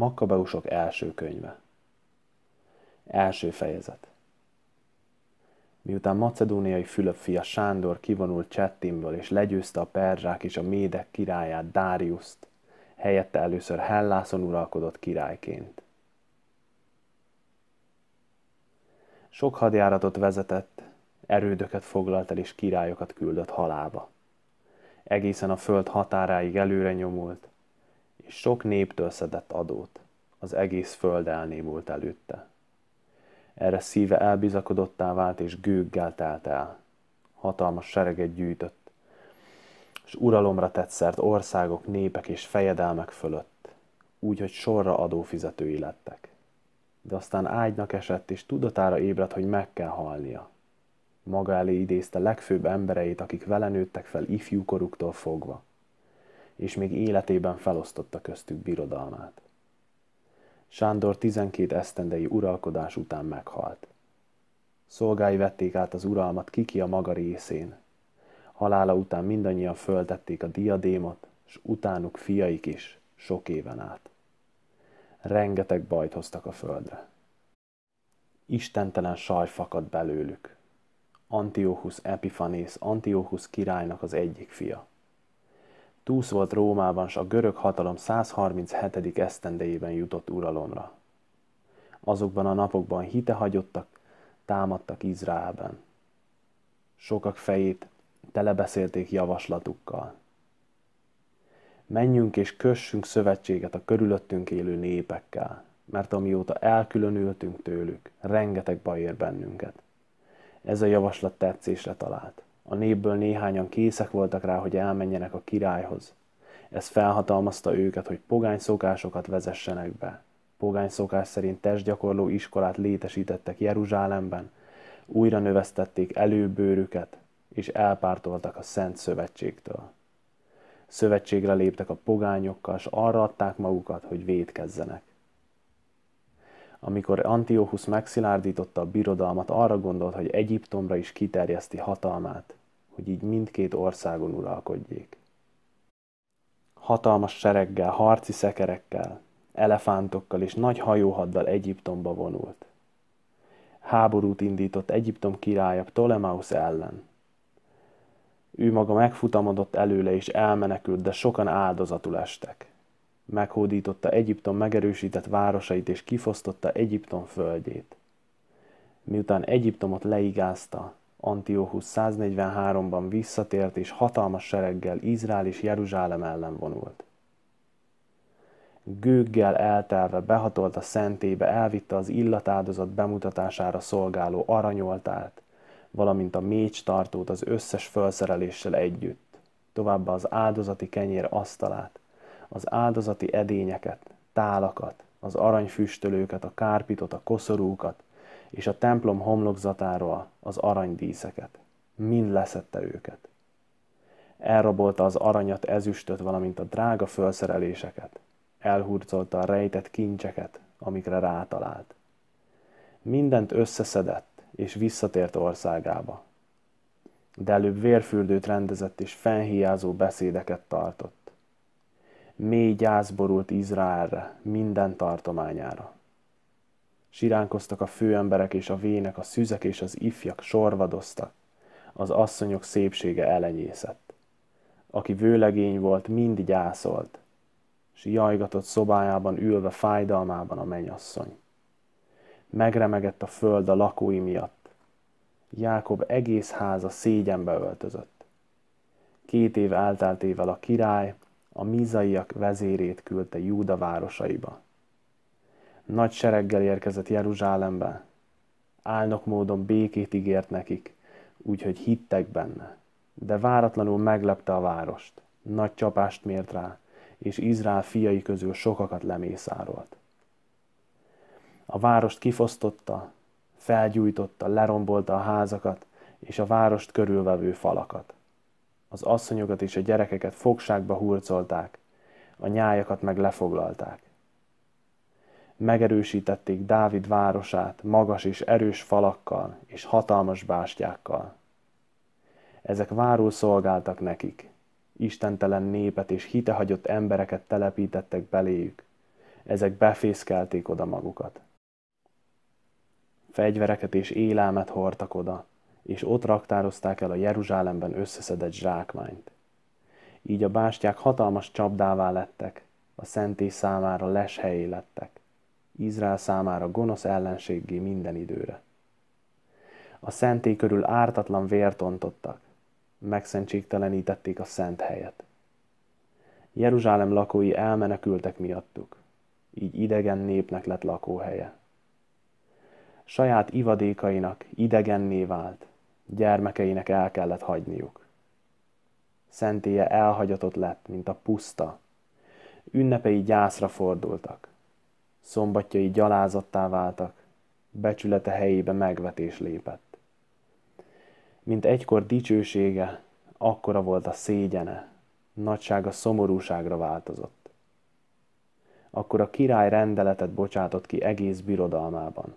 Makabeusok első könyve. Első fejezet. Miután macedóniai Fülöp fia Sándor kivonult Csettimből és legyőzte a perzsák és a médek királyát Dáriuszt, helyette először Hellászon uralkodott királyként. Sok hadjáratot vezetett, erődöket foglalt el és királyokat küldött halába. Egészen a föld határáig előre nyomult, és sok néptől szedett adót, az egész föld elnémult előtte. Erre szíve elbizakodottá vált, és gőggel telt el. Hatalmas sereget gyűjtött, és uralomra tett szert országok, népek és fejedelmek fölött, úgy, hogy sorra adófizetői lettek. De aztán ágynak esett, és tudatára ébredt, hogy meg kell halnia. Maga elé idézte legfőbb embereit, akik vele nőttek fel ifjúkoruktól fogva és még életében felosztotta köztük birodalmát. Sándor 12 esztendei uralkodás után meghalt. Szolgái vették át az uralmat kiki a maga részén. Halála után mindannyian föltették a diadémot, s utánuk fiaik is, sok éven át. Rengeteg bajt hoztak a földre. Istentelen saj fakadt belőlük. Antiochus Epifanész, Antiochus királynak az egyik fia. Túsz volt Rómában, s a görög hatalom 137. esztendejében jutott uralomra. Azokban a napokban hite hagyottak, támadtak Izraelben. Sokak fejét telebeszélték javaslatukkal. Menjünk és kössünk szövetséget a körülöttünk élő népekkel, mert amióta elkülönültünk tőlük, rengeteg baj ér bennünket. Ez a javaslat tetszésre talált. A népből néhányan készek voltak rá, hogy elmenjenek a királyhoz. Ez felhatalmazta őket, hogy pogány szokásokat vezessenek be. Pogány szokás szerint testgyakorló iskolát létesítettek Jeruzsálemben, újra növesztették előbőrüket, és elpártoltak a Szent Szövetségtől. Szövetségre léptek a pogányokkal, és arra adták magukat, hogy védkezzenek. Amikor Antiochus megszilárdította a birodalmat, arra gondolt, hogy Egyiptomra is kiterjeszti hatalmát hogy így mindkét országon uralkodjék. Hatalmas sereggel, harci szekerekkel, elefántokkal és nagy hajóhaddal Egyiptomba vonult. Háborút indított Egyiptom királya Ptolemaus ellen. Ő maga megfutamodott előle és elmenekült, de sokan áldozatul estek. Meghódította Egyiptom megerősített városait és kifosztotta Egyiptom földjét. Miután Egyiptomot leigázta, Antiochus 143-ban visszatért és hatalmas sereggel Izrael és Jeruzsálem ellen vonult. Gőggel eltelve behatolt a szentébe, elvitte az illatáldozat bemutatására szolgáló aranyoltát, valamint a mécs tartót az összes felszereléssel együtt, továbbá az áldozati kenyér asztalát, az áldozati edényeket, tálakat, az aranyfüstölőket, a kárpitot, a koszorúkat, és a templom homlokzatáról az aranydíszeket. Mind leszette őket. Elrabolta az aranyat, ezüstöt, valamint a drága fölszereléseket. Elhurcolta a rejtett kincseket, amikre rátalált. Mindent összeszedett, és visszatért országába. De előbb vérfürdőt rendezett, és fenhiázó beszédeket tartott mély gyászborult Izraelre, minden tartományára. Siránkoztak a főemberek és a vének, a szüzek és az ifjak sorvadoztak. Az asszonyok szépsége elenyészett. Aki vőlegény volt, mind gyászolt, s jajgatott szobájában ülve fájdalmában a menyasszony. Megremegett a föld a lakói miatt. Jákob egész háza szégyenbe öltözött. Két év elteltével a király, a mizaiak vezérét küldte Júda városaiba nagy sereggel érkezett Jeruzsálembe. Álnok módon békét ígért nekik, úgyhogy hittek benne. De váratlanul meglepte a várost. Nagy csapást mért rá, és Izrael fiai közül sokakat lemészárolt. A várost kifosztotta, felgyújtotta, lerombolta a házakat és a várost körülvevő falakat. Az asszonyokat és a gyerekeket fogságba hurcolták, a nyájakat meg lefoglalták megerősítették Dávid városát magas és erős falakkal és hatalmas bástyákkal. Ezek várul szolgáltak nekik. Istentelen népet és hitehagyott embereket telepítettek beléjük. Ezek befészkelték oda magukat. Fegyvereket és élelmet hordtak oda, és ott raktározták el a Jeruzsálemben összeszedett zsákmányt. Így a bástyák hatalmas csapdává lettek, a szentély számára leshelyé lettek. Izrael számára gonosz ellenséggé minden időre. A szenté körül ártatlan vért ontottak, megszentségtelenítették a szent helyet. Jeruzsálem lakói elmenekültek miattuk, így idegen népnek lett lakóhelye. Saját ivadékainak idegenné vált, gyermekeinek el kellett hagyniuk. Szentéje elhagyatott lett, mint a puszta. Ünnepei gyászra fordultak. Szombatjai gyalázattá váltak, becsülete helyébe megvetés lépett. Mint egykor dicsősége, akkora volt a szégyene, nagysága szomorúságra változott. Akkor a király rendeletet bocsátott ki egész birodalmában.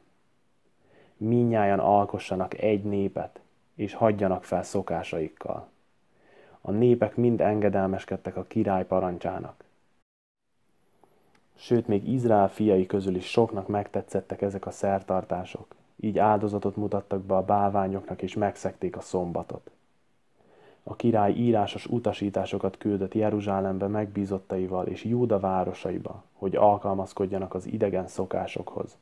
Minnyájan alkossanak egy népet, és hagyjanak fel szokásaikkal. A népek mind engedelmeskedtek a király parancsának sőt még Izrael fiai közül is soknak megtetszettek ezek a szertartások, így áldozatot mutattak be a báványoknak, és megszekték a szombatot. A király írásos utasításokat küldött Jeruzsálembe megbízottaival és Júda városaiba, hogy alkalmazkodjanak az idegen szokásokhoz.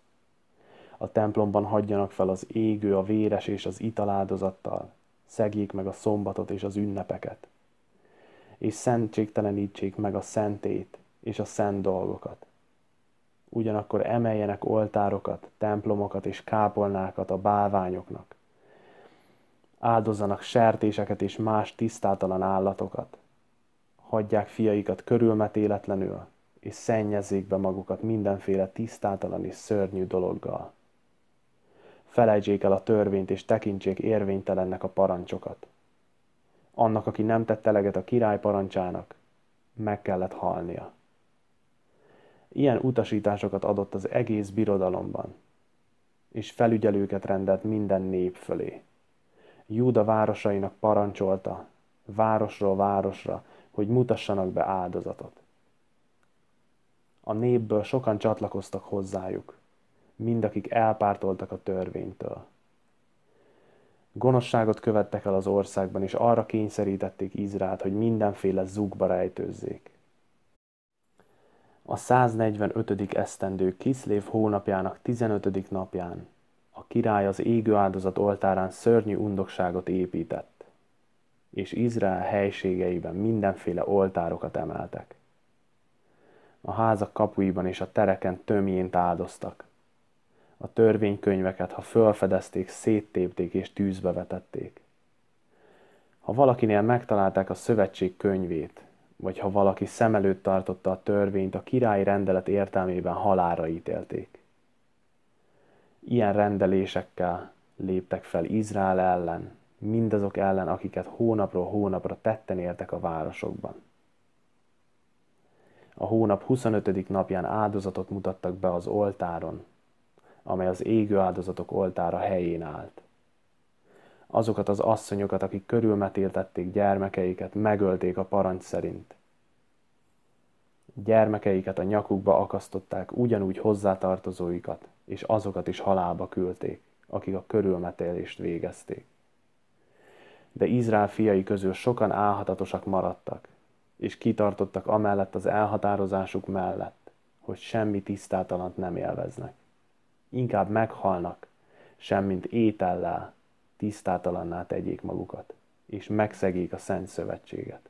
A templomban hagyjanak fel az égő, a véres és az italáldozattal, szegjék meg a szombatot és az ünnepeket. És szentségtelenítsék meg a szentét, és a szent dolgokat. Ugyanakkor emeljenek oltárokat, templomokat és kápolnákat a bálványoknak. Áldozzanak sertéseket és más tisztátalan állatokat. Hagyják fiaikat körülmetéletlenül, és szennyezzék be magukat mindenféle tisztátalan és szörnyű dologgal. Felejtsék el a törvényt, és tekintsék érvénytelennek a parancsokat. Annak, aki nem tett eleget a király parancsának, meg kellett halnia. Ilyen utasításokat adott az egész birodalomban, és felügyelőket rendelt minden nép fölé. Júda városainak parancsolta, városról városra, hogy mutassanak be áldozatot. A népből sokan csatlakoztak hozzájuk, mindakik elpártoltak a törvénytől. Gonosságot követtek el az országban, és arra kényszerítették Izrát, hogy mindenféle zugba rejtőzzék a 145. esztendő Kiszlév hónapjának 15. napján a király az égő áldozat oltárán szörnyű undokságot épített, és Izrael helységeiben mindenféle oltárokat emeltek. A házak kapuiban és a tereken tömjént áldoztak. A törvénykönyveket, ha fölfedezték, széttépték és tűzbe vetették. Ha valakinél megtalálták a szövetség könyvét, vagy ha valaki szem előtt tartotta a törvényt, a királyi rendelet értelmében halára ítélték. Ilyen rendelésekkel léptek fel Izrael ellen, mindazok ellen, akiket hónapról hónapra tetten értek a városokban. A hónap 25. napján áldozatot mutattak be az oltáron, amely az égő áldozatok oltára helyén állt azokat az asszonyokat, akik körülmetéltették gyermekeiket, megölték a parancs szerint. Gyermekeiket a nyakukba akasztották, ugyanúgy hozzátartozóikat, és azokat is halálba küldték, akik a körülmetélést végezték. De Izrael fiai közül sokan álhatatosak maradtak, és kitartottak amellett az elhatározásuk mellett, hogy semmi tisztátalant nem élveznek. Inkább meghalnak, semmint étellel, tisztátalanná tegyék magukat, és megszegék a Szent Szövetséget.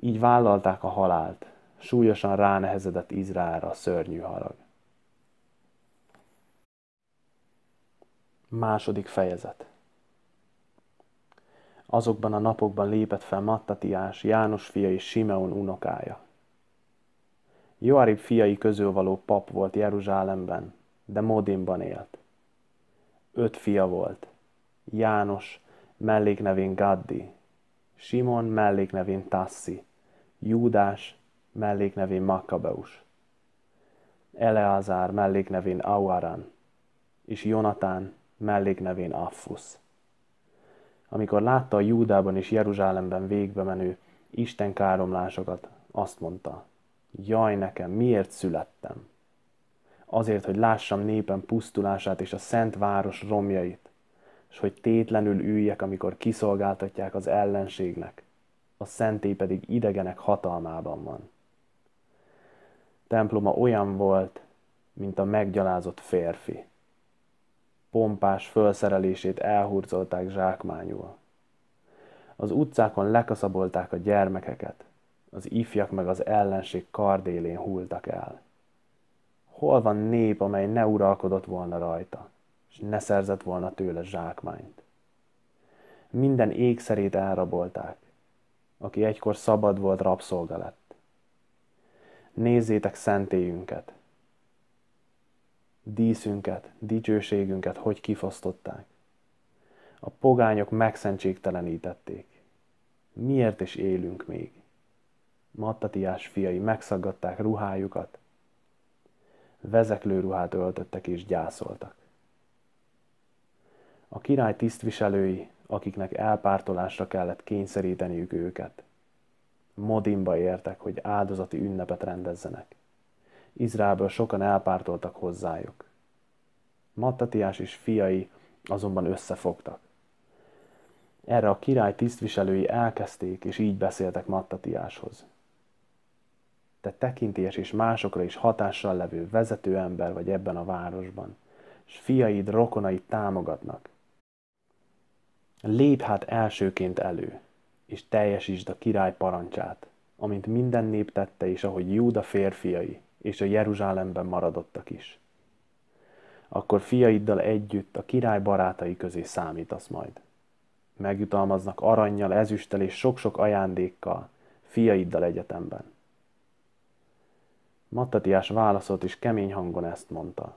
Így vállalták a halált, súlyosan ránehezedett Izraelra a szörnyű harag. Második fejezet Azokban a napokban lépett fel Mattatiás, János fia és Simeon unokája. Joarib fiai közül való pap volt Jeruzsálemben, de Modinban élt. Öt fia volt, János melléknevén Gaddi, Simon melléknevén Tassi, Júdás melléknevén Makkabeus, Eleazár melléknevén Auaran, és Jonatán melléknevén Affus. Amikor látta a Júdában és Jeruzsálemben végbe menő Isten káromlásokat, azt mondta, jaj nekem, miért születtem? Azért, hogy lássam népen pusztulását és a szent város romjait, és hogy tétlenül üljek, amikor kiszolgáltatják az ellenségnek, a szentély pedig idegenek hatalmában van. Temploma olyan volt, mint a meggyalázott férfi. Pompás fölszerelését elhurcolták zsákmányul. Az utcákon lekaszabolták a gyermekeket, az ifjak meg az ellenség kardélén hultak el. Hol van nép, amely ne uralkodott volna rajta? és ne szerzett volna tőle zsákmányt. Minden ékszerét elrabolták, aki egykor szabad volt, rabszolga lett. Nézzétek szentélyünket, díszünket, dicsőségünket, hogy kifosztották. A pogányok megszentségtelenítették. Miért is élünk még? Mattatiás fiai megszaggatták ruhájukat, vezeklő ruhát öltöttek és gyászoltak a király tisztviselői, akiknek elpártolásra kellett kényszeríteniük őket. Modinba értek, hogy áldozati ünnepet rendezzenek. Izraelből sokan elpártoltak hozzájuk. Mattatiás és fiai azonban összefogtak. Erre a király tisztviselői elkezdték, és így beszéltek Mattatiáshoz. Te tekintés és másokra is hatással levő vezető ember vagy ebben a városban, és fiaid, rokonaid támogatnak. Lép hát elsőként elő, és teljesítsd a király parancsát, amint minden nép tette, és ahogy Júda férfiai, és a Jeruzsálemben maradottak is. Akkor fiaiddal együtt a király barátai közé számítasz majd. Megjutalmaznak aranyjal, ezüsttel és sok-sok ajándékkal, fiaiddal egyetemben. Mattatiás válaszolt, is kemény hangon ezt mondta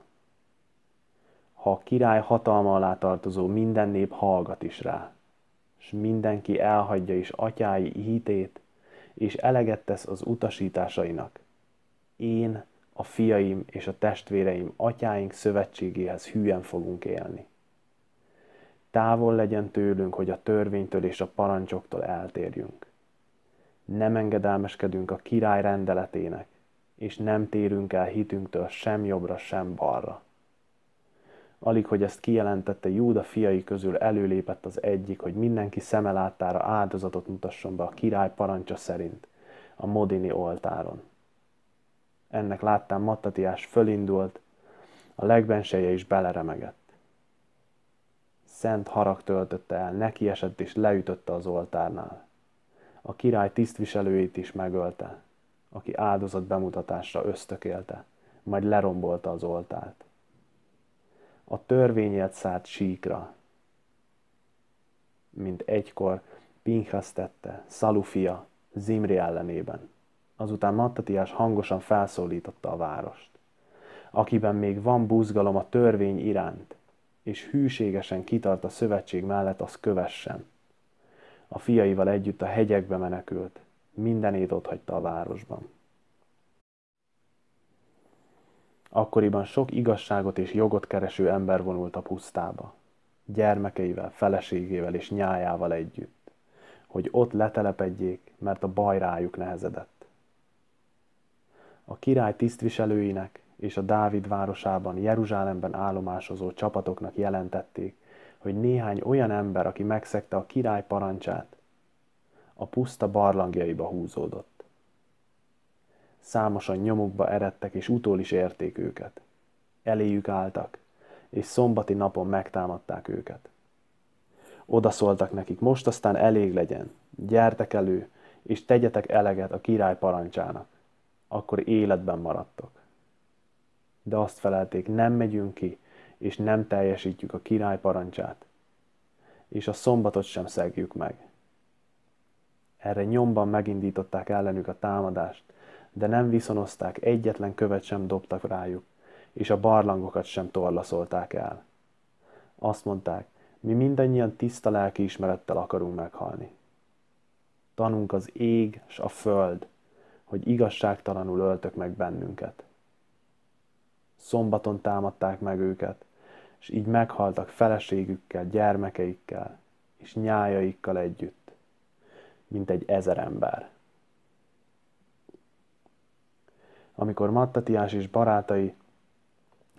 ha a király hatalma alá tartozó minden nép hallgat is rá, és mindenki elhagyja is atyái hitét, és eleget tesz az utasításainak. Én, a fiaim és a testvéreim atyáink szövetségéhez hűen fogunk élni. Távol legyen tőlünk, hogy a törvénytől és a parancsoktól eltérjünk. Nem engedelmeskedünk a király rendeletének, és nem térünk el hitünktől sem jobbra, sem balra. Alig, hogy ezt kijelentette, Júda fiai közül előlépett az egyik, hogy mindenki szeme láttára áldozatot mutasson be a király parancsa szerint, a Modini oltáron. Ennek láttán Mattatiás fölindult, a legbenseje is beleremegett. Szent harag töltötte el, neki esett és leütötte az oltárnál. A király tisztviselőit is megölte, aki áldozat bemutatásra ösztökélte, majd lerombolta az oltárt a törvényet szállt síkra, mint egykor Pinchas tette, Szalufia, Zimri ellenében. Azután Mattatiás hangosan felszólította a várost, akiben még van buzgalom a törvény iránt, és hűségesen kitart a szövetség mellett, az kövessen. A fiaival együtt a hegyekbe menekült, mindenét hagyta a városban. Akkoriban sok igazságot és jogot kereső ember vonult a pusztába, gyermekeivel, feleségével és nyájával együtt, hogy ott letelepedjék, mert a baj rájuk nehezedett. A király tisztviselőinek és a Dávid városában, Jeruzsálemben állomásozó csapatoknak jelentették, hogy néhány olyan ember, aki megszegte a király parancsát, a puszta barlangjaiba húzódott. Számosan nyomukba eredtek, és utól is érték őket. Eléjük álltak, és szombati napon megtámadták őket. Odaszóltak nekik, most aztán elég legyen, gyertek elő, és tegyetek eleget a király parancsának. Akkor életben maradtok. De azt felelték, nem megyünk ki, és nem teljesítjük a király parancsát, és a szombatot sem szegjük meg. Erre nyomban megindították ellenük a támadást, de nem viszonozták, egyetlen követ sem dobtak rájuk, és a barlangokat sem torlaszolták el. Azt mondták, mi mindannyian tiszta lelki ismerettel akarunk meghalni. Tanunk az ég és a föld, hogy igazságtalanul öltök meg bennünket. Szombaton támadták meg őket, és így meghaltak feleségükkel, gyermekeikkel és nyájaikkal együtt, mint egy ezer ember. amikor Mattatiás és barátai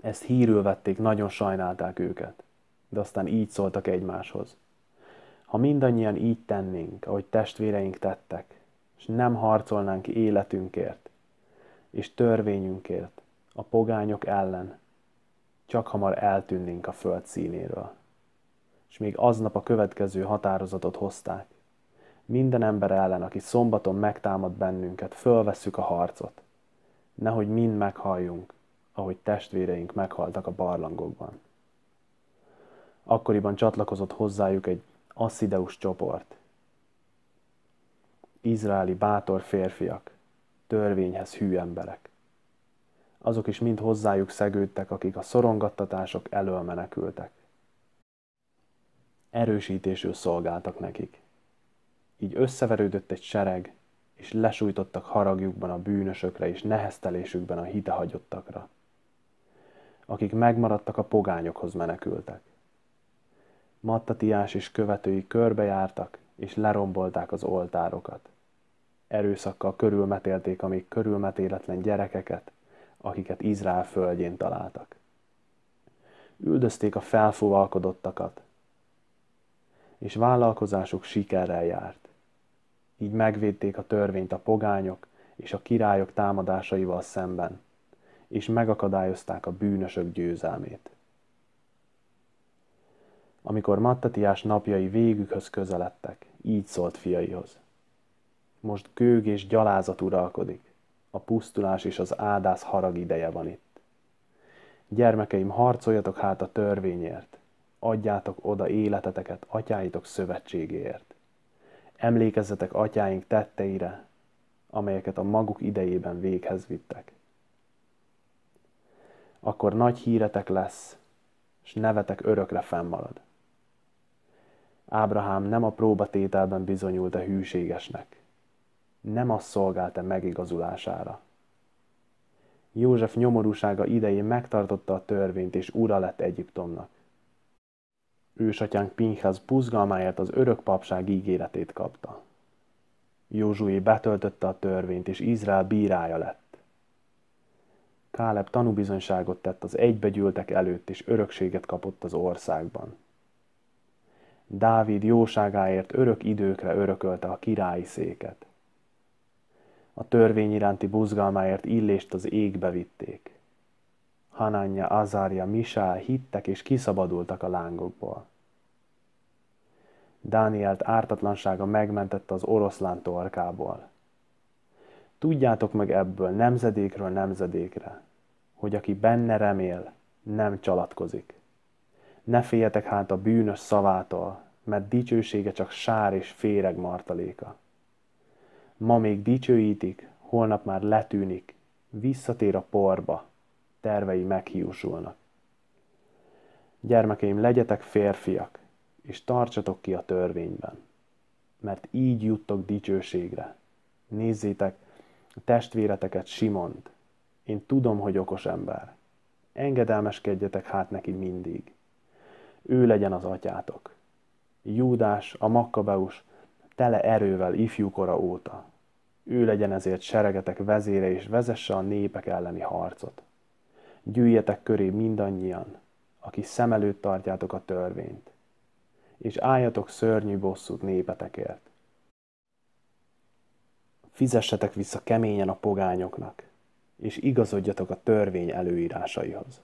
ezt hírül vették, nagyon sajnálták őket. De aztán így szóltak egymáshoz. Ha mindannyian így tennénk, ahogy testvéreink tettek, és nem harcolnánk életünkért, és törvényünkért, a pogányok ellen, csak hamar eltűnnénk a föld színéről. És még aznap a következő határozatot hozták. Minden ember ellen, aki szombaton megtámad bennünket, fölvesszük a harcot nehogy mind meghalljunk, ahogy testvéreink meghaltak a barlangokban. Akkoriban csatlakozott hozzájuk egy asszideus csoport. Izraeli bátor férfiak, törvényhez hű emberek. Azok is mind hozzájuk szegődtek, akik a szorongattatások elől menekültek. Erősítésül szolgáltak nekik. Így összeverődött egy sereg, és lesújtottak haragjukban a bűnösökre és neheztelésükben a hitehagyottakra, akik megmaradtak a pogányokhoz menekültek. Mattatiás és követői körbejártak, és lerombolták az oltárokat. Erőszakkal körülmetélték a még körülmetéletlen gyerekeket, akiket Izrael földjén találtak. Üldözték a felfúvalkodottakat, és vállalkozásuk sikerrel járt így megvédték a törvényt a pogányok és a királyok támadásaival szemben, és megakadályozták a bűnösök győzelmét. Amikor Mattatiás napjai végükhöz közeledtek, így szólt fiaihoz. Most gőg és gyalázat uralkodik, a pusztulás és az áldász harag ideje van itt. Gyermekeim, harcoljatok hát a törvényért, adjátok oda életeteket atyáitok szövetségéért Emlékezzetek atyáink tetteire, amelyeket a maguk idejében véghez vittek. Akkor nagy híretek lesz, és nevetek örökre fennmarad. Ábrahám nem a próbatételben bizonyult a hűségesnek, nem azt szolgálta megigazulására. József nyomorúsága idején megtartotta a törvényt, és ura lett Egyiptomnak. Ősatyánk Pinchas buzgalmáért az örök papság ígéretét kapta. Józsué betöltötte a törvényt, és Izrael bírája lett. Káleb tanúbizonyságot tett az egybegyűltek előtt, és örökséget kapott az országban. Dávid jóságáért örök időkre örökölte a királyi széket. A törvény iránti buzgalmáért illést az égbe vitték. Hananya, Azárja, Misá hittek és kiszabadultak a lángokból. Dánielt ártatlansága megmentette az oroszlán torkából. Tudjátok meg ebből nemzedékről nemzedékre, hogy aki benne remél, nem csalatkozik. Ne féljetek hát a bűnös szavától, mert dicsősége csak sár és féreg martaléka. Ma még dicsőítik, holnap már letűnik, visszatér a porba, tervei meghiúsulnak. Gyermekeim, legyetek férfiak, és tartsatok ki a törvényben, mert így juttok dicsőségre. Nézzétek a testvéreteket, Simont. Én tudom, hogy okos ember. Engedelmeskedjetek hát neki mindig. Ő legyen az atyátok. Júdás, a makkabeus, tele erővel ifjúkora óta. Ő legyen ezért seregetek vezére, és vezesse a népek elleni harcot gyűjjetek köré mindannyian, aki szem előtt tartjátok a törvényt, és álljatok szörnyű bosszút népetekért. Fizessetek vissza keményen a pogányoknak, és igazodjatok a törvény előírásaihoz.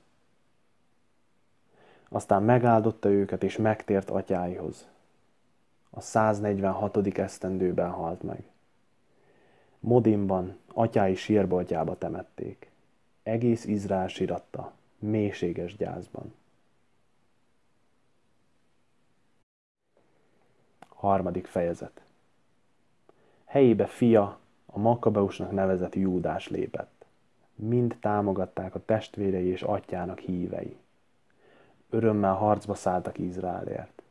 Aztán megáldotta őket, és megtért atyáihoz. A 146. esztendőben halt meg. Modinban, atyái sírboltjába temették. Egész Izrael síratta, mélységes gyászban. Harmadik fejezet Helyébe fia, a makabeusnak nevezett Júdás lépett. Mind támogatták a testvérei és atyának hívei. Örömmel harcba szálltak Izraelért.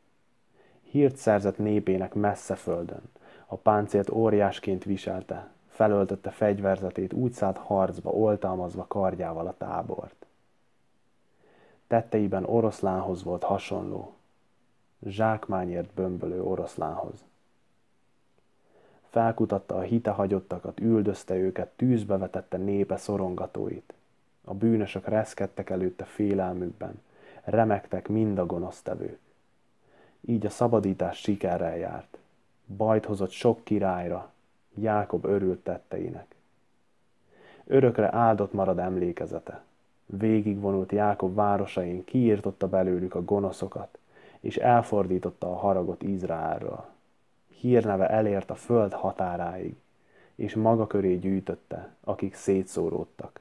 Hírt szerzett népének messze földön, a páncért óriásként viselte, felöltötte fegyverzetét, úgy szállt harcba, oltalmazva kardjával a tábort. Tetteiben oroszlánhoz volt hasonló, zsákmányért bömbölő oroszlánhoz. Felkutatta a hitehagyottakat, üldözte őket, tűzbe vetette népe szorongatóit. A bűnösök reszkedtek előtte félelmükben, remektek mind a gonosztevők. Így a szabadítás sikerrel járt. Bajt hozott sok királyra, Jákob örült tetteinek. Örökre áldott marad emlékezete. Végigvonult Jákob városain, kiirtotta belőlük a gonoszokat, és elfordította a haragot Izraelről. Hírneve elért a föld határáig, és maga köré gyűjtötte, akik szétszóródtak.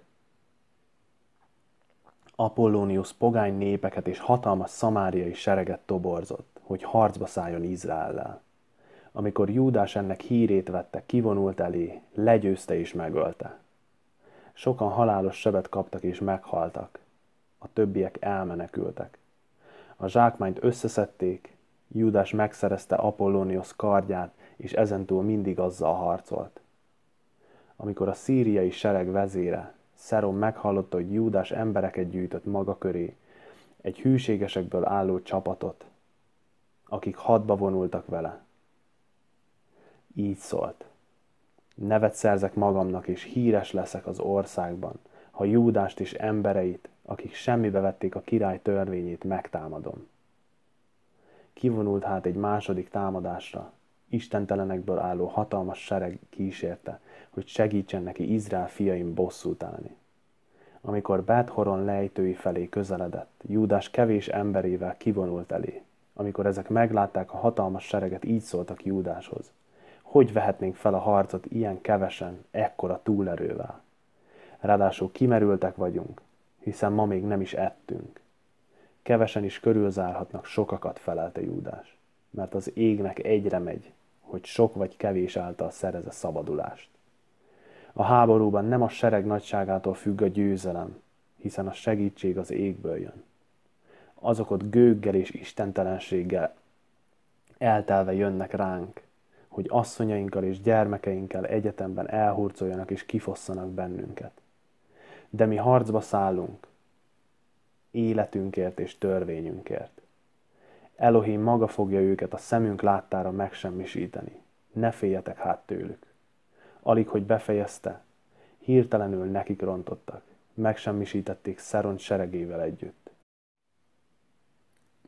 Apollónius pogány népeket és hatalmas szamáriai sereget toborzott, hogy harcba szálljon -lel amikor Júdás ennek hírét vette, kivonult elé, legyőzte és megölte. Sokan halálos sebet kaptak és meghaltak. A többiek elmenekültek. A zsákmányt összeszedték, Júdás megszerezte Apollonios kardját, és ezentúl mindig azzal harcolt. Amikor a szíriai sereg vezére, Szerom meghallotta, hogy Júdás embereket gyűjtött maga köré, egy hűségesekből álló csapatot, akik hadba vonultak vele így szólt. Nevet szerzek magamnak, és híres leszek az országban, ha Júdást és embereit, akik semmibe vették a király törvényét, megtámadom. Kivonult hát egy második támadásra, istentelenekből álló hatalmas sereg kísérte, hogy segítsen neki Izrael fiaim bosszút állni. Amikor Bethoron lejtői felé közeledett, Júdás kevés emberével kivonult elé. Amikor ezek meglátták a hatalmas sereget, így szóltak Júdáshoz hogy vehetnénk fel a harcot ilyen kevesen, ekkora túlerővel? Ráadásul kimerültek vagyunk, hiszen ma még nem is ettünk. Kevesen is körülzárhatnak sokakat, felelte Júdás, mert az égnek egyre megy, hogy sok vagy kevés által szerez a szabadulást. A háborúban nem a sereg nagyságától függ a győzelem, hiszen a segítség az égből jön. Azok ott gőggel és istentelenséggel eltelve jönnek ránk, hogy asszonyainkkal és gyermekeinkkel egyetemben elhurcoljanak és kifosszanak bennünket. De mi harcba szállunk, életünkért és törvényünkért. Elohim maga fogja őket a szemünk láttára megsemmisíteni. Ne féljetek hát tőlük. Alig, hogy befejezte, hirtelenül nekik rontottak. Megsemmisítették Szeront seregével együtt.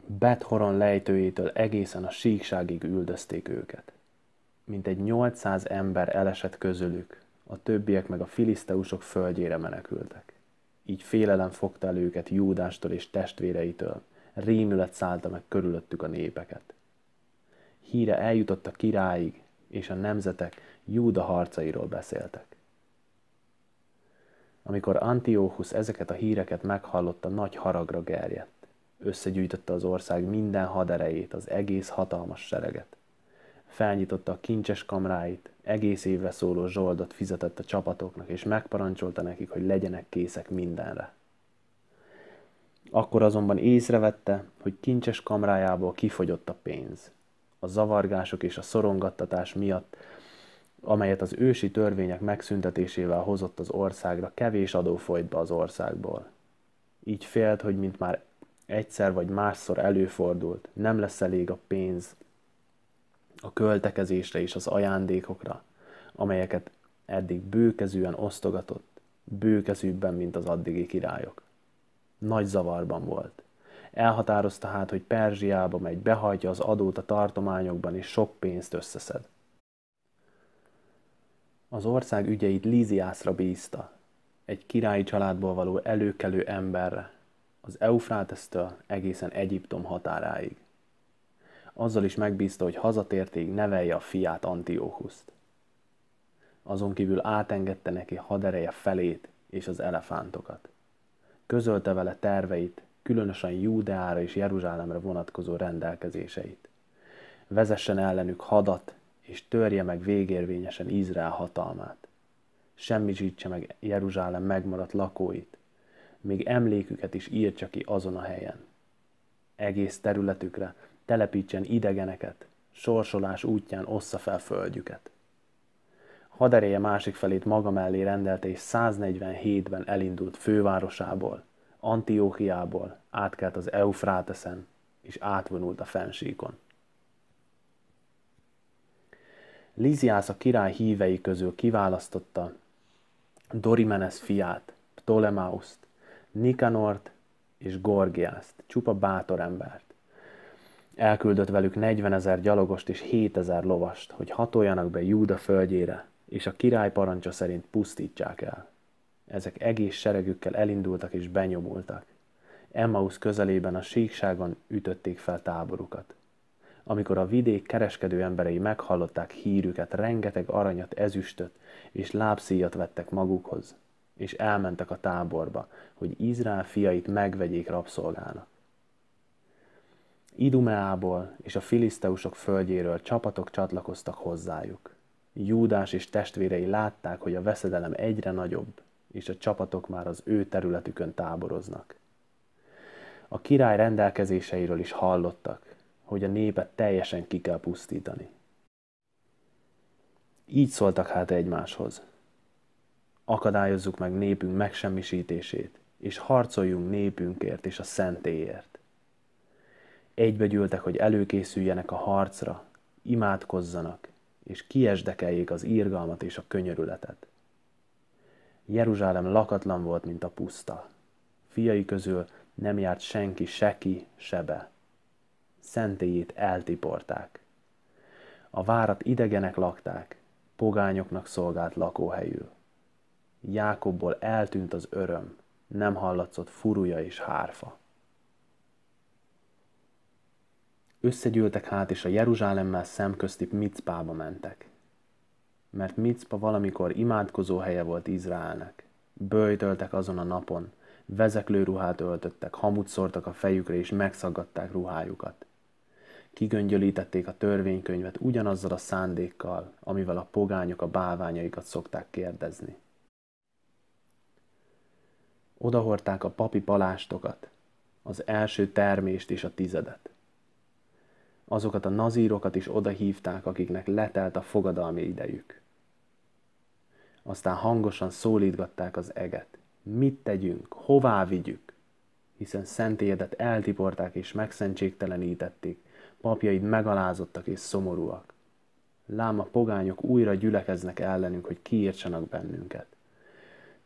Bethoron lejtőjétől egészen a síkságig üldözték őket mintegy 800 ember elesett közülük, a többiek meg a filiszteusok földjére menekültek. Így félelem fogta el őket Júdástól és testvéreitől, rémület szállta meg körülöttük a népeket. Híre eljutott a királyig, és a nemzetek Júda harcairól beszéltek. Amikor Antiochus ezeket a híreket meghallotta, nagy haragra gerjedt. Összegyűjtötte az ország minden haderejét, az egész hatalmas sereget felnyitotta a kincses kamráit, egész évre szóló zsoldot fizetett a csapatoknak, és megparancsolta nekik, hogy legyenek készek mindenre. Akkor azonban észrevette, hogy kincses kamrájából kifogyott a pénz. A zavargások és a szorongattatás miatt, amelyet az ősi törvények megszüntetésével hozott az országra, kevés adó folyt be az országból. Így félt, hogy mint már egyszer vagy másszor előfordult, nem lesz elég a pénz a költekezésre és az ajándékokra, amelyeket eddig bőkezűen osztogatott, bőkezűbben, mint az addigi királyok. Nagy zavarban volt. Elhatározta hát, hogy Perzsiába megy, behajtja az adót a tartományokban, és sok pénzt összeszed. Az ország ügyeit Líziászra bízta, egy királyi családból való előkelő emberre, az Eufrátesztől egészen Egyiptom határáig azzal is megbízta, hogy hazatértéig nevelje a fiát Antiochuszt. Azon kívül átengedte neki hadereje felét és az elefántokat. Közölte vele terveit, különösen Júdeára és Jeruzsálemre vonatkozó rendelkezéseit. Vezessen ellenük hadat, és törje meg végérvényesen Izrael hatalmát. Semmisítse meg Jeruzsálem megmaradt lakóit, még emléküket is írtsa ki azon a helyen. Egész területükre telepítsen idegeneket, sorsolás útján ossza fel földjüket. Hadereje másik felét maga mellé rendelte és 147-ben elindult fővárosából, Antiókiából, átkelt az Eufráteszen, és átvonult a fensíkon. Liziász a király hívei közül kiválasztotta Dorimenes fiát, Ptolemauszt, Nikanort és Gorgiászt, csupa bátor embert. Elküldött velük 40 ezer gyalogost és 7 ezer lovast, hogy hatoljanak be Júda földjére, és a király parancsa szerint pusztítsák el. Ezek egész seregükkel elindultak és benyomultak. Emmaus közelében a síkságon ütötték fel táborukat. Amikor a vidék kereskedő emberei meghallották hírüket, rengeteg aranyat, ezüstöt és lábszíjat vettek magukhoz, és elmentek a táborba, hogy Izrael fiait megvegyék rabszolgának. Idumeából és a filiszteusok földjéről csapatok csatlakoztak hozzájuk. Júdás és testvérei látták, hogy a veszedelem egyre nagyobb, és a csapatok már az ő területükön táboroznak. A király rendelkezéseiről is hallottak, hogy a népet teljesen ki kell pusztítani. Így szóltak hát egymáshoz. Akadályozzuk meg népünk megsemmisítését, és harcoljunk népünkért és a szentéért egybegyűltek, hogy előkészüljenek a harcra, imádkozzanak, és kiesdekeljék az írgalmat és a könyörületet. Jeruzsálem lakatlan volt, mint a puszta. Fiai közül nem járt senki seki sebe. Szentélyét eltiporták. A várat idegenek lakták, pogányoknak szolgált lakóhelyül. Jákobból eltűnt az öröm, nem hallatszott furuja és hárfa. Összegyűltek hát, és a Jeruzsálemmel szemközti Micpába mentek. Mert Micpa valamikor imádkozó helye volt Izraelnek. Böjtöltek azon a napon, vezeklő ruhát öltöttek, hamut szortak a fejükre, és megszaggatták ruhájukat. Kigöngyölítették a törvénykönyvet ugyanazzal a szándékkal, amivel a pogányok a báványaikat szokták kérdezni. Odahorták a papi palástokat, az első termést és a tizedet azokat a nazírokat is odahívták, akiknek letelt a fogadalmi idejük. Aztán hangosan szólítgatták az eget. Mit tegyünk? Hová vigyük? Hiszen szentélyedet eltiporták és megszentségtelenítették, papjaid megalázottak és szomorúak. Lám a pogányok újra gyülekeznek ellenünk, hogy kiírtsanak bennünket.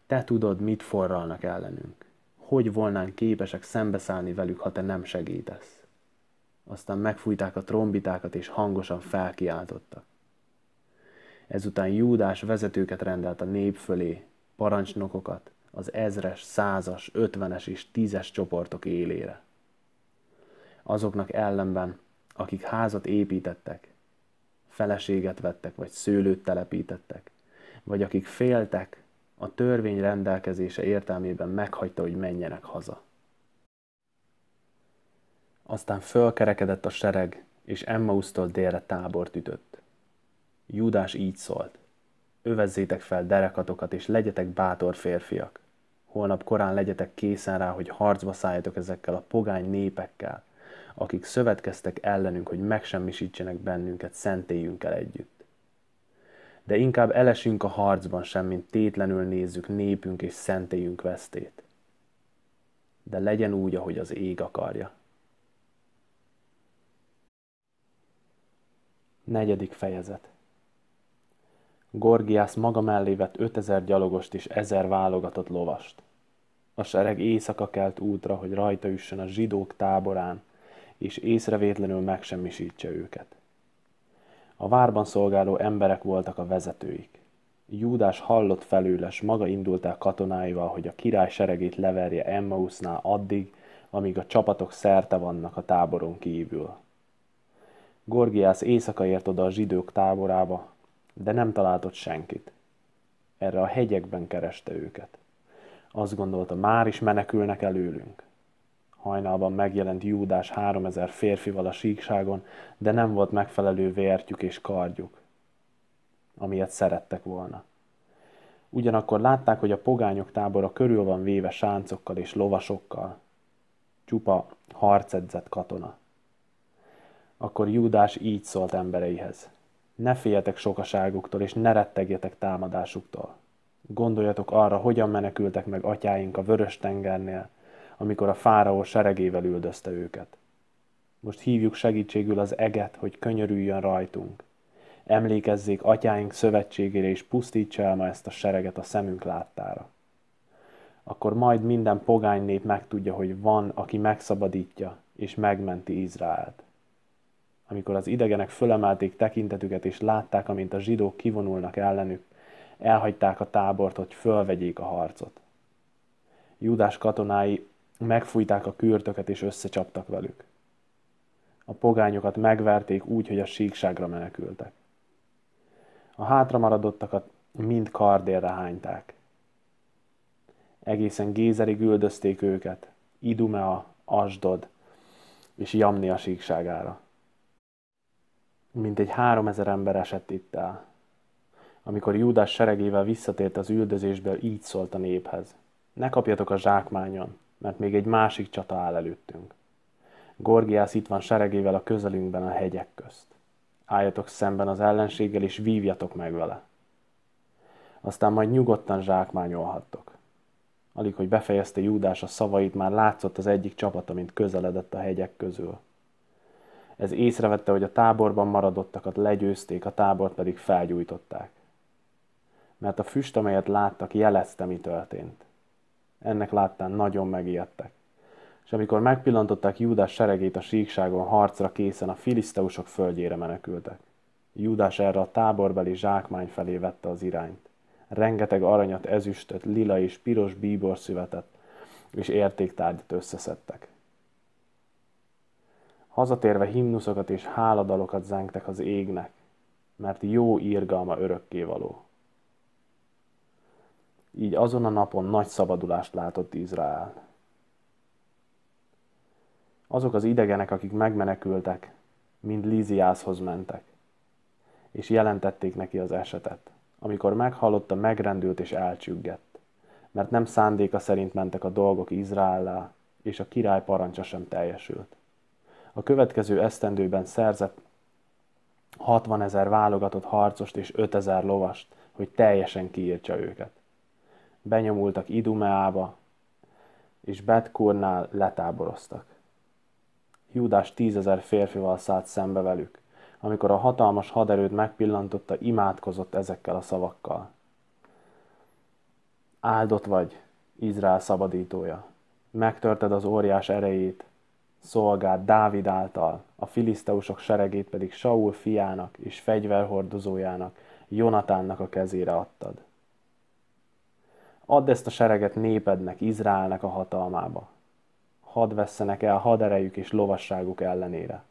Te tudod, mit forralnak ellenünk. Hogy volnánk képesek szembeszállni velük, ha te nem segítesz? aztán megfújták a trombitákat és hangosan felkiáltottak. Ezután Júdás vezetőket rendelt a nép fölé, parancsnokokat, az ezres, százas, ötvenes és tízes csoportok élére. Azoknak ellenben, akik házat építettek, feleséget vettek, vagy szőlőt telepítettek, vagy akik féltek, a törvény rendelkezése értelmében meghagyta, hogy menjenek haza. Aztán fölkerekedett a sereg, és Emmaustól délre tábort ütött. Júdás így szólt. Övezzétek fel derekatokat, és legyetek bátor férfiak. Holnap korán legyetek készen rá, hogy harcba szálljatok ezekkel a pogány népekkel, akik szövetkeztek ellenünk, hogy megsemmisítsenek bennünket szentélyünkkel együtt. De inkább elesünk a harcban sem, mint tétlenül nézzük népünk és szentélyünk vesztét. De legyen úgy, ahogy az ég akarja. Negyedik fejezet Gorgiász maga mellé vett 5000 gyalogost és ezer válogatott lovast. A sereg éjszaka kelt útra, hogy rajta üssön a zsidók táborán, és észrevétlenül megsemmisítse őket. A várban szolgáló emberek voltak a vezetőik. Júdás hallott felőles, maga indult el katonáival, hogy a király seregét leverje Emmausnál addig, amíg a csapatok szerte vannak a táboron kívül. Gorgiász éjszaka ért oda a zsidők táborába, de nem találtott senkit. Erre a hegyekben kereste őket. Azt gondolta, már is menekülnek előlünk. Hajnalban megjelent Júdás háromezer férfival a síkságon, de nem volt megfelelő vértjük és kardjuk, amilyet szerettek volna. Ugyanakkor látták, hogy a pogányok tábora körül van véve sáncokkal és lovasokkal. Csupa harcedzett katona. Akkor Júdás így szólt embereihez. Ne féljetek sokaságuktól, és ne rettegjetek támadásuktól. Gondoljatok arra, hogyan menekültek meg atyáink a vörös tengernél, amikor a fáraó seregével üldözte őket. Most hívjuk segítségül az eget, hogy könyörüljön rajtunk. Emlékezzék atyáink szövetségére, és pusztítsa el ma ezt a sereget a szemünk láttára. Akkor majd minden pogány nép megtudja, hogy van, aki megszabadítja és megmenti Izraelt amikor az idegenek fölemelték tekintetüket és látták, amint a zsidók kivonulnak ellenük, elhagyták a tábort, hogy fölvegyék a harcot. Júdás katonái megfújták a kürtöket és összecsaptak velük. A pogányokat megverték úgy, hogy a síkságra menekültek. A hátramaradottakat mind kardérre hányták. Egészen Gézerig üldözték őket, Idumea, Asdod és Jamnia síkságára. Mintegy háromezer ember esett itt el. Amikor Júdás seregével visszatért az üldözésből, így szólt a néphez. Ne kapjatok a zsákmányon, mert még egy másik csata áll előttünk. Gorgiász itt van seregével a közelünkben a hegyek közt. Álljatok szemben az ellenséggel, és vívjatok meg vele. Aztán majd nyugodtan zsákmányolhattok. Alig, hogy befejezte Júdás a szavait, már látszott az egyik csapata, mint közeledett a hegyek közül. Ez észrevette, hogy a táborban maradottakat legyőzték, a tábort pedig felgyújtották. Mert a füst, amelyet láttak, jelezte, mi történt. Ennek láttán nagyon megijedtek. És amikor megpillantották Júdás seregét a síkságon harcra készen, a filiszteusok földjére menekültek. Júdás erre a táborbeli zsákmány felé vette az irányt. Rengeteg aranyat, ezüstöt, lila és piros bíbor szüvetet és értéktárgyat összeszedtek. Hazatérve himnuszokat és háladalokat zengtek az égnek, mert jó írgalma örökkévaló. Így azon a napon nagy szabadulást látott Izrael. Azok az idegenek, akik megmenekültek, mind Líziászhoz mentek, és jelentették neki az esetet, amikor meghallotta, megrendült és elcsüggett, mert nem szándéka szerint mentek a dolgok izrael és a király parancsa sem teljesült a következő esztendőben szerzett 60 ezer válogatott harcost és 5 ezer lovast, hogy teljesen kiírtsa őket. Benyomultak Idumeába, és Betkornál letáboroztak. Júdás tízezer férfival szállt szembe velük. Amikor a hatalmas haderőt megpillantotta, imádkozott ezekkel a szavakkal. Áldott vagy, Izrael szabadítója. Megtörted az óriás erejét, szolgált Dávid által, a filiszteusok seregét pedig Saul fiának és fegyverhordozójának, Jonatánnak a kezére adtad. Add ezt a sereget népednek, Izraelnek a hatalmába. Hadd vesszenek el haderejük és lovasságuk ellenére.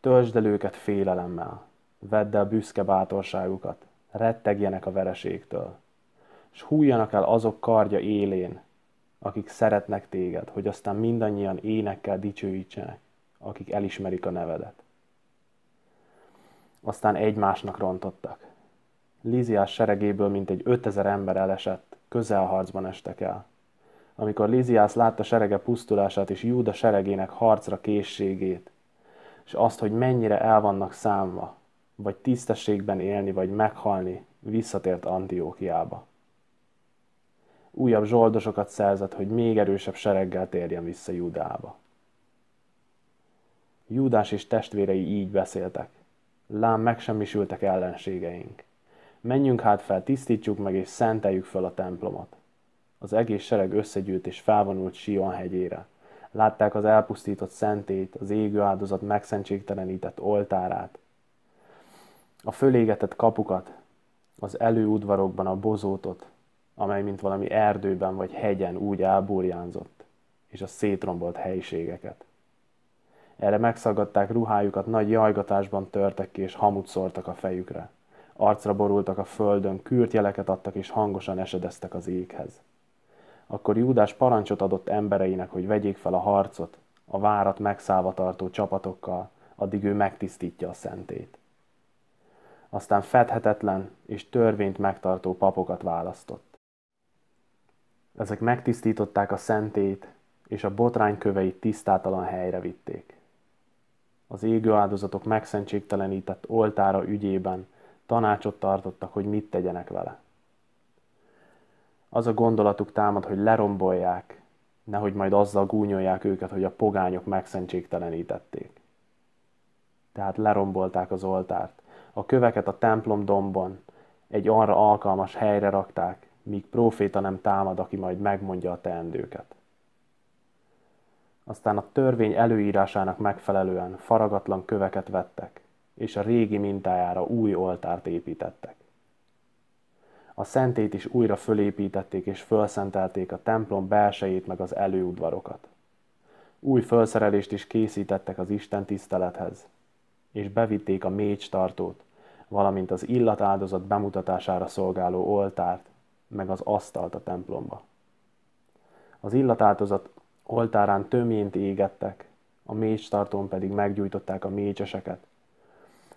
Töltsd el őket félelemmel, vedd el büszke bátorságukat, rettegjenek a vereségtől, s hújjanak el azok kardja élén, akik szeretnek téged, hogy aztán mindannyian énekkel dicsőítsenek, akik elismerik a nevedet. Aztán egymásnak rontottak. Líziás seregéből mintegy 5000 ember elesett, közelharcban estek el. Amikor Líziás látta serege pusztulását és Júda seregének harcra készségét, és azt, hogy mennyire el vannak számva, vagy tisztességben élni, vagy meghalni, visszatért Antiókiába újabb zsoldosokat szerzett, hogy még erősebb sereggel térjen vissza Júdába. Júdás és testvérei így beszéltek. Lám megsemmisültek ellenségeink. Menjünk hát fel, tisztítsuk meg és szenteljük fel a templomot. Az egész sereg összegyűlt és felvonult Sion hegyére. Látták az elpusztított szentét, az égő áldozat megszentségtelenített oltárát, a fölégetett kapukat, az előudvarokban a bozótot, amely mint valami erdőben vagy hegyen úgy elburjánzott, és a szétrombolt helyiségeket. Erre megszaggatták ruhájukat, nagy jajgatásban törtek ki, és hamut szórtak a fejükre. Arcra borultak a földön, kürtjeleket adtak, és hangosan esedeztek az éghez. Akkor Júdás parancsot adott embereinek, hogy vegyék fel a harcot, a várat megszállva tartó csapatokkal, addig ő megtisztítja a szentét. Aztán fedhetetlen és törvényt megtartó papokat választott ezek megtisztították a szentét, és a botrányköveit tisztátalan helyre vitték. Az égő áldozatok megszentségtelenített oltára ügyében tanácsot tartottak, hogy mit tegyenek vele. Az a gondolatuk támad, hogy lerombolják, nehogy majd azzal gúnyolják őket, hogy a pogányok megszentségtelenítették. Tehát lerombolták az oltárt. A köveket a templom dombon egy arra alkalmas helyre rakták, míg próféta nem támad, aki majd megmondja a teendőket. Aztán a törvény előírásának megfelelően faragatlan köveket vettek, és a régi mintájára új oltárt építettek. A szentét is újra fölépítették és fölszentelték a templom belsejét meg az előudvarokat. Új felszerelést is készítettek az Isten tisztelethez, és bevitték a mécs tartót, valamint az illatáldozat bemutatására szolgáló oltárt, meg az asztalt a templomba. Az illatáltozat oltárán töményt égettek, a mécstartón pedig meggyújtották a mécseseket,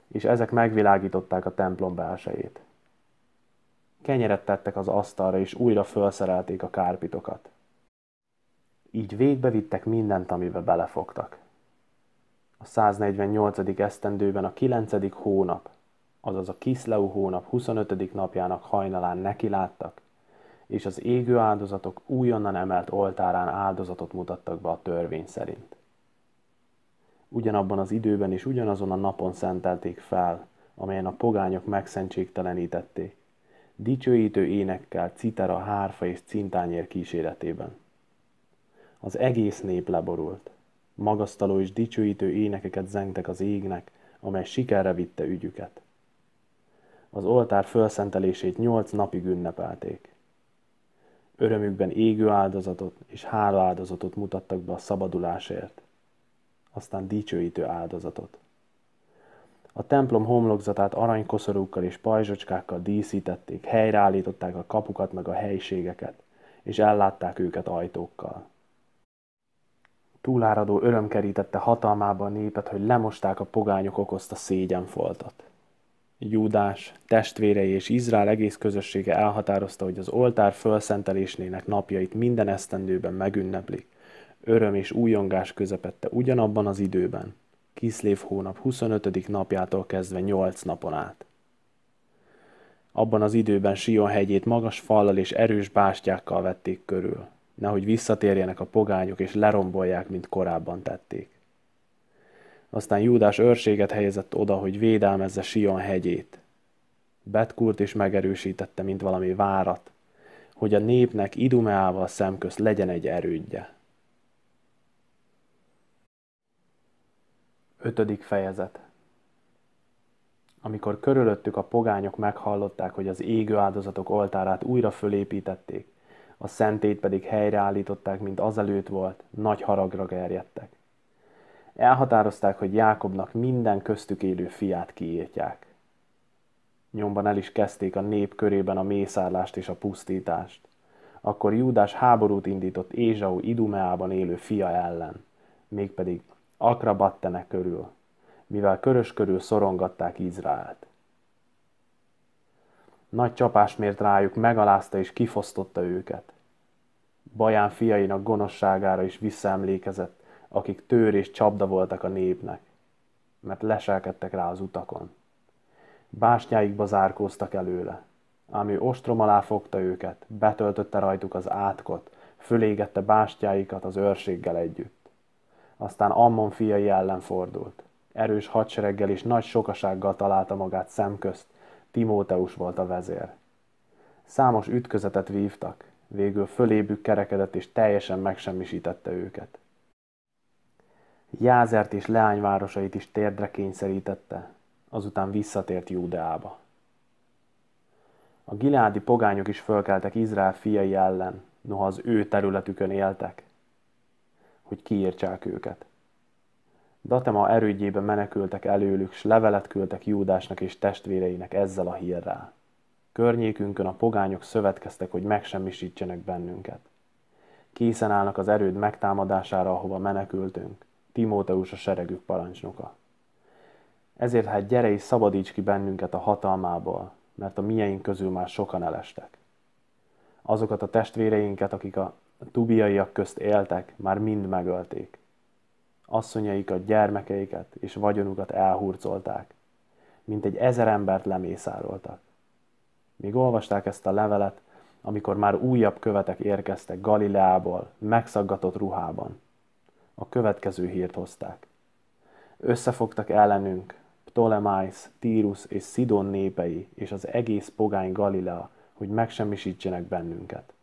és ezek megvilágították a templom belsejét. Kenyeret tettek az asztalra, és újra felszerelték a kárpitokat. Így végbe vittek mindent, amibe belefogtak. A 148. esztendőben a 9. hónap, azaz a Kiszleu hónap 25. napjának hajnalán nekiláttak, és az égő áldozatok újonnan emelt oltárán áldozatot mutattak be a törvény szerint. Ugyanabban az időben és ugyanazon a napon szentelték fel, amelyen a pogányok megszentségtelenítették, dicsőítő énekkel, citera, hárfa és cintányér kíséretében. Az egész nép leborult. Magasztaló és dicsőítő énekeket zengtek az égnek, amely sikerre vitte ügyüket. Az oltár fölszentelését nyolc napig ünnepelték. Örömükben égő áldozatot és hála áldozatot mutattak be a szabadulásért, aztán dicsőítő áldozatot. A templom homlokzatát aranykoszorúkkal és pajzsocskákkal díszítették, helyreállították a kapukat meg a helységeket, és ellátták őket ajtókkal. Túláradó öröm kerítette hatalmába a népet, hogy lemosták a pogányok okozta szégyenfoltot. Júdás, testvérei és Izrael egész közössége elhatározta, hogy az oltár fölszentelésnének napjait minden esztendőben megünneplik. Öröm és újongás közepette ugyanabban az időben, Kiszlév hónap 25. napjától kezdve 8 napon át. Abban az időben Sion hegyét magas fallal és erős bástyákkal vették körül, nehogy visszatérjenek a pogányok és lerombolják, mint korábban tették. Aztán Júdás őrséget helyezett oda, hogy védelmezze Sion hegyét. Betkurt is megerősítette, mint valami várat, hogy a népnek Idumeával szemköz legyen egy erődje. Ötödik fejezet Amikor körülöttük a pogányok meghallották, hogy az égő áldozatok oltárát újra fölépítették, a szentét pedig helyreállították, mint azelőtt volt, nagy haragra gerjedtek. Elhatározták, hogy Jákobnak minden köztük élő fiát kiírtják. Nyomban el is kezdték a nép körében a mészárlást és a pusztítást. Akkor Júdás háborút indított Ézsau Idumeában élő fia ellen, mégpedig Akrabattene körül, mivel körös körül szorongatták Izraelt. Nagy csapás mért rájuk, megalázta és kifosztotta őket. Baján fiainak gonoszságára is visszaemlékezett, akik tőr és csapda voltak a népnek, mert leselkedtek rá az utakon. Bástyáikba zárkóztak előle, ám ő ostrom alá fogta őket, betöltötte rajtuk az átkot, fölégette bástyáikat az őrséggel együtt. Aztán Ammon fiai ellen fordult. Erős hadsereggel és nagy sokasággal találta magát szemközt, Timóteus volt a vezér. Számos ütközetet vívtak, végül fölébük kerekedett és teljesen megsemmisítette őket. Jázert és leányvárosait is térdre kényszerítette, azután visszatért Júdeába. A giládi pogányok is fölkeltek Izrael fiai ellen, noha az ő területükön éltek, hogy kiírtsák őket. Datema erődjébe menekültek előlük, s levelet küldtek Júdásnak és testvéreinek ezzel a hírrel. Környékünkön a pogányok szövetkeztek, hogy megsemmisítsenek bennünket. Készen állnak az erőd megtámadására, ahova menekültünk, Timóteus a seregük parancsnoka. Ezért hát gyere és szabadíts ki bennünket a hatalmából, mert a mieink közül már sokan elestek. Azokat a testvéreinket, akik a tubiaiak közt éltek, már mind megölték. Asszonyaikat, gyermekeiket és vagyonukat elhurcolták. Mint egy ezer embert lemészároltak. Míg olvasták ezt a levelet, amikor már újabb követek érkeztek Galileából, megszaggatott ruhában, a következő hírt hozták. Összefogtak ellenünk Ptolemais, Tírus és Szidon népei és az egész pogány Galilea, hogy megsemmisítsenek bennünket.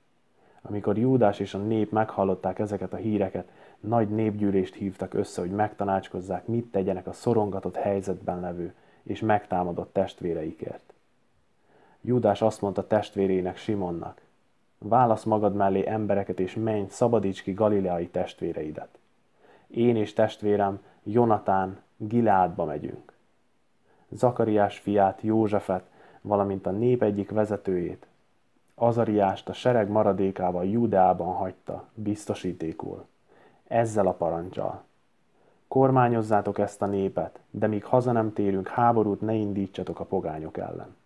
Amikor Júdás és a nép meghallották ezeket a híreket, nagy népgyűlést hívtak össze, hogy megtanácskozzák, mit tegyenek a szorongatott helyzetben levő és megtámadott testvéreikért. Júdás azt mondta testvérének Simonnak, válasz magad mellé embereket és menj, szabadíts ki galileai testvéreidet én és testvérem Jonatán Giládba megyünk. Zakariás fiát, Józsefet, valamint a nép egyik vezetőjét, Azariást a sereg maradékával Júdeában hagyta, biztosítékul. Ezzel a parancsal. Kormányozzátok ezt a népet, de míg haza nem térünk, háborút ne indítsatok a pogányok ellen.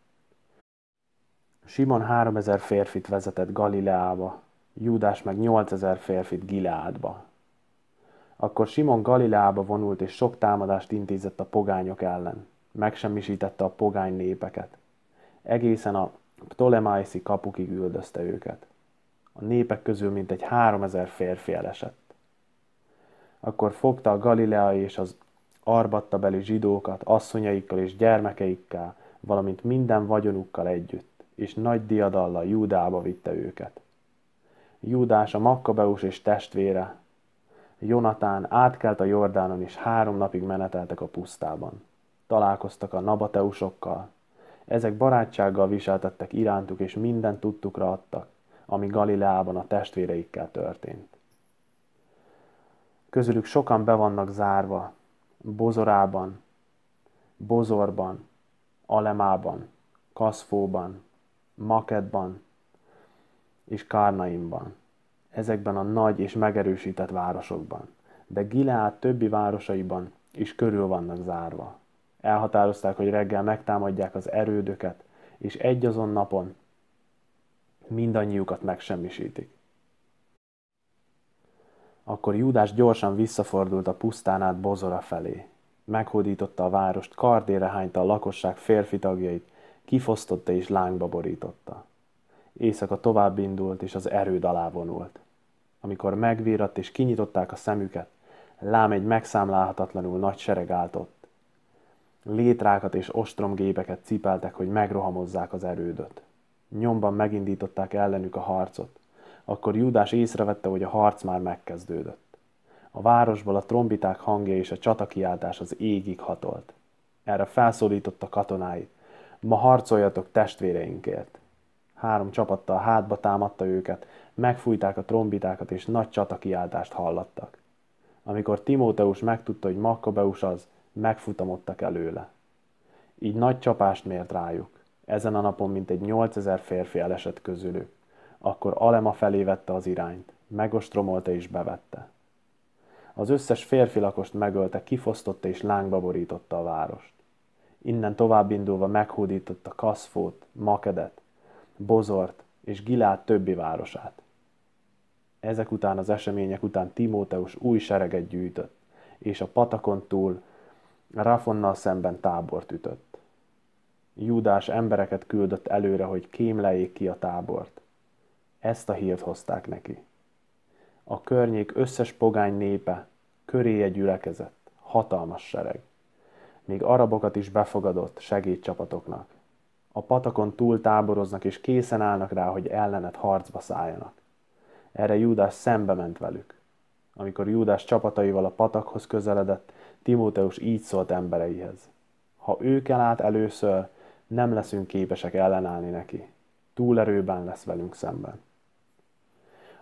Simon 3000 férfit vezetett Galileába, Júdás meg 8000 férfit Gileádba, akkor Simon Galileába vonult és sok támadást intézett a pogányok ellen. Megsemmisítette a pogány népeket. Egészen a Ptolemaiszi kapukig üldözte őket. A népek közül mintegy háromezer férfi elesett. Akkor fogta a galileai és az beli zsidókat, asszonyaikkal és gyermekeikkel, valamint minden vagyonukkal együtt, és nagy diadallal Júdába vitte őket. Júdás a Makkabeus és testvére Jonatán átkelt a Jordánon, és három napig meneteltek a pusztában. Találkoztak a nabateusokkal. Ezek barátsággal viseltettek irántuk, és mindent tudtukra adtak, ami Galileában a testvéreikkel történt. Közülük sokan be vannak zárva, Bozorában, Bozorban, Alemában, Kaszfóban, Makedban és Kárnaimban ezekben a nagy és megerősített városokban, de Gileát többi városaiban is körül vannak zárva. Elhatározták, hogy reggel megtámadják az erődöket, és egy azon napon mindannyiukat megsemmisítik. Akkor Júdás gyorsan visszafordult a pusztán át Bozora felé. Meghódította a várost, kardére hányta a lakosság férfi tagjait, kifosztotta és lángba borította. Éjszaka tovább indult, és az erőd alá vonult. Amikor megvíratt és kinyitották a szemüket, lám egy megszámlálhatatlanul nagy sereg állt ott. Létrákat és ostromgépeket cipeltek, hogy megrohamozzák az erődöt. Nyomban megindították ellenük a harcot. Akkor Júdás észrevette, hogy a harc már megkezdődött. A városból a trombiták hangja és a csatakiáltás az égig hatolt. Erre felszólította katonáit. Ma harcoljatok testvéreinkért három csapattal hátba támadta őket, megfújták a trombitákat és nagy csatakiáltást hallattak. Amikor Timóteus megtudta, hogy Makkabeus az, megfutamodtak előle. Így nagy csapást mért rájuk. Ezen a napon mintegy 8000 férfi elesett közülük. Akkor Alema felé vette az irányt, megostromolta és bevette. Az összes férfi lakost megölte, kifosztotta és lángba borította a várost. Innen tovább indulva meghódította Kaszfót, Makedet, Bozort és Gilád többi városát. Ezek után az események után Timóteus új sereget gyűjtött, és a patakon túl Rafonnal szemben tábort ütött. Júdás embereket küldött előre, hogy kémlejék ki a tábort. Ezt a hírt hozták neki. A környék összes pogány népe köréje gyülekezett, hatalmas sereg. Még arabokat is befogadott segédcsapatoknak a patakon túl táboroznak és készen állnak rá, hogy ellenet harcba szálljanak. Erre Júdás szembe ment velük. Amikor Júdás csapataival a patakhoz közeledett, Timóteus így szólt embereihez. Ha ő kell át először, nem leszünk képesek ellenállni neki. Túlerőben lesz velünk szemben.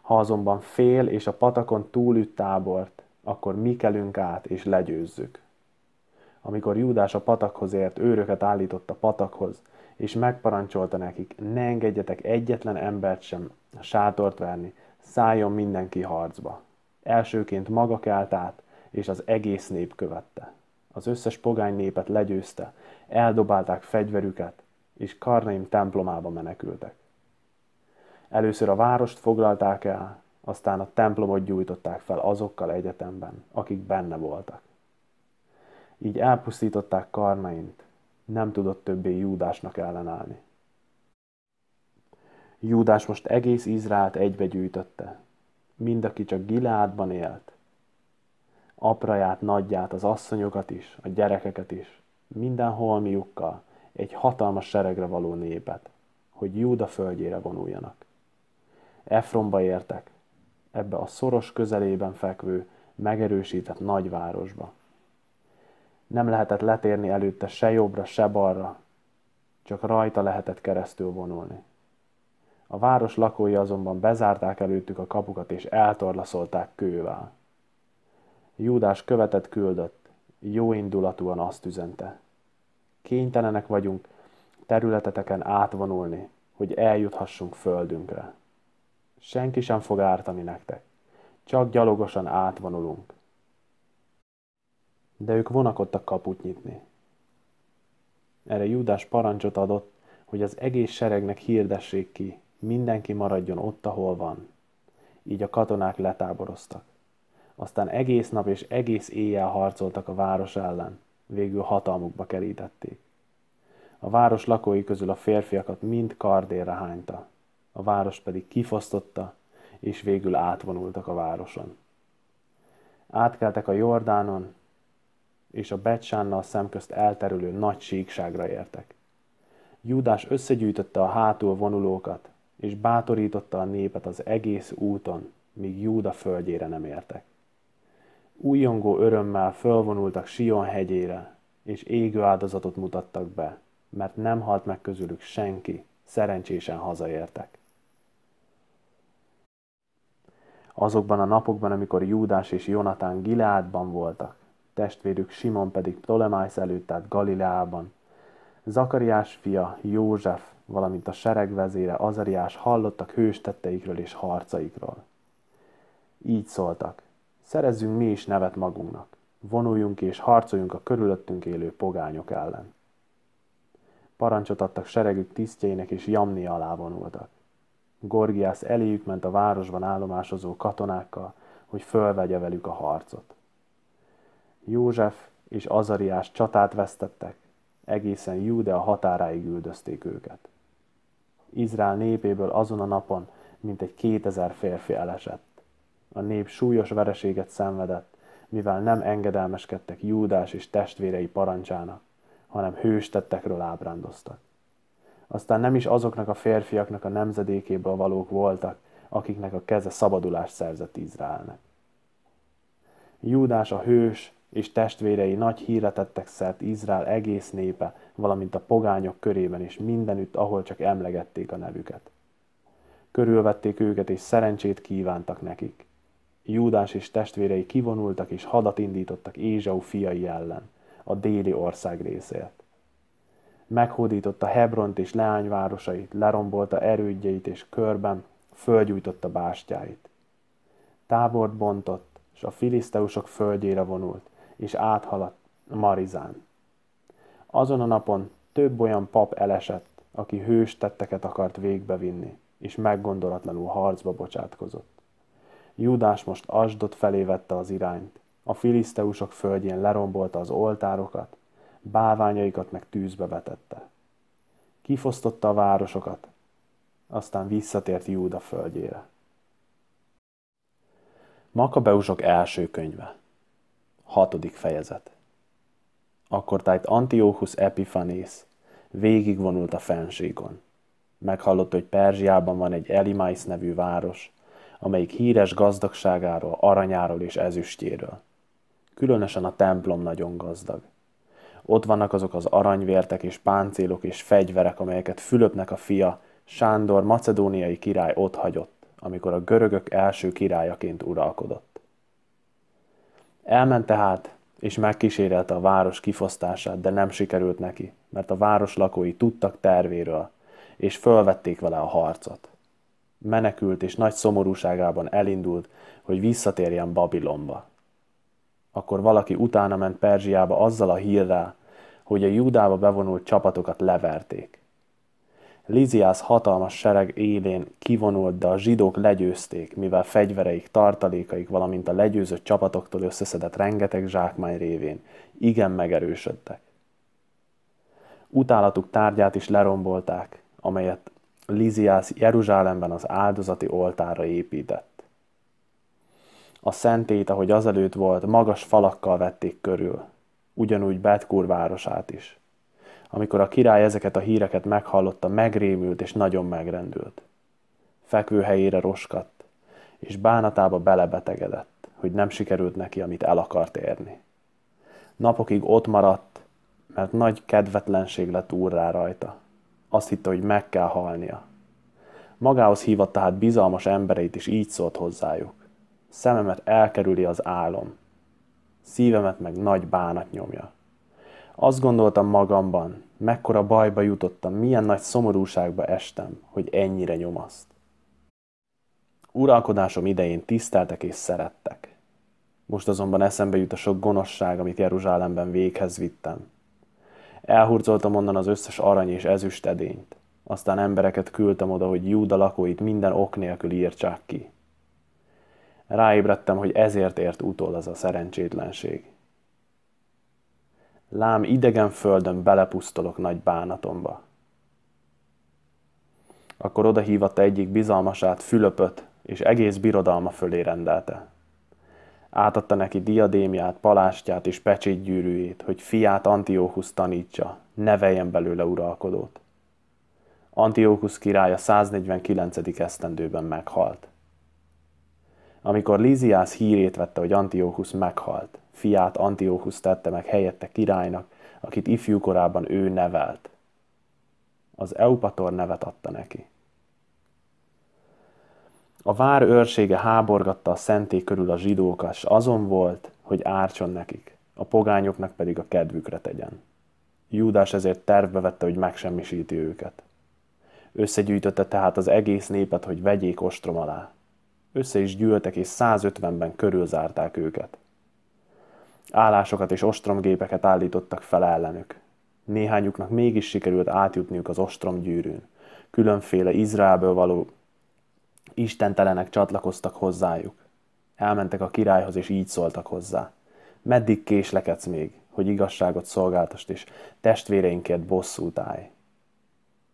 Ha azonban fél és a patakon túlüt tábort, akkor mi kelünk át és legyőzzük. Amikor Júdás a patakhoz ért, őröket állított a patakhoz, és megparancsolta nekik, ne engedjetek egyetlen embert sem a sátort verni, szálljon mindenki harcba. Elsőként maga kelt át, és az egész nép követte. Az összes pogány népet legyőzte, eldobálták fegyverüket, és Karnaim templomába menekültek. Először a várost foglalták el, aztán a templomot gyújtották fel azokkal egyetemben, akik benne voltak. Így elpusztították Karnaimt, nem tudott többé Júdásnak ellenállni. Júdás most egész Izraelt egybegyűjtötte, mind aki csak Gileádban élt. Apraját, nagyját, az asszonyokat is, a gyerekeket is, minden holmiukkal, egy hatalmas seregre való népet, hogy Júda földjére vonuljanak. Efromba értek, ebbe a szoros közelében fekvő, megerősített nagyvárosba. Nem lehetett letérni előtte se jobbra, se balra, csak rajta lehetett keresztül vonulni. A város lakói azonban bezárták előttük a kapukat és eltorlaszolták kővel. Júdás követet küldött, jó indulatúan azt üzente. Kénytelenek vagyunk területeteken átvonulni, hogy eljuthassunk földünkre. Senki sem fog ártani nektek, csak gyalogosan átvonulunk de ők vonakodtak kaput nyitni. Erre Júdás parancsot adott, hogy az egész seregnek hirdessék ki, mindenki maradjon ott, ahol van. Így a katonák letáboroztak. Aztán egész nap és egész éjjel harcoltak a város ellen, végül hatalmukba kerítették. A város lakói közül a férfiakat mind kardéra hányta, a város pedig kifosztotta, és végül átvonultak a városon. Átkeltek a Jordánon, és a becsánnal szemközt elterülő nagy síkságra értek. Júdás összegyűjtötte a hátul vonulókat, és bátorította a népet az egész úton, míg Júda földjére nem értek. Újongó örömmel fölvonultak Sion hegyére, és égő áldozatot mutattak be, mert nem halt meg közülük senki, szerencsésen hazaértek. Azokban a napokban, amikor Júdás és Jonatán Gileádban voltak, testvérük Simon pedig Ptolemais előtt tehát Galileában. Zakariás fia József, valamint a seregvezére Azariás hallottak hős tetteikről és harcaikról. Így szóltak, szerezzünk mi is nevet magunknak, vonuljunk és harcoljunk a körülöttünk élő pogányok ellen. Parancsot adtak seregük tisztjeinek és jamni alá vonultak. Gorgiász eléjük ment a városban állomásozó katonákkal, hogy fölvegye velük a harcot. József és Azariás csatát vesztettek, egészen Júdea határáig üldözték őket. Izrael népéből azon a napon mintegy kétezer férfi elesett. A nép súlyos vereséget szenvedett, mivel nem engedelmeskedtek Júdás és testvérei parancsának, hanem hőstettekről ábrándoztak. Aztán nem is azoknak a férfiaknak a nemzedékéből valók voltak, akiknek a keze szabadulást szerzett Izraelnek. Júdás a hős, és testvérei nagy híre tettek szert Izrael egész népe, valamint a pogányok körében és mindenütt, ahol csak emlegették a nevüket. Körülvették őket, és szerencsét kívántak nekik. Júdás és testvérei kivonultak, és hadat indítottak Ézsau fiai ellen, a déli ország részért. Meghódította Hebront és leányvárosait, lerombolta erődjeit, és körben fölgyújtotta bástyáit. Tábort bontott, és a filiszteusok földjére vonult, és áthaladt Marizán. Azon a napon több olyan pap elesett, aki hős tetteket akart végbevinni, és meggondolatlanul harcba bocsátkozott. Júdás most Asdot felé vette az irányt, a filiszteusok földjén lerombolta az oltárokat, báványaikat meg tűzbe vetette. Kifosztotta a városokat, aztán visszatért Júda földjére. Makabeusok első könyve Hatodik fejezet. Akkor tájt Antiochus Epiphanész végigvonult a fenségon. Meghallott, hogy Perzsiában van egy Elimais nevű város, amelyik híres gazdagságáról, aranyáról és ezüstjéről. Különösen a templom nagyon gazdag. Ott vannak azok az aranyvértek és páncélok és fegyverek, amelyeket Fülöpnek a fia, Sándor macedóniai király ott hagyott, amikor a görögök első királyaként uralkodott. Elment tehát, és megkísérelte a város kifosztását, de nem sikerült neki, mert a város lakói tudtak tervéről, és fölvették vele a harcot. Menekült és nagy szomorúságában elindult, hogy visszatérjen Babilonba. Akkor valaki utána ment Perzsiába azzal a hírrel, hogy a Júdába bevonult csapatokat leverték. Liziász hatalmas sereg élén kivonult, de a zsidók legyőzték, mivel fegyvereik, tartalékaik, valamint a legyőzött csapatoktól összeszedett rengeteg zsákmány révén igen megerősödtek. Utálatuk tárgyát is lerombolták, amelyet Liziász Jeruzsálemben az áldozati oltára épített. A szentét, ahogy azelőtt volt, magas falakkal vették körül, ugyanúgy Betkur városát is. Amikor a király ezeket a híreket meghallotta, megrémült és nagyon megrendült. Fekvőhelyére roskadt, és bánatába belebetegedett, hogy nem sikerült neki, amit el akart érni. Napokig ott maradt, mert nagy kedvetlenség lett úrrá rajta. Azt hitte, hogy meg kell halnia. Magához hívott tehát bizalmas embereit, és így szólt hozzájuk. Szememet elkerüli az álom, szívemet meg nagy bánat nyomja. Azt gondoltam magamban, mekkora bajba jutottam, milyen nagy szomorúságba estem, hogy ennyire nyomaszt. Uralkodásom idején tiszteltek és szerettek. Most azonban eszembe jut a sok gonoszság, amit Jeruzsálemben véghez vittem. Elhurcoltam onnan az összes arany és ezüst edényt. Aztán embereket küldtem oda, hogy Júda lakóit minden ok nélkül írtsák ki. Ráébredtem, hogy ezért ért utol az a szerencsétlenség lám idegen földön belepusztolok nagy bánatomba. Akkor odahívatta egyik bizalmasát, Fülöpöt, és egész birodalma fölé rendelte. Átadta neki diadémiát, palástját és pecsétgyűrűjét, hogy fiát Antiochus tanítsa, neveljen belőle uralkodót. Antiochus a 149. esztendőben meghalt. Amikor Líziász hírét vette, hogy Antiochus meghalt, fiát Antiochus tette meg helyette királynak, akit ifjúkorában ő nevelt. Az Eupator nevet adta neki. A vár őrsége háborgatta a szenté körül a zsidókat, s azon volt, hogy ártson nekik, a pogányoknak pedig a kedvükre tegyen. Júdás ezért tervbe vette, hogy megsemmisíti őket. Összegyűjtötte tehát az egész népet, hogy vegyék ostrom alá. Össze is gyűltek, és 150-ben körülzárták őket. Állásokat és ostromgépeket állítottak fel ellenük. Néhányuknak mégis sikerült átjutniuk az ostromgyűrűn. Különféle Izraelből való istentelenek csatlakoztak hozzájuk. Elmentek a királyhoz, és így szóltak hozzá. Meddig késlekedsz még, hogy igazságot szolgáltast, és testvéreinkért bosszút állj?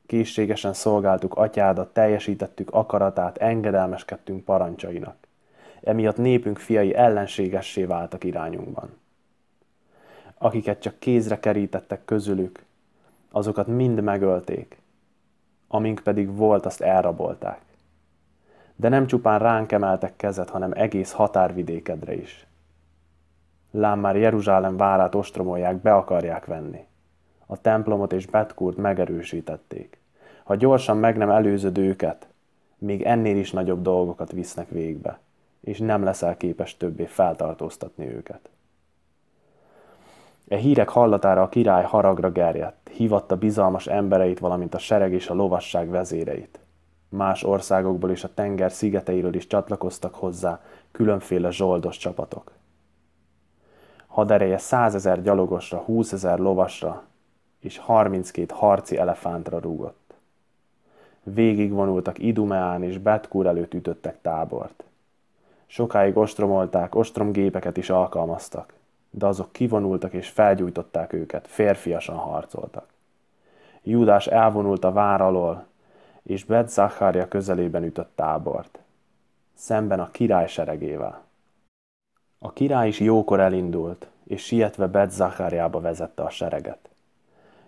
Készségesen szolgáltuk atyádat, teljesítettük akaratát, engedelmeskedtünk parancsainak. Emiatt népünk fiai ellenségessé váltak irányunkban akiket csak kézre kerítettek közülük, azokat mind megölték, amink pedig volt, azt elrabolták. De nem csupán ránk emeltek kezet, hanem egész határvidékedre is. Lám már Jeruzsálem várát ostromolják, be akarják venni. A templomot és Betkurt megerősítették. Ha gyorsan meg nem előzöd őket, még ennél is nagyobb dolgokat visznek végbe, és nem leszel képes többé feltartóztatni őket. E hírek hallatára a király haragra gerjedt, hívatta bizalmas embereit, valamint a sereg és a lovasság vezéreit. Más országokból és a tenger szigeteiről is csatlakoztak hozzá különféle zsoldos csapatok. Hadereje százezer gyalogosra, húszezer lovasra és harminckét harci elefántra rúgott. Végigvonultak Idumeán és Betkúr előtt ütöttek tábort. Sokáig ostromolták, ostromgépeket is alkalmaztak de azok kivonultak és felgyújtották őket, férfiasan harcoltak. Júdás elvonult a vár alól, és Bet Zachária közelében ütött tábort, szemben a király seregével. A király is jókor elindult, és sietve Bet Zachariába vezette a sereget.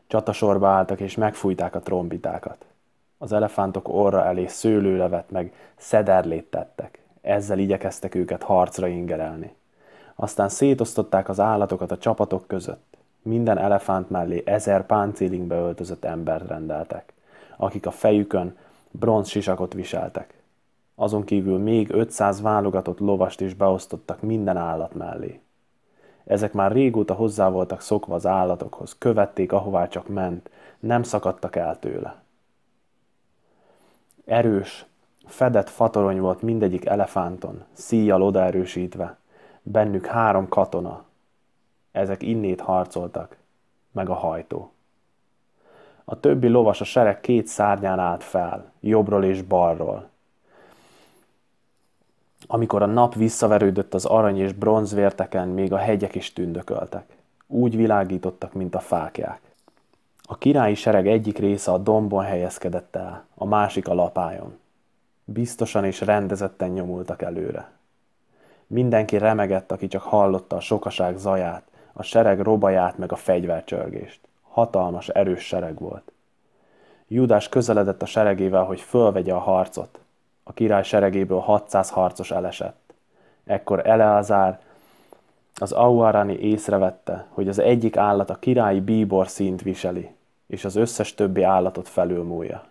Csatasorba álltak és megfújták a trombitákat. Az elefántok orra elé szőlőlevet meg szederlét tettek, ezzel igyekeztek őket harcra ingerelni. Aztán szétosztották az állatokat a csapatok között. Minden elefánt mellé ezer páncélingbe öltözött embert rendeltek, akik a fejükön bronz sisakot viseltek. Azon kívül még 500 válogatott lovast is beosztottak minden állat mellé. Ezek már régóta hozzá voltak szokva az állatokhoz, követték ahová csak ment, nem szakadtak el tőle. Erős, fedett fatorony volt mindegyik elefánton, szíjjal odaerősítve, bennük három katona. Ezek innét harcoltak, meg a hajtó. A többi lovas a sereg két szárnyán állt fel, jobbról és balról. Amikor a nap visszaverődött az arany és bronz vérteken, még a hegyek is tündököltek. Úgy világítottak, mint a fákják. A királyi sereg egyik része a dombon helyezkedett el, a másik a lapájon. Biztosan és rendezetten nyomultak előre. Mindenki remegett, aki csak hallotta a sokaság zaját, a sereg robaját meg a fegyvercsörgést. Hatalmas, erős sereg volt. Judás közeledett a seregével, hogy fölvegye a harcot. A király seregéből 600 harcos elesett. Ekkor Eleazár, az Auarani észrevette, hogy az egyik állat a királyi bíbor szint viseli, és az összes többi állatot felülmúlja.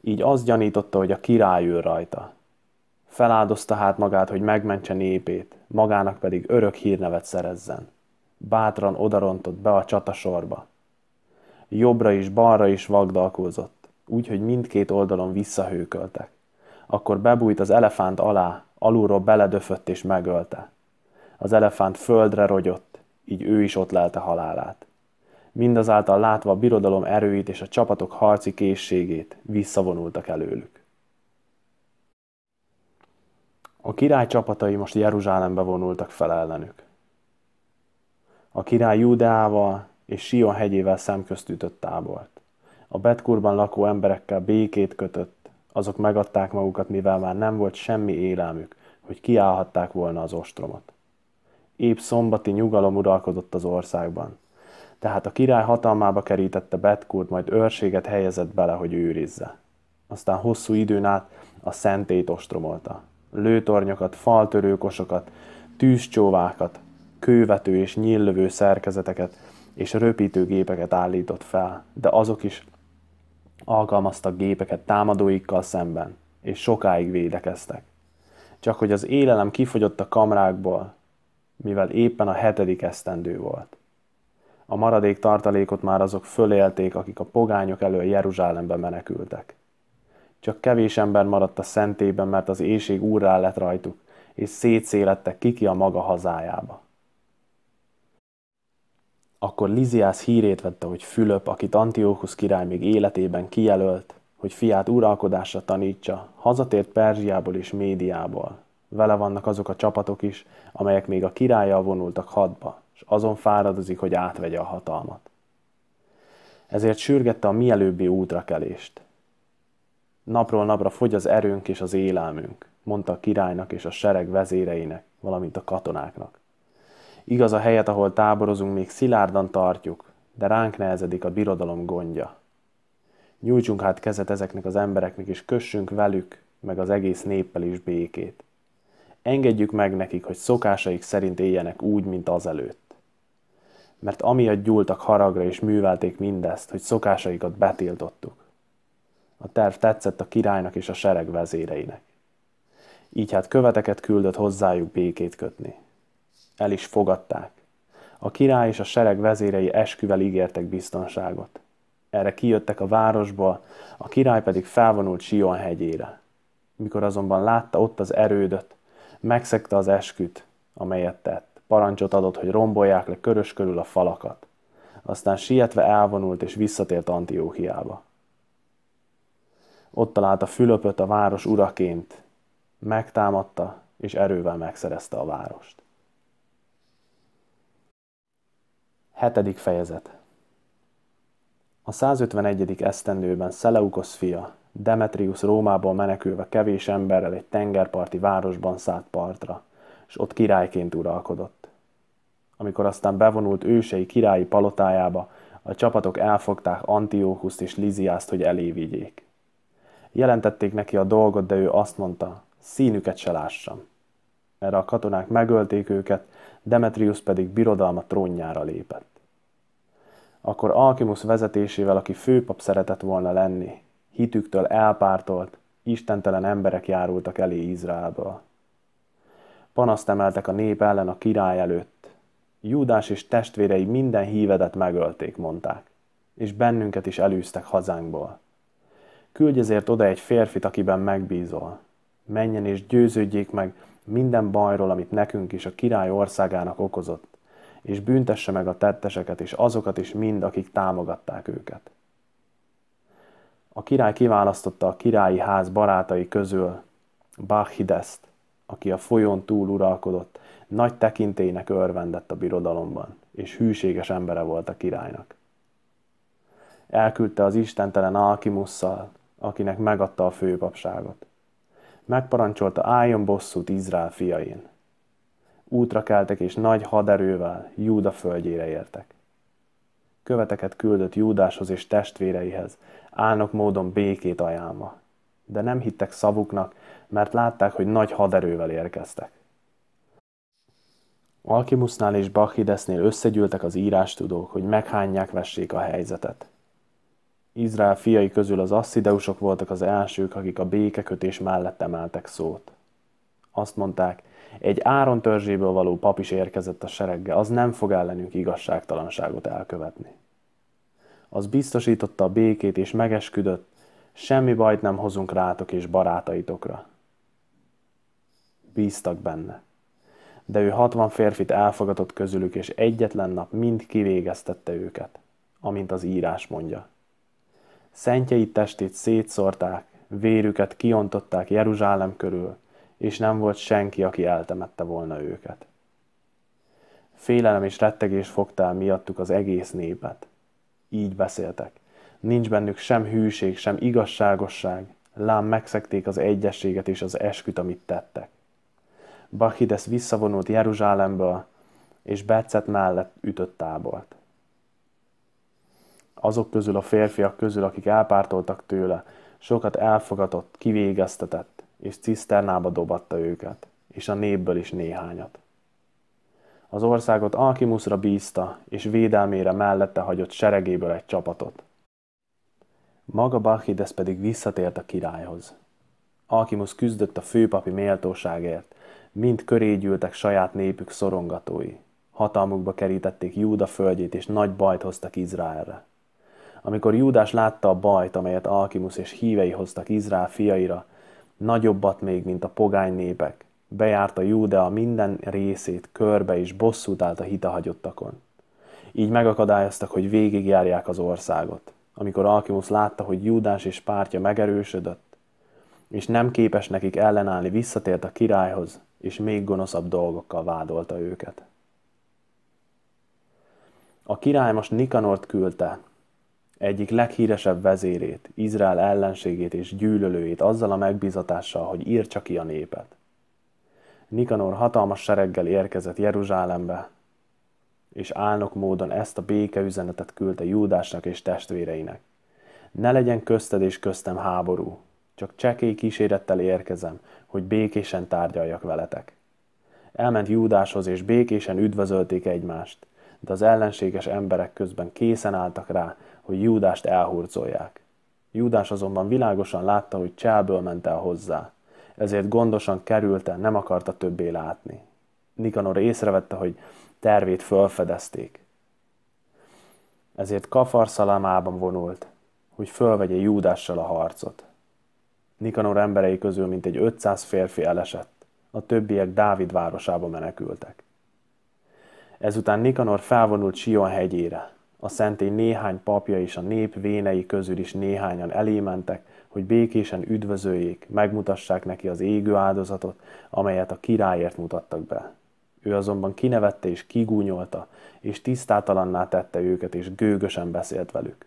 Így azt gyanította, hogy a király ül rajta, Feláldozta hát magát, hogy megmentse népét, magának pedig örök hírnevet szerezzen. Bátran odarontott be a csatasorba. Jobbra is, balra is vagdalkozott, úgyhogy mindkét oldalon visszahőköltek. Akkor bebújt az elefánt alá, alulról beledöfött és megölte. Az elefánt földre rogyott, így ő is ott lelte halálát. Mindazáltal látva a birodalom erőit és a csapatok harci készségét, visszavonultak előlük. A király csapatai most Jeruzsálembe vonultak fel ellenük. A király Judával és Sion hegyével szemközt ütött tábort. A Betkurban lakó emberekkel békét kötött, azok megadták magukat, mivel már nem volt semmi élelmük, hogy kiállhatták volna az ostromot. Épp szombati nyugalom uralkodott az országban, tehát a király hatalmába kerítette Betkurt, majd őrséget helyezett bele, hogy őrizze. Aztán hosszú időn át a szentét ostromolta lőtornyokat, faltörőkosokat, tűzcsóvákat, kővető és nyíllövő szerkezeteket és röpítőgépeket állított fel, de azok is alkalmaztak gépeket támadóikkal szemben, és sokáig védekeztek. Csak hogy az élelem kifogyott a kamrákból, mivel éppen a hetedik esztendő volt. A maradék tartalékot már azok fölélték, akik a pogányok elől Jeruzsálembe menekültek. Csak kevés ember maradt a szentében, mert az éjség úrrá lett rajtuk, és szétszélettek kiki a maga hazájába. Akkor Liziász hírét vette, hogy Fülöp, akit Antiochus király még életében kijelölt, hogy fiát uralkodásra tanítsa, hazatért Perzsiából és Médiából. Vele vannak azok a csapatok is, amelyek még a királlyal vonultak hadba, és azon fáradozik, hogy átvegye a hatalmat. Ezért sürgette a mielőbbi útrakelést. Napról napra fogy az erőnk és az élelmünk, mondta a királynak és a sereg vezéreinek, valamint a katonáknak. Igaz a helyet, ahol táborozunk, még szilárdan tartjuk, de ránk nehezedik a birodalom gondja. Nyújtsunk hát kezet ezeknek az embereknek, és kössünk velük, meg az egész néppel is békét. Engedjük meg nekik, hogy szokásaik szerint éljenek úgy, mint azelőtt. Mert amiatt gyúltak haragra és művelték mindezt, hogy szokásaikat betiltottuk. A terv tetszett a királynak és a sereg vezéreinek. Így hát követeket küldött hozzájuk békét kötni. El is fogadták. A király és a sereg vezérei esküvel ígértek biztonságot. Erre kijöttek a városból, a király pedig felvonult Sion hegyére. Mikor azonban látta ott az erődöt, megszegte az esküt, amelyet tett. Parancsot adott, hogy rombolják le körös körül a falakat. Aztán sietve elvonult és visszatért Antiókiába. Ott találta Fülöpöt a város uraként, megtámadta és erővel megszerezte a várost. Hetedik fejezet A 151. esztendőben Szeleukosz fia, Demetrius Rómából menekülve kevés emberrel egy tengerparti városban szállt partra, és ott királyként uralkodott. Amikor aztán bevonult ősei királyi palotájába, a csapatok elfogták Antiókuszt és Liziászt, hogy elévigyék. Jelentették neki a dolgot, de ő azt mondta, színüket se lássam. Erre a katonák megölték őket, Demetrius pedig birodalma trónjára lépett. Akkor Alkimus vezetésével, aki főpap szeretett volna lenni, hitüktől elpártolt, istentelen emberek járultak elé Izraelből. Panaszt emeltek a nép ellen a király előtt. Júdás és testvérei minden hívedet megölték, mondták, és bennünket is elűztek hazánkból. Küldj ezért oda egy férfit, akiben megbízol. Menjen és győződjék meg minden bajról, amit nekünk és a király országának okozott, és büntesse meg a tetteseket és azokat is mind, akik támogatták őket. A király kiválasztotta a királyi ház barátai közül Bachideszt, aki a folyón túl uralkodott, nagy tekintélynek örvendett a birodalomban, és hűséges embere volt a királynak. Elküldte az istentelen Alkimusszal, akinek megadta a főpapságot. Megparancsolta álljon bosszút Izrael fiain. Útra keltek és nagy haderővel Júda földjére értek. Követeket küldött Júdáshoz és testvéreihez, álnok módon békét ajánlva. De nem hittek szavuknak, mert látták, hogy nagy haderővel érkeztek. Alkimusnál és Bachidesnél összegyűltek az írástudók, hogy meghányják vessék a helyzetet. Izrael fiai közül az asszideusok voltak az elsők, akik a békekötés mellett emeltek szót. Azt mondták, egy Áron törzséből való pap is érkezett a seregge, az nem fog ellenünk igazságtalanságot elkövetni. Az biztosította a békét és megesküdött, semmi bajt nem hozunk rátok és barátaitokra. Bíztak benne. De ő hatvan férfit elfogadott közülük, és egyetlen nap mind kivégeztette őket, amint az írás mondja. Szentjei testét szétszorták, vérüket kiontották Jeruzsálem körül, és nem volt senki, aki eltemette volna őket. Félelem és rettegés fogta miattuk az egész népet. Így beszéltek. Nincs bennük sem hűség, sem igazságosság, lám megszekték az egyességet és az esküt, amit tettek. Bachides visszavonult Jeruzsálemből, és Becet mellett ütött tábort azok közül a férfiak közül, akik elpártoltak tőle, sokat elfogatott, kivégeztetett, és ciszternába dobatta őket, és a népből is néhányat. Az országot Alkimuszra bízta, és védelmére mellette hagyott seregéből egy csapatot. Maga Bachides pedig visszatért a királyhoz. Alkimusz küzdött a főpapi méltóságért, mint köré gyűltek saját népük szorongatói. Hatalmukba kerítették Júda földjét, és nagy bajt hoztak Izraelre. Amikor Júdás látta a bajt, amelyet Alkimus és hívei hoztak Izrael fiaira, nagyobbat még, mint a pogány népek, bejárta Júdea minden részét körbe és bosszút állt a hitahagyottakon. Így megakadályoztak, hogy végigjárják az országot. Amikor Alkimus látta, hogy Júdás és pártja megerősödött, és nem képes nekik ellenállni, visszatért a királyhoz, és még gonoszabb dolgokkal vádolta őket. A király most Nikanort küldte, egyik leghíresebb vezérét, Izrael ellenségét és gyűlölőjét azzal a megbízatással, hogy írtsa ki a népet. Nikanor hatalmas sereggel érkezett Jeruzsálembe, és álnok módon ezt a békeüzenetet küldte Júdásnak és testvéreinek. Ne legyen közted és köztem háború, csak csekély kísérettel érkezem, hogy békésen tárgyaljak veletek. Elment Júdáshoz, és békésen üdvözölték egymást, de az ellenséges emberek közben készen álltak rá, hogy Júdást elhurcolják. Júdás azonban világosan látta, hogy Csáből ment el hozzá, ezért gondosan került el, nem akarta többé látni. Nikanor észrevette, hogy tervét fölfedezték. Ezért szalámában vonult, hogy fölvegye Júdással a harcot. Nikanor emberei közül mintegy 500 férfi elesett, a többiek Dávid városába menekültek. Ezután Nikanor felvonult Sion hegyére, a szentély néhány papja és a nép vénei közül is néhányan elémentek, hogy békésen üdvözöljék, megmutassák neki az égő áldozatot, amelyet a királyért mutattak be. Ő azonban kinevette és kigúnyolta, és tisztátalanná tette őket, és gőgösen beszélt velük.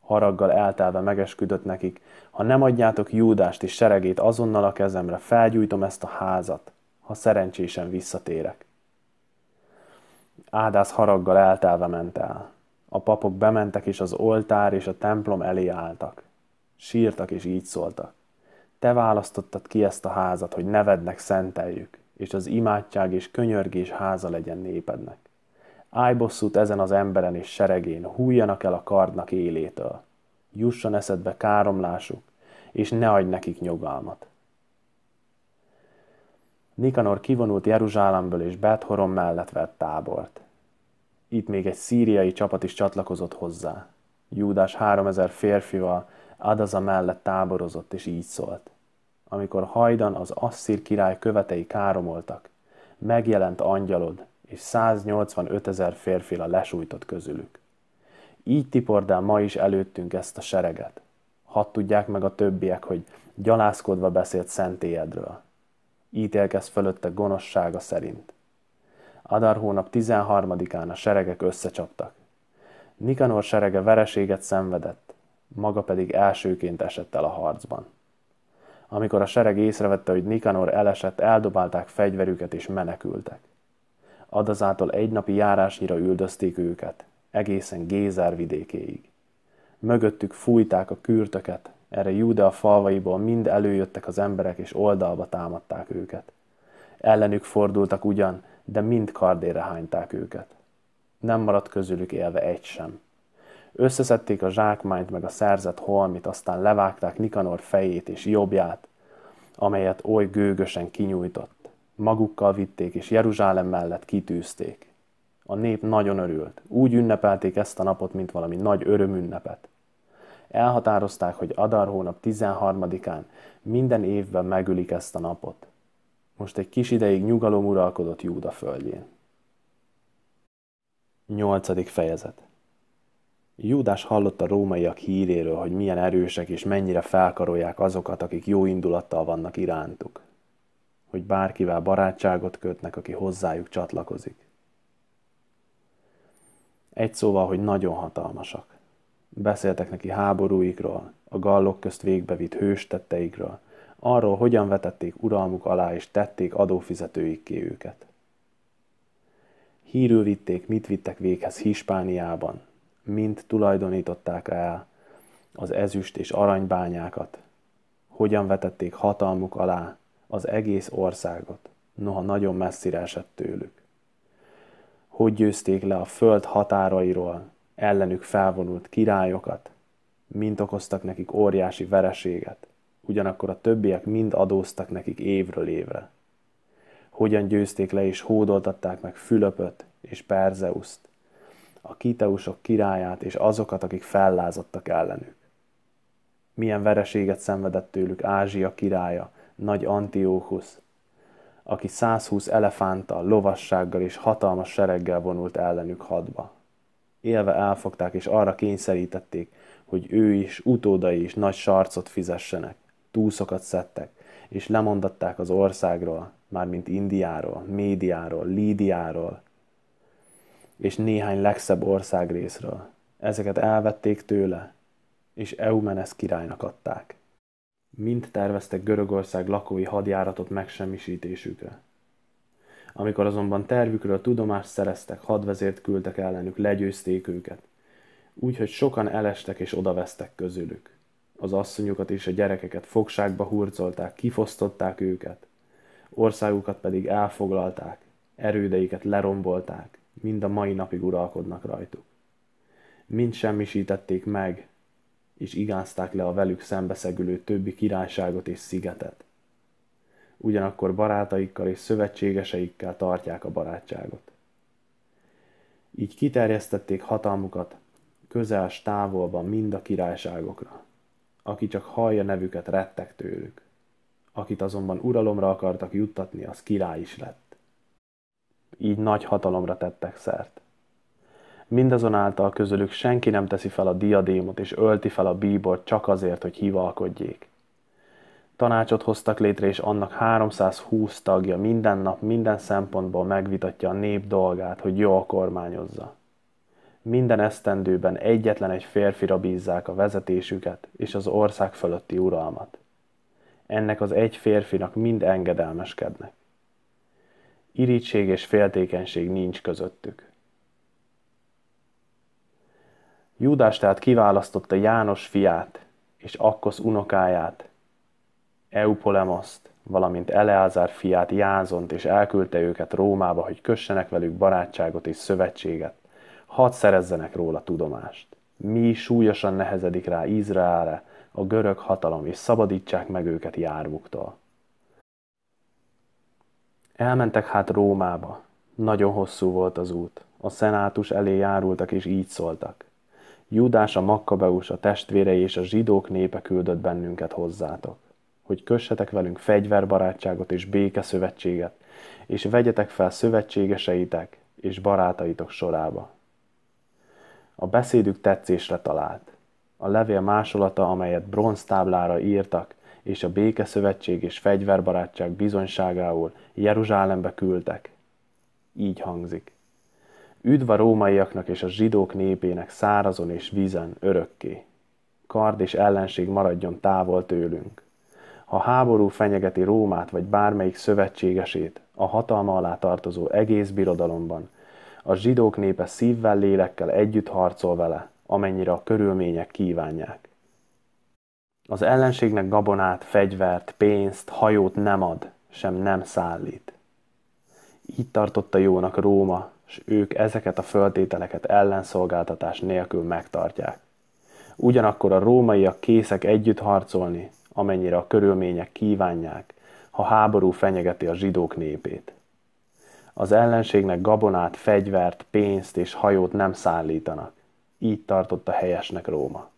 Haraggal eltelve megesküdött nekik, ha nem adjátok Júdást és seregét azonnal a kezemre, felgyújtom ezt a házat, ha szerencsésen visszatérek. Ádász haraggal eltelve ment el a papok bementek, és az oltár és a templom elé álltak. Sírtak, és így szóltak. Te választottad ki ezt a házat, hogy nevednek szenteljük, és az imádság és könyörgés háza legyen népednek. Állj bosszút ezen az emberen és seregén, hújjanak el a kardnak élétől. Jusson eszedbe káromlásuk, és ne adj nekik nyugalmat. Nikanor kivonult Jeruzsálemből és Bethoron mellett vett tábort. Itt még egy szíriai csapat is csatlakozott hozzá. Júdás 3000 férfival Adaza mellett táborozott, és így szólt. Amikor hajdan az asszír király követei káromoltak, megjelent angyalod, és 185 ezer a lesújtott közülük. Így tipordál ma is előttünk ezt a sereget. Hadd tudják meg a többiek, hogy gyalászkodva beszélt szentélyedről. Ítélkez fölötte gonoszsága szerint. Adar hónap 13-án a seregek összecsaptak. Nikanor serege vereséget szenvedett, maga pedig elsőként esett el a harcban. Amikor a sereg észrevette, hogy Nikanor elesett, eldobálták fegyverüket és menekültek. Adazától egy napi járásnyira üldözték őket, egészen Gézár vidékéig. Mögöttük fújták a kürtöket, erre a falvaiból mind előjöttek az emberek és oldalba támadták őket. Ellenük fordultak ugyan, de mind kardére hányták őket. Nem maradt közülük élve egy sem. Összeszedték a zsákmányt meg a szerzett holmit, aztán levágták Nikanor fejét és jobbját, amelyet oly gőgösen kinyújtott. Magukkal vitték és Jeruzsálem mellett kitűzték. A nép nagyon örült. Úgy ünnepelték ezt a napot, mint valami nagy örömünnepet. Elhatározták, hogy Adar hónap 13-án minden évben megülik ezt a napot. Most egy kis ideig nyugalom uralkodott Júda földjén. Nyolcadik fejezet Júdás hallott a rómaiak híréről, hogy milyen erősek és mennyire felkarolják azokat, akik jó indulattal vannak irántuk. Hogy bárkivel barátságot kötnek, aki hozzájuk csatlakozik. Egy szóval, hogy nagyon hatalmasak. Beszéltek neki háborúikról, a gallok közt végbevitt hőstetteikről, arról, hogyan vetették uralmuk alá és tették adófizetőikké őket. Hírül vitték, mit vittek véghez Hispániában, mint tulajdonították el az ezüst és aranybányákat, hogyan vetették hatalmuk alá az egész országot, noha nagyon messzire esett tőlük. Hogy győzték le a föld határairól ellenük felvonult királyokat, mint okoztak nekik óriási vereséget, ugyanakkor a többiek mind adóztak nekik évről évre. Hogyan győzték le és hódoltatták meg Fülöpöt és Perzeuszt, a kiteusok királyát és azokat, akik fellázadtak ellenük. Milyen vereséget szenvedett tőlük Ázsia királya, nagy Antióchusz, aki 120 elefánttal, lovassággal és hatalmas sereggel vonult ellenük hadba. Élve elfogták és arra kényszerítették, hogy ő is, utódai is nagy sarcot fizessenek túszokat szedtek, és lemondatták az országról, mármint Indiáról, Médiáról, Lídiáról, és néhány legszebb ország részről. Ezeket elvették tőle, és Eumenes királynak adták. Mind terveztek Görögország lakói hadjáratot megsemmisítésükre. Amikor azonban tervükről tudomást szereztek, hadvezért küldtek ellenük, legyőzték őket. Úgyhogy sokan elestek és odavesztek közülük az asszonyokat és a gyerekeket fogságba hurcolták, kifosztották őket, országukat pedig elfoglalták, erődeiket lerombolták, mind a mai napig uralkodnak rajtuk. Mind semmisítették meg, és igázták le a velük szembeszegülő többi királyságot és szigetet. Ugyanakkor barátaikkal és szövetségeseikkel tartják a barátságot. Így kiterjesztették hatalmukat közel, távolban mind a királyságokra aki csak hallja nevüket, rettek tőlük. Akit azonban uralomra akartak juttatni, az király is lett. Így nagy hatalomra tettek szert. Mindazonáltal közülük senki nem teszi fel a diadémot és ölti fel a bíbort csak azért, hogy hivalkodjék. Tanácsot hoztak létre, és annak 320 tagja minden nap minden szempontból megvitatja a nép dolgát, hogy jól kormányozza minden esztendőben egyetlen egy férfira bízzák a vezetésüket és az ország fölötti uralmat. Ennek az egy férfinak mind engedelmeskednek. Irítség és féltékenység nincs közöttük. Júdás tehát kiválasztotta János fiát és Akkosz unokáját, Eupolemoszt, valamint Eleázár fiát Jázont, és elküldte őket Rómába, hogy kössenek velük barátságot és szövetséget, hadd szerezzenek róla tudomást. Mi súlyosan nehezedik rá Izraelre, a görög hatalom, és szabadítsák meg őket járvuktól. Elmentek hát Rómába. Nagyon hosszú volt az út. A szenátus elé járultak, és így szóltak. Judás a Makkabeus, a testvérei és a zsidók népe küldött bennünket hozzátok, hogy kössetek velünk fegyverbarátságot és békeszövetséget, és vegyetek fel szövetségeseitek és barátaitok sorába, a beszédük tetszésre talált. A levél másolata, amelyet bronztáblára írtak, és a békeszövetség és fegyverbarátság bizonyságául Jeruzsálembe küldtek. Így hangzik. Üdv a rómaiaknak és a zsidók népének szárazon és vízen örökké. Kard és ellenség maradjon távol tőlünk. Ha háború fenyegeti Rómát vagy bármelyik szövetségesét, a hatalma alá tartozó egész birodalomban, a zsidók népe szívvel, lélekkel együtt harcol vele, amennyire a körülmények kívánják. Az ellenségnek gabonát, fegyvert, pénzt, hajót nem ad, sem nem szállít. Így tartotta jónak Róma, s ők ezeket a föltételeket ellenszolgáltatás nélkül megtartják. Ugyanakkor a rómaiak készek együtt harcolni, amennyire a körülmények kívánják, ha háború fenyegeti a zsidók népét az ellenségnek gabonát, fegyvert, pénzt és hajót nem szállítanak. Így tartotta helyesnek Róma.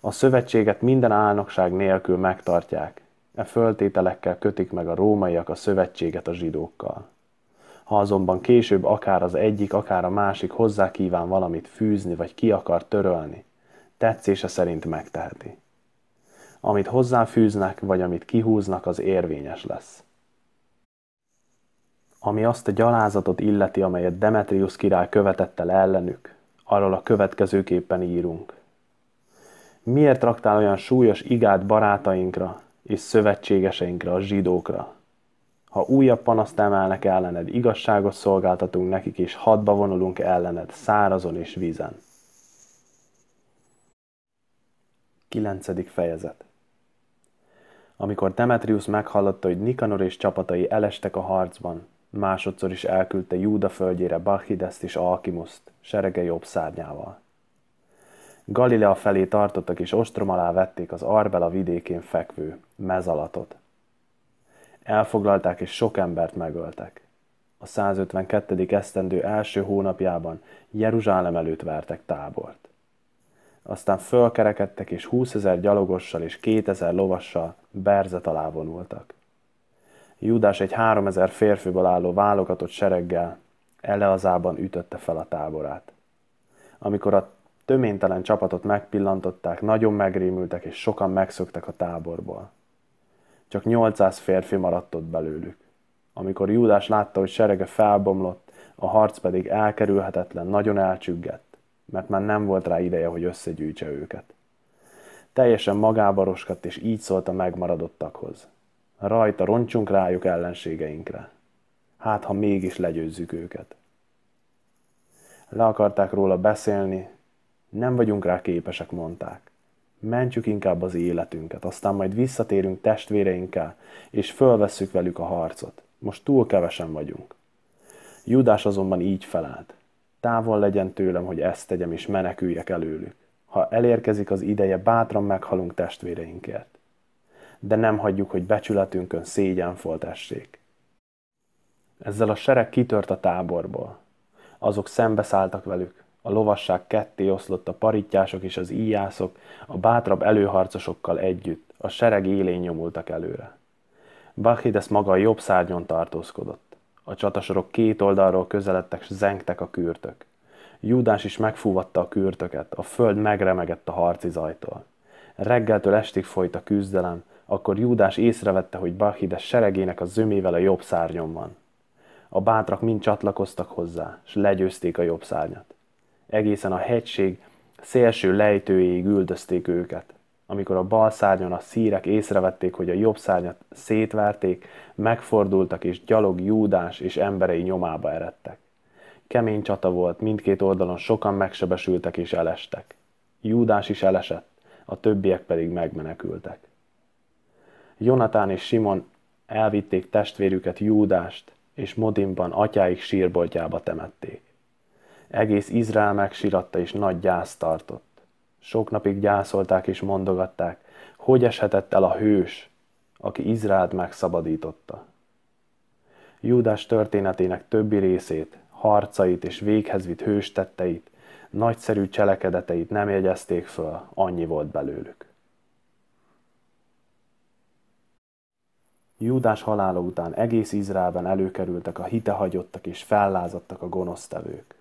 A szövetséget minden álnokság nélkül megtartják, e föltételekkel kötik meg a rómaiak a szövetséget a zsidókkal. Ha azonban később akár az egyik, akár a másik hozzá kíván valamit fűzni, vagy ki akar törölni, tetszése szerint megteheti. Amit hozzáfűznek, vagy amit kihúznak, az érvényes lesz ami azt a gyalázatot illeti, amelyet Demetrius király követett el ellenük. Arról a következőképpen írunk. Miért raktál olyan súlyos igát barátainkra és szövetségeseinkre, a zsidókra? Ha újabb panaszt emelnek ellened, igazságot szolgáltatunk nekik, és hadba vonulunk ellened, szárazon és vízen. 9. fejezet Amikor Demetrius meghallotta, hogy Nikanor és csapatai elestek a harcban, Másodszor is elküldte Júda földjére Bachideszt és Alkimuszt, serege jobb szárnyával. Galilea felé tartottak és ostrom alá vették az Arbela vidékén fekvő mezalatot. Elfoglalták és sok embert megöltek. A 152. esztendő első hónapjában Jeruzsálem előtt vertek tábort. Aztán fölkerekedtek és 20 ezer gyalogossal és 2000 lovassal Berzet alá vonultak. Júdás egy háromezer férfiből álló válogatott sereggel Eleazában ütötte fel a táborát. Amikor a töménytelen csapatot megpillantották, nagyon megrémültek, és sokan megszöktek a táborból. Csak 800 férfi maradt ott belőlük. Amikor Júdás látta, hogy serege felbomlott, a harc pedig elkerülhetetlen, nagyon elcsüggett, mert már nem volt rá ideje, hogy összegyűjtse őket. Teljesen magába roskadt, és így szólt a megmaradottakhoz rajta roncsunk rájuk ellenségeinkre. Hát, ha mégis legyőzzük őket. Le akarták róla beszélni, nem vagyunk rá képesek, mondták. Mentjük inkább az életünket, aztán majd visszatérünk testvéreinkkel, és fölvesszük velük a harcot. Most túl kevesen vagyunk. Judás azonban így felelt. Távol legyen tőlem, hogy ezt tegyem, és meneküljek előlük. Ha elérkezik az ideje, bátran meghalunk testvéreinkért de nem hagyjuk, hogy becsületünkön szégyenfoltessék. Ezzel a sereg kitört a táborból. Azok szembeszálltak velük. A lovasság ketté oszlott a parittyások és az íjászok, a bátrabb előharcosokkal együtt, a sereg élén nyomultak előre. Bachides maga a jobb szárnyon tartózkodott. A csatasorok két oldalról közeledtek, s zengtek a kürtök. Júdás is megfúvatta a kürtöket, a föld megremegett a harci zajtól. Reggeltől estig folyt a küzdelem, akkor Júdás észrevette, hogy Bachides seregének a zömével a jobb szárnyon van. A bátrak mind csatlakoztak hozzá, s legyőzték a jobb szárnyat. Egészen a hegység szélső lejtőjéig üldözték őket. Amikor a bal szárnyon a szírek észrevették, hogy a jobb szárnyat szétverték, megfordultak és gyalog Júdás és emberei nyomába eredtek. Kemény csata volt, mindkét oldalon sokan megsebesültek és elestek. Júdás is elesett, a többiek pedig megmenekültek. Jonatán és Simon elvitték testvérüket Júdást, és Modinban atyáik sírboltjába temették. Egész Izrael megsiratta és nagy gyász tartott. Sok napig gyászolták és mondogatták, hogy eshetett el a hős, aki Izraelt megszabadította. Júdás történetének többi részét, harcait és véghez vitt hőstetteit, nagyszerű cselekedeteit nem jegyezték föl, annyi volt belőlük. Júdás halála után egész Izraelben előkerültek a hitehagyottak és fellázadtak a gonosztevők.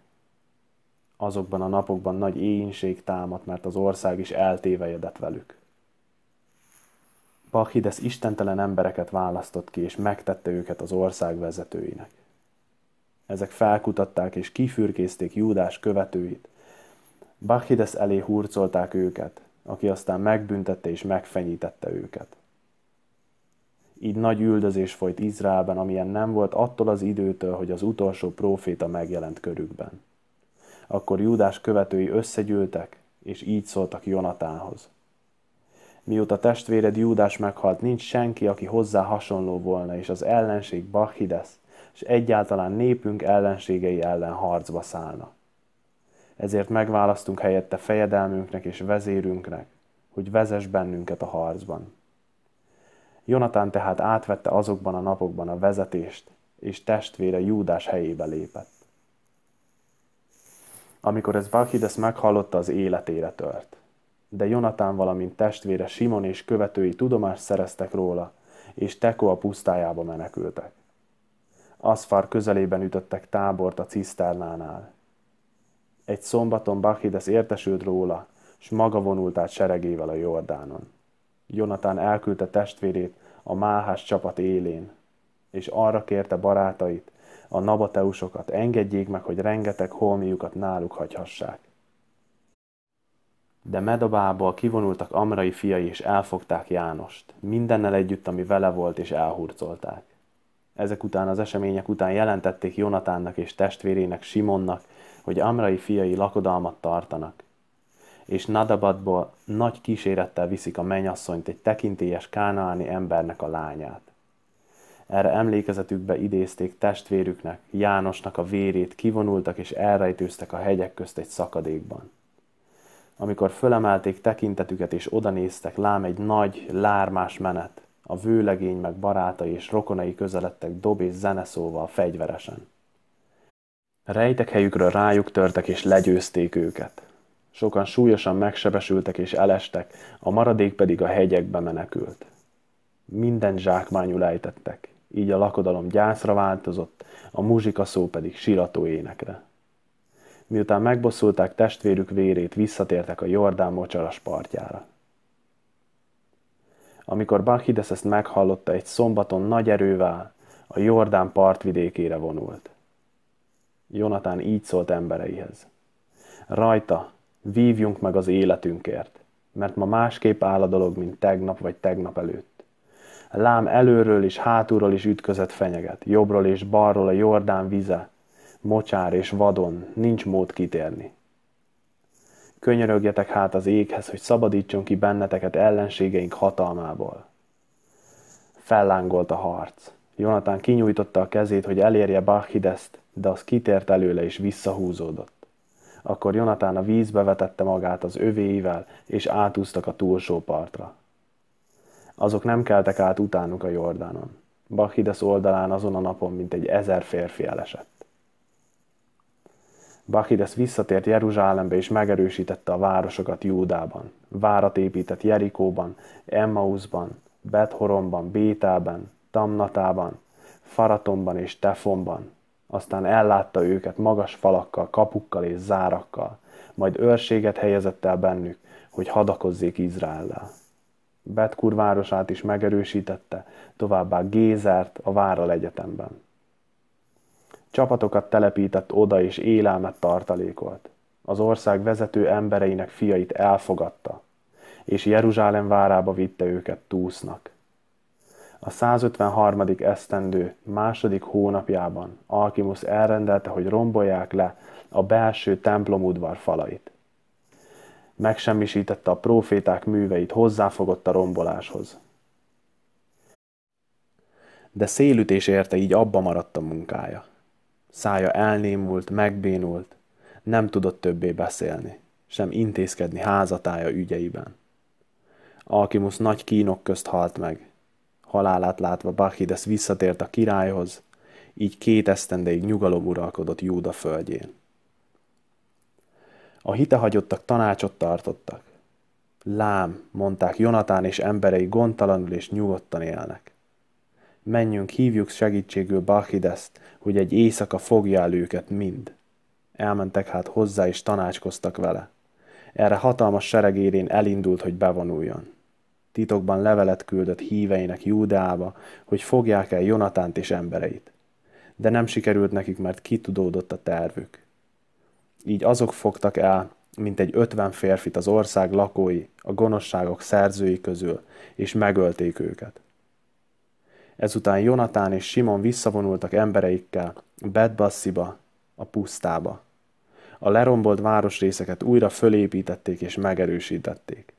Azokban a napokban nagy éjénység támadt, mert az ország is eltévejedett velük. Bachides istentelen embereket választott ki, és megtette őket az ország vezetőinek. Ezek felkutatták és kifürkészték Júdás követőit. Bachides elé hurcolták őket, aki aztán megbüntette és megfenyítette őket így nagy üldözés folyt Izraelben, amilyen nem volt attól az időtől, hogy az utolsó próféta megjelent körükben. Akkor Júdás követői összegyűltek, és így szóltak Jonatánhoz. Mióta testvéred Júdás meghalt, nincs senki, aki hozzá hasonló volna, és az ellenség Bachides és egyáltalán népünk ellenségei ellen harcba szállna. Ezért megválasztunk helyette fejedelmünknek és vezérünknek, hogy vezess bennünket a harcban. Jonatán tehát átvette azokban a napokban a vezetést, és testvére Júdás helyébe lépett. Amikor ez Bakhides meghallotta, az életére tört. De Jonatán, valamint testvére Simon és követői tudomást szereztek róla, és Teko a pusztájába menekültek. Aszfar közelében ütöttek tábort a ciszternánál. Egy szombaton Bakhides értesült róla, s maga vonult át seregével a Jordánon. Jonatán elküldte testvérét a Máhás csapat élén, és arra kérte barátait, a nabateusokat, engedjék meg, hogy rengeteg holmiukat náluk hagyhassák. De Medabából kivonultak Amrai fiai, és elfogták Jánost, mindennel együtt, ami vele volt, és elhurcolták. Ezek után az események után jelentették Jonatánnak és testvérének Simonnak, hogy Amrai fiai lakodalmat tartanak, és Nadabadból nagy kísérettel viszik a mennyasszonyt egy tekintélyes kánaáni embernek a lányát. Erre emlékezetükbe idézték testvérüknek, Jánosnak a vérét, kivonultak és elrejtőztek a hegyek közt egy szakadékban. Amikor fölemelték tekintetüket és odanéztek, lám egy nagy, lármás menet. A vőlegény meg barátai és rokonai közeledtek dob és zeneszóval fegyveresen. Rejtek helyükről rájuk törtek és legyőzték őket. Sokan súlyosan megsebesültek és elestek, a maradék pedig a hegyekbe menekült. Minden zsákmányul ejtettek, így a lakodalom gyászra változott, a muzsika szó pedig sirató énekre. Miután megbosszulták testvérük vérét, visszatértek a Jordán mocsaras partjára. Amikor Bachides ezt meghallotta, egy szombaton nagy erővel a Jordán partvidékére vonult. Jonatán így szólt embereihez. Rajta, Vívjunk meg az életünkért, mert ma másképp áll a dolog, mint tegnap vagy tegnap előtt. Lám előről és hátulról is ütközet fenyeget, jobbról és balról a Jordán vize, mocsár és vadon, nincs mód kitérni. Könyörögjetek hát az éghez, hogy szabadítson ki benneteket ellenségeink hatalmából. Fellángolt a harc. Jonatán kinyújtotta a kezét, hogy elérje Bachideszt, de az kitért előle és visszahúzódott. Akkor Jonatán a vízbe vetette magát az övéivel, és átúztak a túlsó partra. Azok nem keltek át utánuk a Jordánon. Bakhides oldalán azon a napon mint egy ezer férfi elesett. Bakhides visszatért Jeruzsálembe és megerősítette a városokat Júdában. Várat épített Jerikóban, Emmausban, Bethoromban, Bételben, Tamnatában, Faratonban és Tefonban, aztán ellátta őket magas falakkal, kapukkal és zárakkal, majd őrséget helyezett el bennük, hogy hadakozzék Izraellel. Betkur városát is megerősítette, továbbá Gézert a várral egyetemben. Csapatokat telepített oda és élelmet tartalékolt. Az ország vezető embereinek fiait elfogadta, és Jeruzsálem várába vitte őket túsznak. A 153. esztendő második hónapjában Alkimusz elrendelte, hogy rombolják le a belső templomudvar falait. Megsemmisítette a proféták műveit, hozzáfogott a romboláshoz. De szélütés érte, így abba maradt a munkája. Szája elnémult, megbénult, nem tudott többé beszélni, sem intézkedni házatája ügyeiben. Alkimus nagy kínok közt halt meg, Halálát látva Bachides visszatért a királyhoz, így két esztendeig nyugalom uralkodott Júda földjén. A hitehagyottak tanácsot tartottak. Lám, mondták Jonatán és emberei gondtalanul és nyugodtan élnek. Menjünk, hívjuk segítségül Bachideszt, hogy egy éjszaka fogja el őket mind. Elmentek hát hozzá és tanácskoztak vele. Erre hatalmas sereg érén elindult, hogy bevonuljon titokban levelet küldött híveinek Júdeába, hogy fogják el Jonatánt és embereit. De nem sikerült nekik, mert kitudódott a tervük. Így azok fogtak el, mint egy ötven férfit az ország lakói, a gonoszságok szerzői közül, és megölték őket. Ezután Jonatán és Simon visszavonultak embereikkel Bedbassziba, a pusztába. A lerombolt városrészeket újra fölépítették és megerősítették.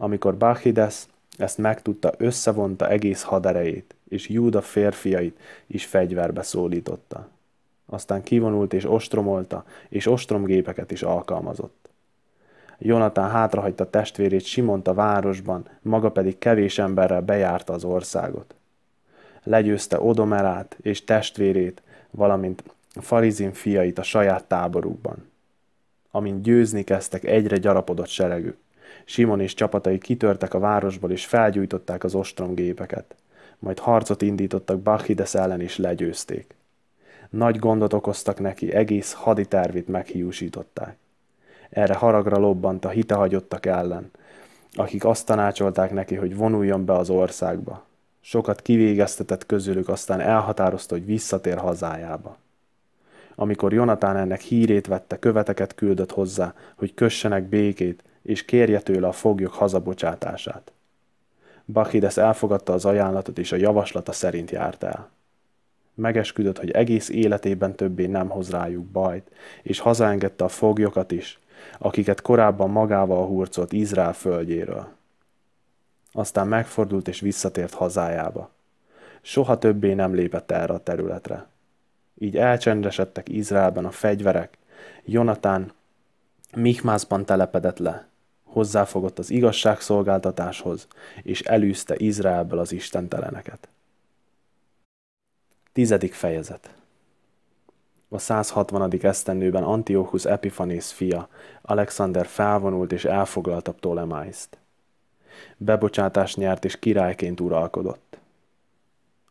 Amikor Báhides ezt megtudta, összevonta egész haderejét, és Júda férfiait is fegyverbe szólította. Aztán kivonult és ostromolta, és ostromgépeket is alkalmazott. Jonatán hátrahagyta testvérét Simont a városban, maga pedig kevés emberrel bejárta az országot. Legyőzte Odomerát és testvérét, valamint Farizin fiait a saját táborukban. Amint győzni kezdtek, egyre gyarapodott seregük. Simon és csapatai kitörtek a városból és felgyújtották az ostromgépeket. Majd harcot indítottak Bachides ellen és legyőzték. Nagy gondot okoztak neki, egész haditervét meghiúsították. Erre haragra lobbant a hitehagyottak ellen, akik azt tanácsolták neki, hogy vonuljon be az országba. Sokat kivégeztetett közülük, aztán elhatározta, hogy visszatér hazájába. Amikor Jonatán ennek hírét vette, követeket küldött hozzá, hogy kössenek békét, és kérje tőle a foglyok hazabocsátását. Bakhides elfogadta az ajánlatot, és a javaslata szerint járt el. Megesküdött, hogy egész életében többé nem hoz rájuk bajt, és hazaengedte a foglyokat is, akiket korábban magával hurcolt Izrael földjéről. Aztán megfordult és visszatért hazájába. Soha többé nem lépett erre a területre. Így elcsendesedtek Izraelben a fegyverek, Jonatán Mihmászban telepedett le, hozzáfogott az igazságszolgáltatáshoz, és elűzte Izraelből az istenteleneket. Tizedik fejezet A 160. esztendőben Antiochus Epifanész fia, Alexander felvonult és elfoglalta Ptolemaiszt. Bebocsátást nyert és királyként uralkodott.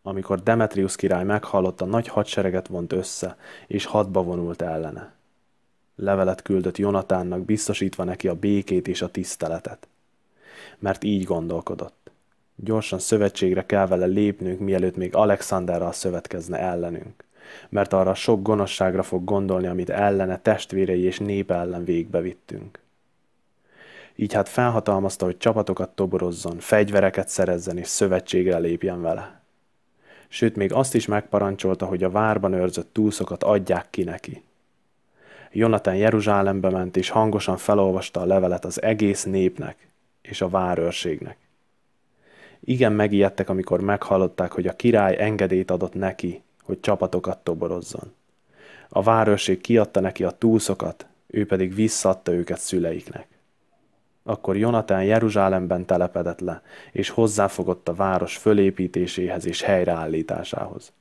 Amikor Demetrius király meghallotta, nagy hadsereget vont össze, és hadba vonult ellene. Levelet küldött Jonatánnak, biztosítva neki a békét és a tiszteletet. Mert így gondolkodott. Gyorsan szövetségre kell vele lépnünk, mielőtt még Alexanderral szövetkezne ellenünk. Mert arra sok gonoszságra fog gondolni, amit ellene testvérei és nép ellen végbe vittünk. Így hát felhatalmazta, hogy csapatokat toborozzon, fegyvereket szerezzen és szövetségre lépjen vele. Sőt, még azt is megparancsolta, hogy a várban őrzött túszokat adják ki neki – Jonatán Jeruzsálembe ment, és hangosan felolvasta a levelet az egész népnek és a várőrségnek. Igen megijedtek, amikor meghallották, hogy a király engedélyt adott neki, hogy csapatokat toborozzon. A várőrség kiadta neki a túszokat, ő pedig visszadta őket szüleiknek. Akkor Jonatán Jeruzsálemben telepedett le, és hozzáfogott a város fölépítéséhez és helyreállításához.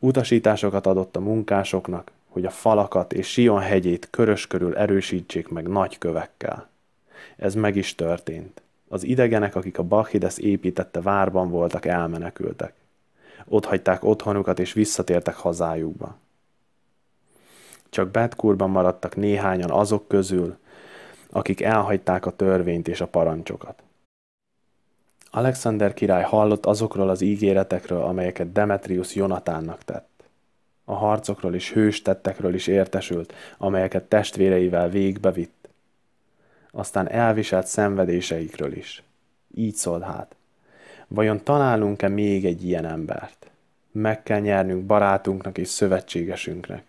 Utasításokat adott a munkásoknak, hogy a falakat és Sion hegyét körös körül erősítsék meg nagy kövekkel. Ez meg is történt. Az idegenek, akik a Bachides építette várban voltak, elmenekültek. Ott hagyták otthonukat és visszatértek hazájukba. Csak Betkurban maradtak néhányan azok közül, akik elhagyták a törvényt és a parancsokat. Alexander király hallott azokról az ígéretekről, amelyeket Demetrius Jonatánnak tett a harcokról és hős tettekről is értesült, amelyeket testvéreivel végbe vitt. Aztán elviselt szenvedéseikről is. Így szólt hát. Vajon találunk-e még egy ilyen embert? Meg kell nyernünk barátunknak és szövetségesünknek.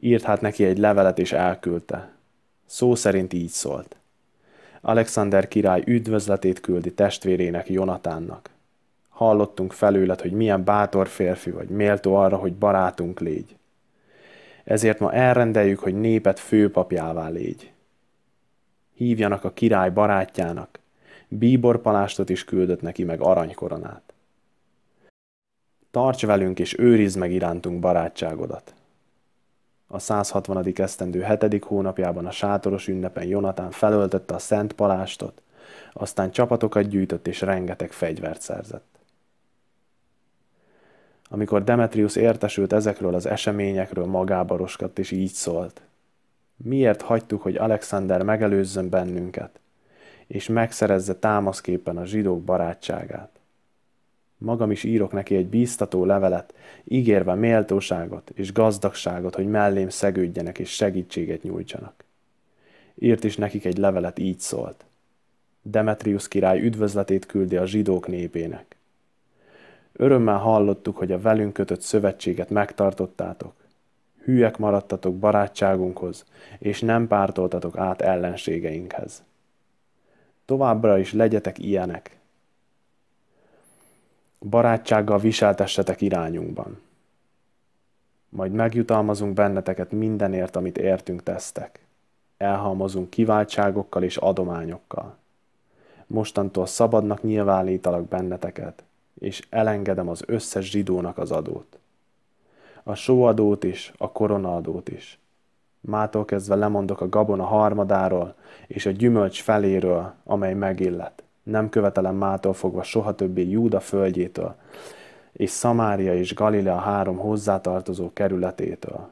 Írt hát neki egy levelet és elküldte. Szó szerint így szólt. Alexander király üdvözletét küldi testvérének Jonatánnak hallottunk felület, hogy milyen bátor férfi vagy, méltó arra, hogy barátunk légy. Ezért ma elrendeljük, hogy népet főpapjává légy. Hívjanak a király barátjának, palástot is küldött neki meg aranykoronát. Tarts velünk és őrizd meg irántunk barátságodat. A 160. esztendő 7. hónapjában a sátoros ünnepen Jonatán felöltötte a szent palástot, aztán csapatokat gyűjtött és rengeteg fegyvert szerzett. Amikor Demetrius értesült ezekről az eseményekről, magába roskadt, és így szólt. Miért hagytuk, hogy Alexander megelőzzön bennünket, és megszerezze támaszképpen a zsidók barátságát? Magam is írok neki egy bíztató levelet, ígérve méltóságot és gazdagságot, hogy mellém szegődjenek és segítséget nyújtsanak. Írt is nekik egy levelet, így szólt. Demetrius király üdvözletét küldi a zsidók népének. Örömmel hallottuk, hogy a velünk kötött szövetséget megtartottátok. Hűek maradtatok barátságunkhoz, és nem pártoltatok át ellenségeinkhez. Továbbra is legyetek ilyenek. Barátsággal viseltessetek irányunkban. Majd megjutalmazunk benneteket mindenért, amit értünk tesztek. Elhalmozunk kiváltságokkal és adományokkal. Mostantól szabadnak nyilvánítalak benneteket és elengedem az összes zsidónak az adót. A sóadót is, a koronaadót is. Mától kezdve lemondok a gabona harmadáról és a gyümölcs feléről, amely megillet. Nem követelem mától fogva soha többé Júda földjétől, és Szamária és Galilea három hozzátartozó kerületétől.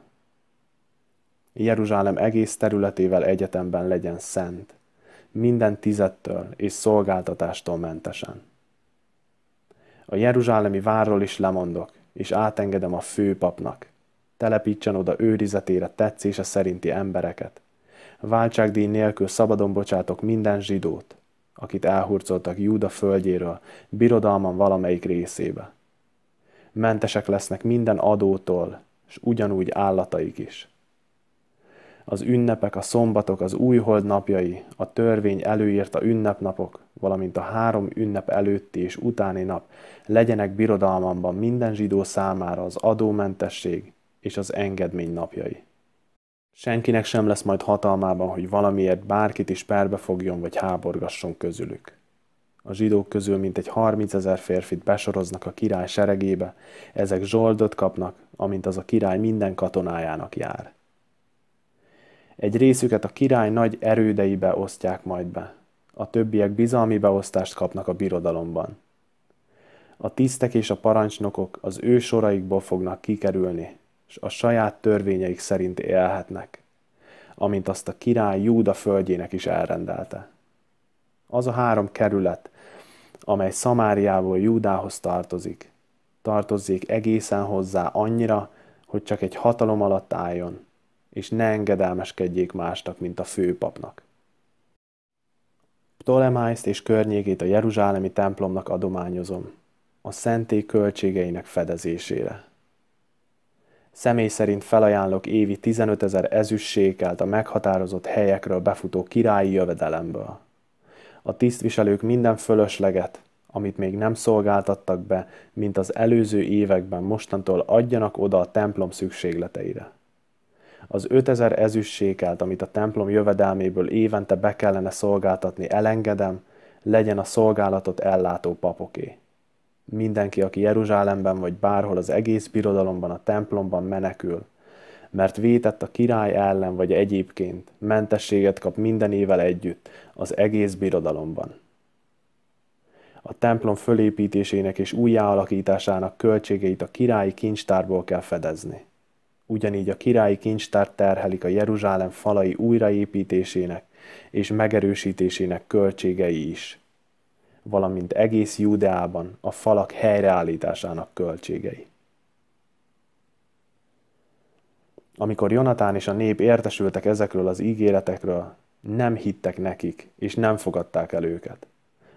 Jeruzsálem egész területével egyetemben legyen szent, minden tizettől és szolgáltatástól mentesen a Jeruzsálemi várról is lemondok, és átengedem a főpapnak. Telepítsen oda őrizetére tetszése szerinti embereket. Váltságdíj nélkül szabadon bocsátok minden zsidót, akit elhurcoltak Júda földjéről, birodalman valamelyik részébe. Mentesek lesznek minden adótól, és ugyanúgy állataik is az ünnepek, a szombatok, az újhold napjai, a törvény előírta ünnepnapok, valamint a három ünnep előtti és utáni nap legyenek birodalmamban minden zsidó számára az adómentesség és az engedmény napjai. Senkinek sem lesz majd hatalmában, hogy valamiért bárkit is perbe fogjon vagy háborgasson közülük. A zsidók közül mintegy 30 ezer férfit besoroznak a király seregébe, ezek zsoldot kapnak, amint az a király minden katonájának jár. Egy részüket a király nagy erődeibe osztják majd be. A többiek bizalmi beosztást kapnak a birodalomban. A tisztek és a parancsnokok az ő soraikból fognak kikerülni, és a saját törvényeik szerint élhetnek, amint azt a király Júda földjének is elrendelte. Az a három kerület, amely Szamáriából Júdához tartozik, tartozzék egészen hozzá annyira, hogy csak egy hatalom alatt álljon, és ne engedelmeskedjék másnak, mint a főpapnak. Ptolemászt és környékét a Jeruzsálemi templomnak adományozom, a szentély költségeinek fedezésére. Személy szerint felajánlok évi 15 ezer ezüstsékelt a meghatározott helyekről befutó királyi jövedelemből. A tisztviselők minden fölösleget, amit még nem szolgáltattak be, mint az előző években mostantól adjanak oda a templom szükségleteire az 5000 ezüstsékelt, amit a templom jövedelméből évente be kellene szolgáltatni, elengedem, legyen a szolgálatot ellátó papoké. Mindenki, aki Jeruzsálemben vagy bárhol az egész birodalomban, a templomban menekül, mert vétett a király ellen vagy egyébként, mentességet kap minden évvel együtt az egész birodalomban. A templom fölépítésének és újjáalakításának költségeit a királyi kincstárból kell fedezni ugyanígy a királyi kincstárt terhelik a Jeruzsálem falai újraépítésének és megerősítésének költségei is, valamint egész Júdeában a falak helyreállításának költségei. Amikor Jonatán és a nép értesültek ezekről az ígéretekről, nem hittek nekik, és nem fogadták el őket.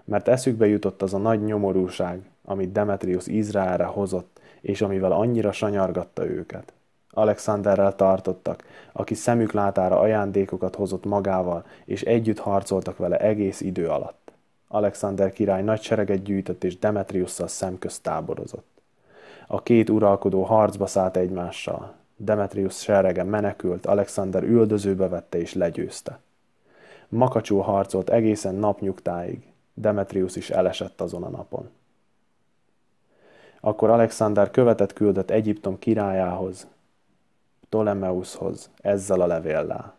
Mert eszükbe jutott az a nagy nyomorúság, amit Demetrius Izraelre hozott, és amivel annyira sanyargatta őket. Alexanderrel tartottak, aki szemük látára ajándékokat hozott magával, és együtt harcoltak vele egész idő alatt. Alexander király nagy sereget gyűjtött, és Demetriusszal szemközt táborozott. A két uralkodó harcba szállt egymással. Demetrius serege menekült, Alexander üldözőbe vette és legyőzte. Makacsú harcolt egészen napnyugtáig, Demetrius is elesett azon a napon. Akkor Alexander követet küldött Egyiptom királyához, Ptolemeuszhoz ezzel a levéllel.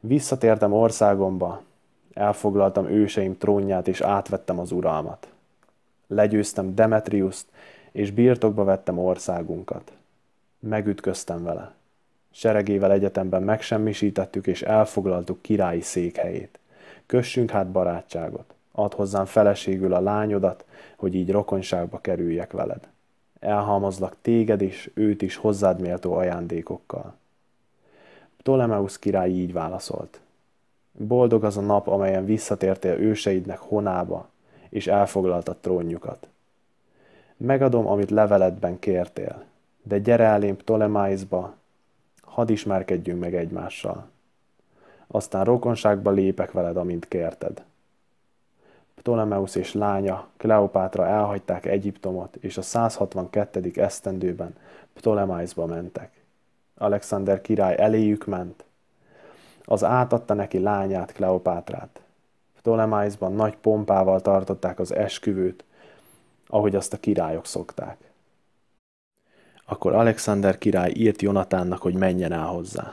Visszatértem országomba, elfoglaltam őseim trónját és átvettem az uralmat. Legyőztem Demetriuszt, és birtokba vettem országunkat. Megütköztem vele. Seregével egyetemben megsemmisítettük és elfoglaltuk királyi székhelyét. Kössünk hát barátságot. Add hozzám feleségül a lányodat, hogy így rokonságba kerüljek veled elhalmozlak téged és őt is hozzád méltó ajándékokkal. Ptolemeusz király így válaszolt. Boldog az a nap, amelyen visszatértél őseidnek honába, és elfoglaltad trónjukat. Megadom, amit leveledben kértél, de gyere elém Ptolemaiszba, hadd ismerkedjünk meg egymással. Aztán rokonságba lépek veled, amint kérted. Ptolemeusz és lánya Kleopátra elhagyták Egyiptomot, és a 162. esztendőben Ptolemaisba mentek. Alexander király eléjük ment. Az átadta neki lányát, Kleopátrát. Ptolemaisban nagy pompával tartották az esküvőt, ahogy azt a királyok szokták. Akkor Alexander király írt Jonatánnak, hogy menjen el hozzá.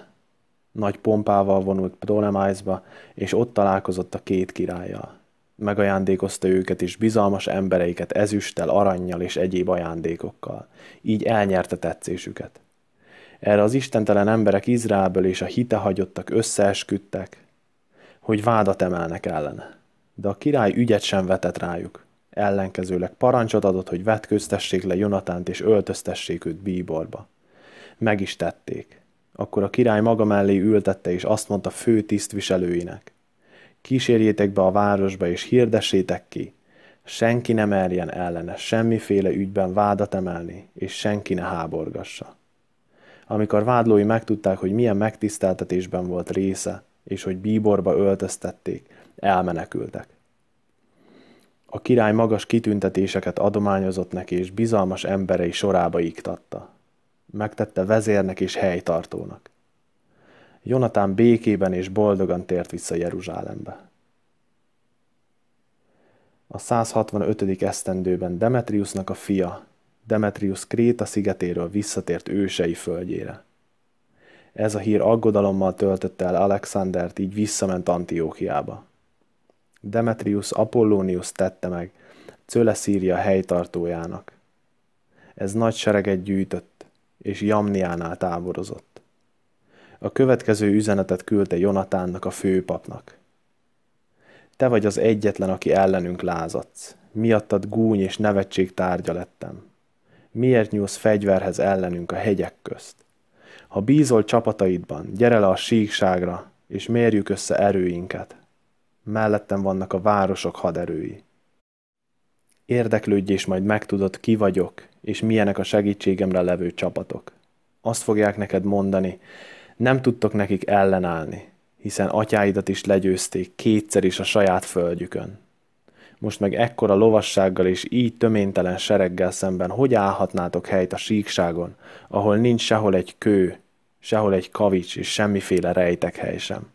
Nagy pompával vonult Ptolemaisba, és ott találkozott a két királlyal megajándékozta őket is bizalmas embereiket ezüsttel, arannyal és egyéb ajándékokkal. Így elnyerte tetszésüket. Erre az istentelen emberek Izraelből és a hite hagyottak összeesküdtek, hogy vádat emelnek ellene. De a király ügyet sem vetett rájuk. Ellenkezőleg parancsot adott, hogy vetköztessék le Jonatánt és öltöztessék őt bíborba. Meg is tették. Akkor a király maga mellé ültette és azt mondta fő tisztviselőinek – Kísérjétek be a városba, és hirdessétek ki. Senki nem erjen ellene semmiféle ügyben vádat emelni, és senki ne háborgassa. Amikor vádlói megtudták, hogy milyen megtiszteltetésben volt része, és hogy bíborba öltöztették, elmenekültek. A király magas kitüntetéseket adományozott neki, és bizalmas emberei sorába iktatta. Megtette vezérnek és helytartónak. Jonatán békében és boldogan tért vissza Jeruzsálembe. A 165. esztendőben Demetriusnak a fia, Demetrius Kréta szigetéről visszatért ősei földjére. Ez a hír aggodalommal töltötte el Alexandert, így visszament Antiókiába. Demetrius Apollonius tette meg, Cöle Szíria helytartójának. Ez nagy sereget gyűjtött, és Jamniánál táborozott a következő üzenetet küldte Jonatánnak a főpapnak. Te vagy az egyetlen, aki ellenünk lázadsz. Miattad gúny és nevetség tárgya lettem. Miért nyúlsz fegyverhez ellenünk a hegyek közt? Ha bízol csapataidban, gyere le a síkságra, és mérjük össze erőinket. Mellettem vannak a városok haderői. Érdeklődj, és majd megtudod, ki vagyok, és milyenek a segítségemre levő csapatok. Azt fogják neked mondani, nem tudtok nekik ellenállni, hiszen atyáidat is legyőzték kétszer is a saját földjükön. Most meg ekkora lovassággal és így töménytelen sereggel szemben hogy állhatnátok helyt a síkságon, ahol nincs sehol egy kő, sehol egy kavics és semmiféle rejtek hely sem.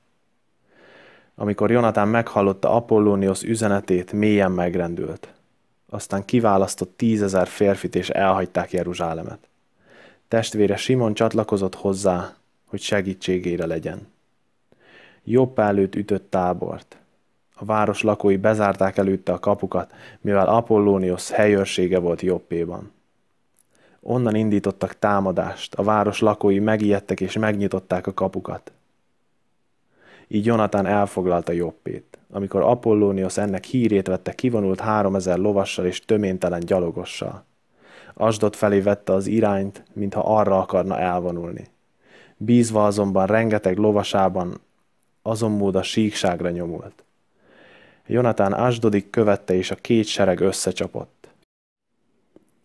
Amikor Jonatán meghallotta Apollónios üzenetét, mélyen megrendült. Aztán kiválasztott tízezer férfit és elhagyták Jeruzsálemet. Testvére Simon csatlakozott hozzá, hogy segítségére legyen. Jobb előtt ütött tábort. A város lakói bezárták előtte a kapukat, mivel Apollónios helyőrsége volt Jobbéban. Onnan indítottak támadást, a város lakói megijedtek és megnyitották a kapukat. Így Jonatán elfoglalta Jobbét. Amikor Apollónios ennek hírét vette, kivonult háromezer lovassal és töméntelen gyalogossal. Asdot felé vette az irányt, mintha arra akarna elvonulni bízva azonban rengeteg lovasában mód a síkságra nyomult. Jonatán Asdodik követte, és a két sereg összecsapott.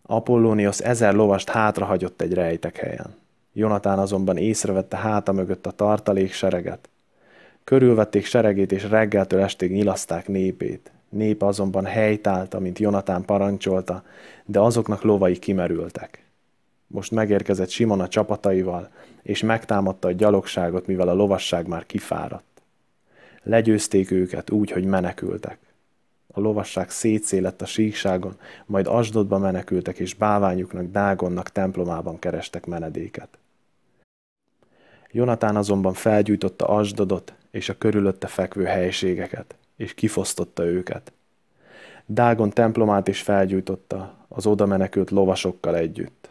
Apollónios ezer lovast hátrahagyott egy rejtek helyen. Jonatán azonban észrevette háta mögött a tartalék sereget. Körülvették seregét, és reggeltől estig nyilaszták népét. Nép azonban helytálta, amint Jonatán parancsolta, de azoknak lovai kimerültek. Most megérkezett Simon a csapataival, és megtámadta a gyalogságot, mivel a lovasság már kifáradt. Legyőzték őket úgy, hogy menekültek. A lovasság szétszélett a síkságon, majd Asdodba menekültek, és báványuknak, Dágonnak templomában kerestek menedéket. Jonatán azonban felgyújtotta Asdodot és a körülötte fekvő helységeket, és kifosztotta őket. Dágon templomát is felgyújtotta az oda menekült lovasokkal együtt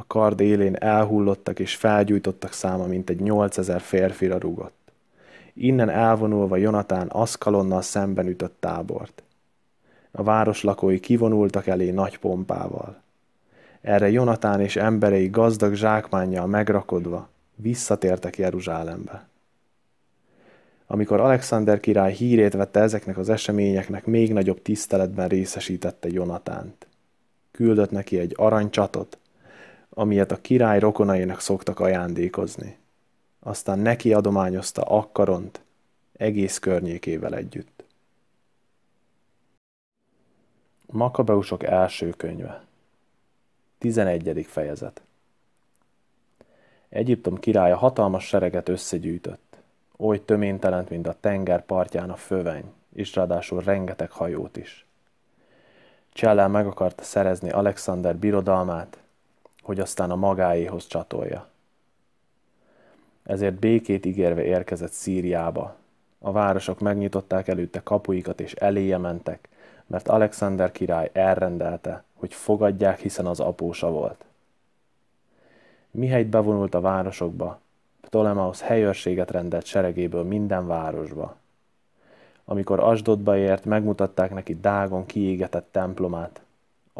a kard élén elhullottak és felgyújtottak száma mint egy 8000 férfira rúgott. Innen elvonulva Jonatán aszkalonnal szemben ütött tábort. A város lakói kivonultak elé nagy pompával. Erre Jonatán és emberei gazdag zsákmányjal megrakodva visszatértek Jeruzsálembe. Amikor Alexander király hírét vette ezeknek az eseményeknek, még nagyobb tiszteletben részesítette Jonatánt. Küldött neki egy aranycsatot, amilyet a király rokonainak szoktak ajándékozni. Aztán neki adományozta Akkaront egész környékével együtt. Makabeusok első könyve 11. fejezet Egyiptom királya hatalmas sereget összegyűjtött, oly töménytelent, mint a tenger partján a föveny, és ráadásul rengeteg hajót is. Csellel meg akarta szerezni Alexander birodalmát, hogy aztán a magáéhoz csatolja. Ezért békét ígérve érkezett Szíriába. A városok megnyitották előtte kapuikat és eléje mentek, mert Alexander király elrendelte, hogy fogadják, hiszen az apósa volt. Mihelyt bevonult a városokba, Ptolemaus helyőrséget rendelt seregéből minden városba. Amikor Asdodba ért, megmutatták neki Dágon kiégetett templomát,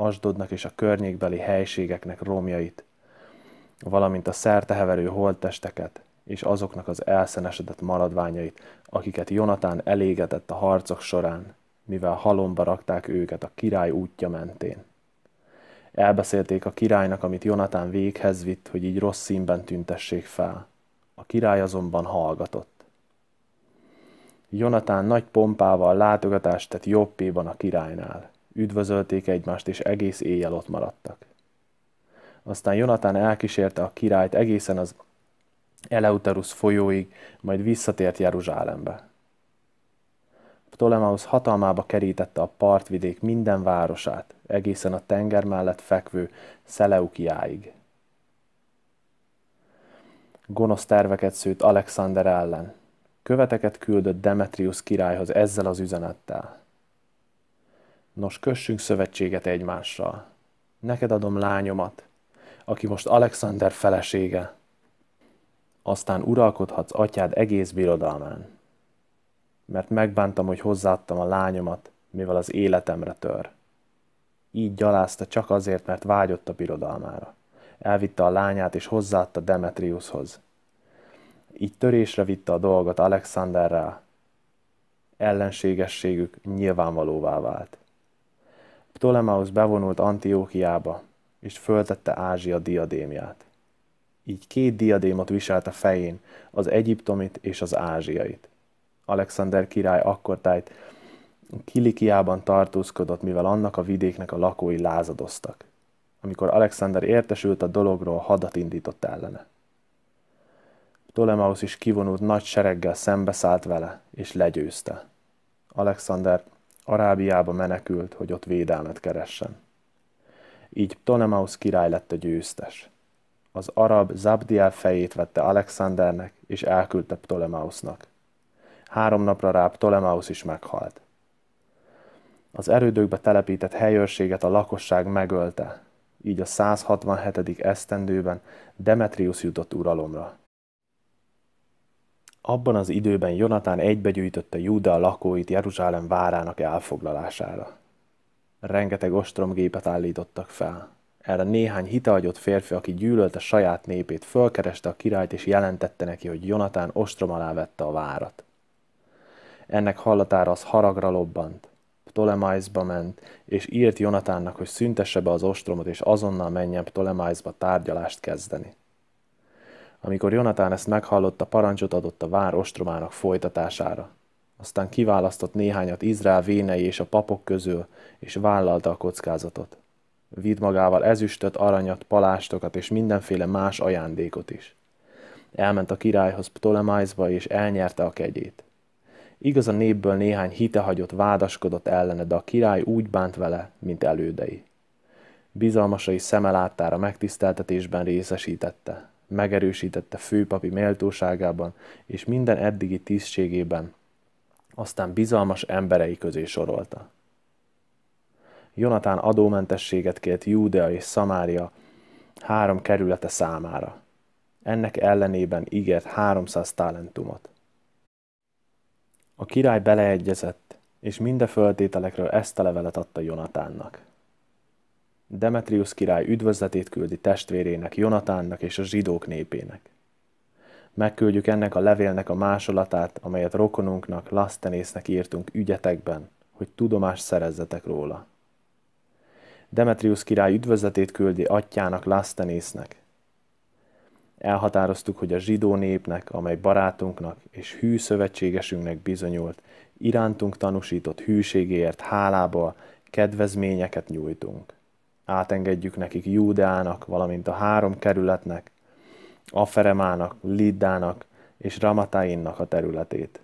Asdodnak és a környékbeli helységeknek romjait, valamint a szerteheverő holttesteket és azoknak az elszenesedett maradványait, akiket Jonatán elégetett a harcok során, mivel halomba rakták őket a király útja mentén. Elbeszélték a királynak, amit Jonatán véghez vitt, hogy így rossz színben tüntessék fel. A király azonban hallgatott. Jonatán nagy pompával látogatást tett Jobbéban a királynál üdvözölték egymást, és egész éjjel ott maradtak. Aztán Jonatán elkísérte a királyt egészen az Eleuterus folyóig, majd visszatért Jeruzsálembe. Ptolemaus hatalmába kerítette a partvidék minden városát, egészen a tenger mellett fekvő Szeleukiáig. Gonosz terveket szőtt Alexander ellen. Követeket küldött Demetrius királyhoz ezzel az üzenettel – Nos, kössünk szövetséget egymással. Neked adom lányomat, aki most Alexander felesége. Aztán uralkodhatsz atyád egész birodalmán. Mert megbántam, hogy hozzáadtam a lányomat, mivel az életemre tör. Így gyalázta csak azért, mert vágyott a birodalmára. Elvitte a lányát és hozzáadta Demetriushoz. Így törésre vitte a dolgot Alexanderrel. Ellenségességük nyilvánvalóvá vált. Ptolemaus bevonult Antiókiába, és föltette Ázsia diadémját. Így két diadémot viselt a fején, az egyiptomit és az ázsiait. Alexander király akkortájt Kilikiában tartózkodott, mivel annak a vidéknek a lakói lázadoztak. Amikor Alexander értesült a dologról, hadat indított ellene. Ptolemaus is kivonult nagy sereggel szembeszállt vele, és legyőzte. Alexander Arábiába menekült, hogy ott védelmet keressen. Így Ptolemaus király lett a győztes. Az arab Zabdiel fejét vette Alexandernek, és elküldte Ptolemausnak. Három napra rá Ptolemaus is meghalt. Az erődökbe telepített helyőrséget a lakosság megölte, így a 167. esztendőben Demetrius jutott uralomra. Abban az időben Jonatán egybegyűjtötte Júda lakóit Jeruzsálem várának elfoglalására. Rengeteg ostromgépet állítottak fel. Erre néhány hiteagyott férfi, aki gyűlölte saját népét, fölkereste a királyt és jelentette neki, hogy Jonatán ostrom alá vette a várat. Ennek hallatára az haragra lobbant. Ptolemaisba ment, és írt Jonatánnak, hogy szüntesse be az ostromot, és azonnal menjen Ptolemaisba tárgyalást kezdeni. Amikor Jonatán ezt meghallotta, parancsot adott a vár ostromának folytatására. Aztán kiválasztott néhányat Izrael vénei és a papok közül, és vállalta a kockázatot. Vidd magával ezüstöt, aranyat, palástokat és mindenféle más ajándékot is. Elment a királyhoz Ptolemaisba, és elnyerte a kegyét. Igaz a népből néhány hitehagyott vádaskodott ellene, de a király úgy bánt vele, mint elődei. Bizalmasai szeme láttára megtiszteltetésben részesítette, megerősítette főpapi méltóságában és minden eddigi tisztségében, aztán bizalmas emberei közé sorolta. Jonatán adómentességet kért Júdea és Szamária három kerülete számára. Ennek ellenében ígért 300 talentumot. A király beleegyezett, és minden föltételekről ezt a levelet adta Jonatánnak. Demetrius király üdvözletét küldi testvérének, Jonatánnak és a zsidók népének. Megküldjük ennek a levélnek a másolatát, amelyet rokonunknak, Lasztenésznek írtunk ügyetekben, hogy tudomást szerezzetek róla. Demetrius király üdvözletét küldi atyának, Lasztenésznek. Elhatároztuk, hogy a zsidó népnek, amely barátunknak és hű szövetségesünknek bizonyult, irántunk tanúsított hűségéért hálába kedvezményeket nyújtunk átengedjük nekik Júdeának, valamint a három kerületnek, Aferemának, Liddának és Ramatáinnak a területét.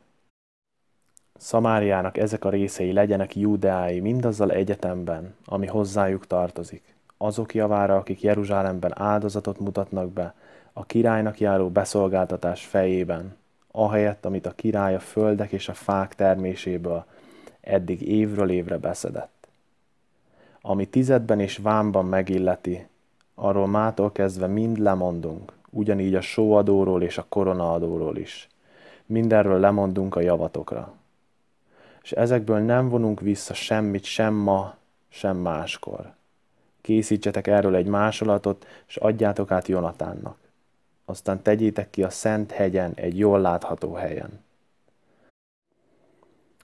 Szamáriának ezek a részei legyenek Júdeái mindazzal egyetemben, ami hozzájuk tartozik, azok javára, akik Jeruzsálemben áldozatot mutatnak be, a királynak járó beszolgáltatás fejében, ahelyett, amit a király a földek és a fák terméséből eddig évről évre beszedett. Ami tizedben és vámban megilleti, arról mától kezdve mind lemondunk, ugyanígy a sóadóról és a koronaadóról is. Mindenről lemondunk a javatokra. És ezekből nem vonunk vissza semmit sem ma, sem máskor. Készítsetek erről egy másolatot, és adjátok át Jonatánnak. Aztán tegyétek ki a Szent hegyen egy jól látható helyen.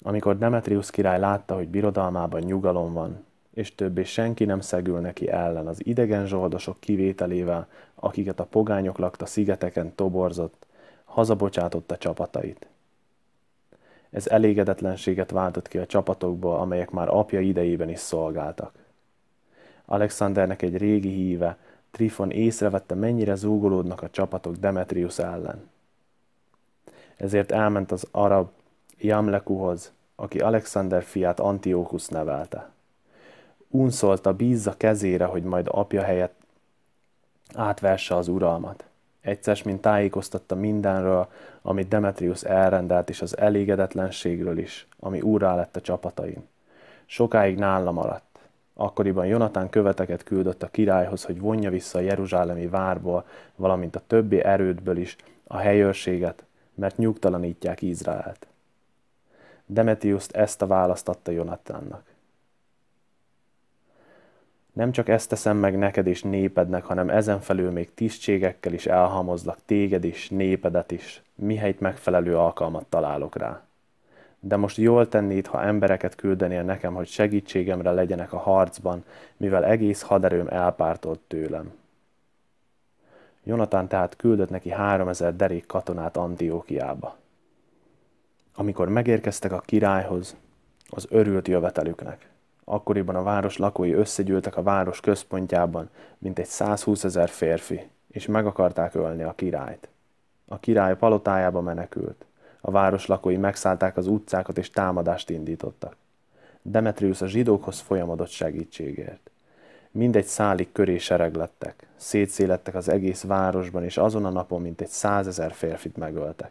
Amikor Demetrius király látta, hogy birodalmában nyugalom van, és többé senki nem szegül neki ellen az idegen zsoldosok kivételével, akiket a pogányok lakta szigeteken toborzott, hazabocsátotta csapatait. Ez elégedetlenséget váltott ki a csapatokból, amelyek már apja idejében is szolgáltak. Alexandernek egy régi híve, Trifon észrevette, mennyire zúgolódnak a csapatok Demetrius ellen. Ezért elment az arab Jamlekuhoz, aki Alexander fiát Antiochus nevelte unszolta bízza kezére, hogy majd apja helyett átverse az uralmat. Egyszer, mint tájékoztatta mindenről, amit Demetrius elrendelt, és az elégedetlenségről is, ami úrá lett a csapatain. Sokáig nála maradt. Akkoriban Jonatán követeket küldött a királyhoz, hogy vonja vissza a jeruzsálemi várból, valamint a többi erődből is a helyőrséget, mert nyugtalanítják Izraelt. Demetrius ezt a választatta Jonatánnak. Nem csak ezt teszem meg neked és népednek, hanem ezen felül még tisztségekkel is elhamozlak téged is népedet is, mihelyt megfelelő alkalmat találok rá. De most jól tennéd, ha embereket küldenél nekem, hogy segítségemre legyenek a harcban, mivel egész haderőm elpártolt tőlem. Jonatán tehát küldött neki háromezer derék katonát Antiókiába. Amikor megérkeztek a királyhoz, az örült jövetelüknek akkoriban a város lakói összegyűltek a város központjában, mint egy 120 ezer férfi, és meg akarták ölni a királyt. A király palotájába menekült. A város lakói megszállták az utcákat és támadást indítottak. Demetrius a zsidókhoz folyamodott segítségért. Mindegy szálig köré sereglettek, szétszélettek az egész városban, és azon a napon mintegy százezer férfit megöltek.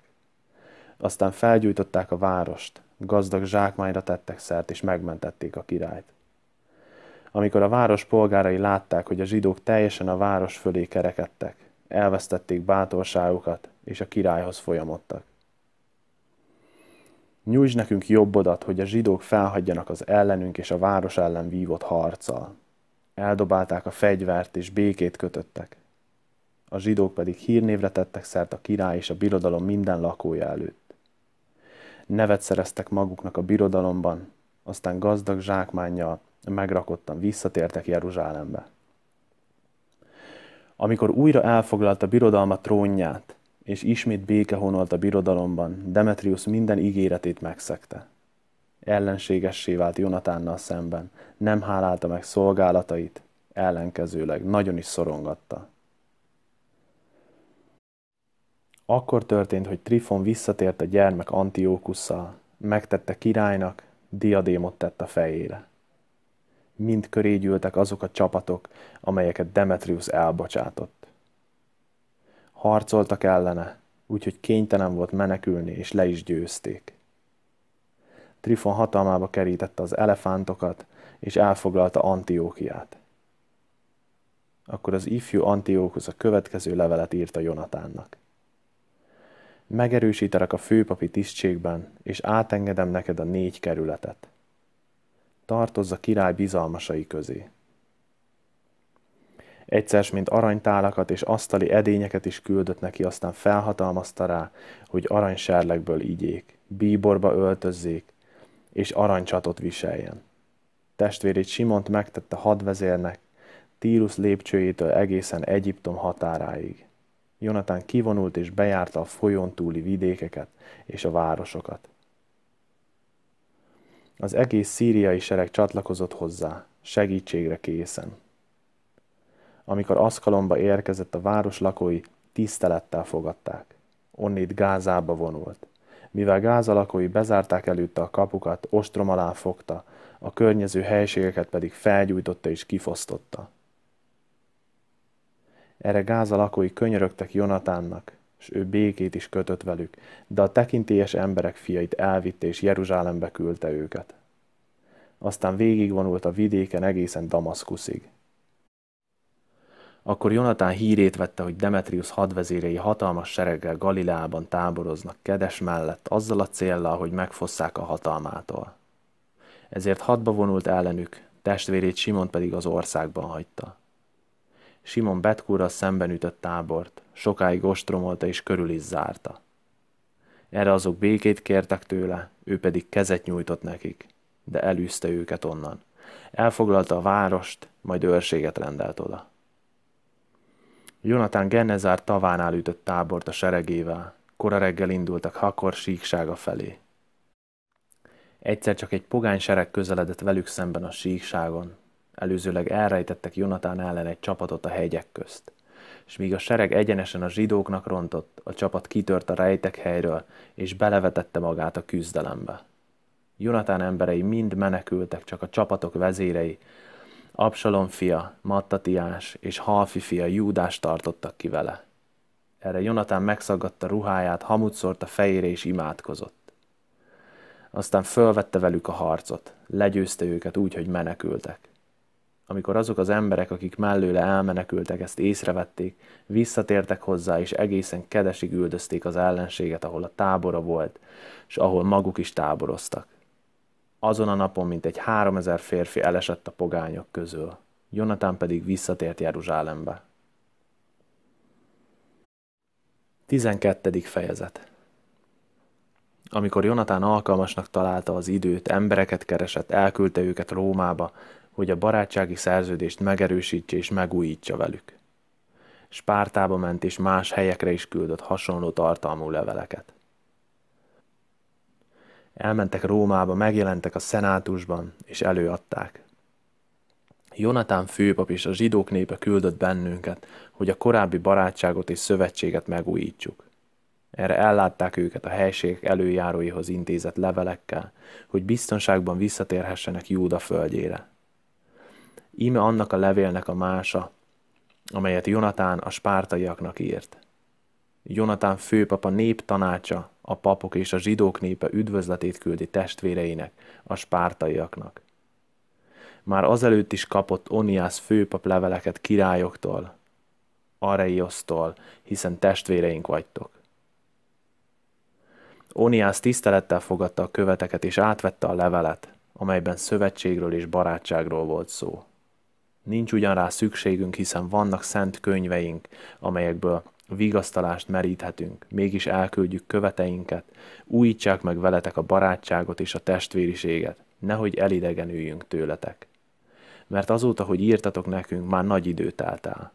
Aztán felgyújtották a várost, gazdag zsákmányra tettek szert, és megmentették a királyt. Amikor a város polgárai látták, hogy a zsidók teljesen a város fölé kerekedtek, elvesztették bátorságukat, és a királyhoz folyamodtak. Nyújts nekünk jobbodat, hogy a zsidók felhagyjanak az ellenünk és a város ellen vívott harccal. Eldobálták a fegyvert, és békét kötöttek. A zsidók pedig hírnévre tettek szert a király és a birodalom minden lakója előtt nevet szereztek maguknak a birodalomban, aztán gazdag zsákmánya megrakottan visszatértek Jeruzsálembe. Amikor újra elfoglalta birodalma trónját, és ismét béke honolt a birodalomban, Demetrius minden ígéretét megszegte. Ellenségessé vált Jonatánnal szemben, nem hálálta meg szolgálatait, ellenkezőleg nagyon is szorongatta. Akkor történt, hogy Trifon visszatért a gyermek Antiókusszal, megtette királynak, diadémot tett a fejére. Mind köré gyűltek azok a csapatok, amelyeket Demetrius elbocsátott. Harcoltak ellene, úgyhogy kénytelen volt menekülni, és le is győzték. Trifon hatalmába kerítette az elefántokat, és elfoglalta Antiókiát. Akkor az ifjú Antiókusz a következő levelet írta Jonatánnak megerősítelek a főpapi tisztségben, és átengedem neked a négy kerületet. Tartozz a király bizalmasai közé. Egyszer, mint aranytálakat és asztali edényeket is küldött neki, aztán felhatalmazta rá, hogy aranyserlekből igyék, bíborba öltözzék, és aranycsatot viseljen. Testvérét Simont megtette hadvezérnek, Tírus lépcsőjétől egészen Egyiptom határáig. Jonatán kivonult és bejárta a folyón túli vidékeket és a városokat. Az egész szíriai sereg csatlakozott hozzá, segítségre készen. Amikor Aszkalomba érkezett, a város lakói tisztelettel fogadták. Onnét Gázába vonult. Mivel Gáza lakói bezárták előtte a kapukat, ostrom alá fogta, a környező helységeket pedig felgyújtotta és kifosztotta. Erre Gáza lakói könyörögtek Jonatánnak, és ő békét is kötött velük, de a tekintélyes emberek fiait elvitte és Jeruzsálembe küldte őket. Aztán végigvonult a vidéken egészen Damaszkuszig. Akkor Jonatán hírét vette, hogy Demetrius hadvezérei hatalmas sereggel Galileában táboroznak Kedes mellett, azzal a céllal, hogy megfosszák a hatalmától. Ezért hadba vonult ellenük, testvérét Simon pedig az országban hagyta. Simon Betkúra szemben ütött tábort, sokáig ostromolta és körül is zárta. Erre azok békét kértek tőle, ő pedig kezet nyújtott nekik, de elűzte őket onnan. Elfoglalta a várost, majd őrséget rendelt oda. Jonathan Genezár tavánál ütött tábort a seregével, kora reggel indultak Hakor síksága felé. Egyszer csak egy pogány sereg közeledett velük szemben a síkságon, előzőleg elrejtettek Jonatán ellen egy csapatot a hegyek közt. És míg a sereg egyenesen a zsidóknak rontott, a csapat kitört a rejtek helyről, és belevetette magát a küzdelembe. Jonatán emberei mind menekültek, csak a csapatok vezérei, Absalom fia, Mattatiás és Halfi fia Júdás tartottak ki vele. Erre Jonatán megszaggatta ruháját, hamut szórt a fejére és imádkozott. Aztán fölvette velük a harcot, legyőzte őket úgy, hogy menekültek. Amikor azok az emberek, akik mellőle elmenekültek, ezt észrevették, visszatértek hozzá, és egészen kedesig üldözték az ellenséget, ahol a tábora volt, és ahol maguk is táboroztak. Azon a napon mint egy háromezer férfi elesett a pogányok közül, Jonatán pedig visszatért Jeruzsálembe. 12. fejezet amikor Jonatán alkalmasnak találta az időt, embereket keresett, elküldte őket Rómába, hogy a barátsági szerződést megerősítse és megújítsa velük. Spártába ment és más helyekre is küldött hasonló tartalmú leveleket. Elmentek Rómába, megjelentek a szenátusban, és előadták. Jonatán főpap és a zsidók népe küldött bennünket, hogy a korábbi barátságot és szövetséget megújítsuk. Erre ellátták őket a helységek előjáróihoz intézett levelekkel, hogy biztonságban visszatérhessenek Júda földjére. Íme annak a levélnek a mása, amelyet Jonatán a spártaiaknak írt. Jonatán főpapa néptanácsa, a papok és a zsidók népe üdvözletét küldi testvéreinek, a spártaiaknak. Már azelőtt is kapott Oniász főpap leveleket királyoktól, Areiosztól, hiszen testvéreink vagytok. Oniász tisztelettel fogadta a követeket és átvette a levelet, amelyben szövetségről és barátságról volt szó. Nincs ugyan rá szükségünk, hiszen vannak szent könyveink, amelyekből vigasztalást meríthetünk, mégis elküldjük követeinket, újítsák meg veletek a barátságot és a testvériséget, nehogy elidegenüljünk tőletek. Mert azóta, hogy írtatok nekünk, már nagy idő telt el.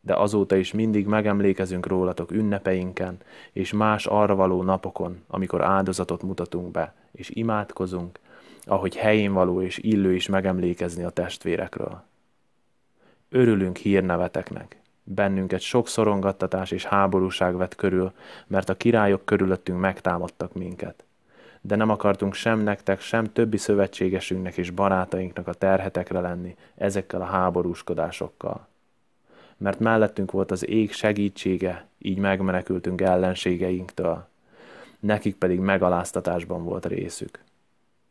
De azóta is mindig megemlékezünk rólatok ünnepeinken és más arra való napokon, amikor áldozatot mutatunk be, és imádkozunk, ahogy helyén való és illő is megemlékezni a testvérekről Örülünk hírneveteknek. Bennünket sok szorongattatás és háborúság vett körül, mert a királyok körülöttünk megtámadtak minket. De nem akartunk sem nektek, sem többi szövetségesünknek és barátainknak a terhetekre lenni ezekkel a háborúskodásokkal. Mert mellettünk volt az ég segítsége, így megmenekültünk ellenségeinktől. Nekik pedig megaláztatásban volt részük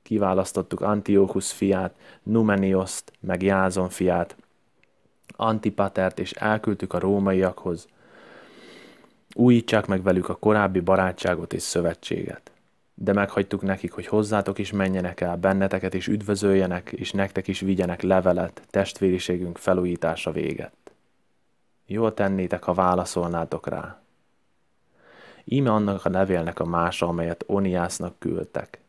kiválasztottuk Antiochus fiát, Numenioszt, meg Jázon fiát, Antipatert, és elküldtük a rómaiakhoz. Újítsák meg velük a korábbi barátságot és szövetséget. De meghagytuk nekik, hogy hozzátok is menjenek el, benneteket is üdvözöljenek, és nektek is vigyenek levelet, testvériségünk felújítása véget. Jól tennétek, ha válaszolnátok rá. Íme annak a levélnek a mása, amelyet Oniásznak küldtek.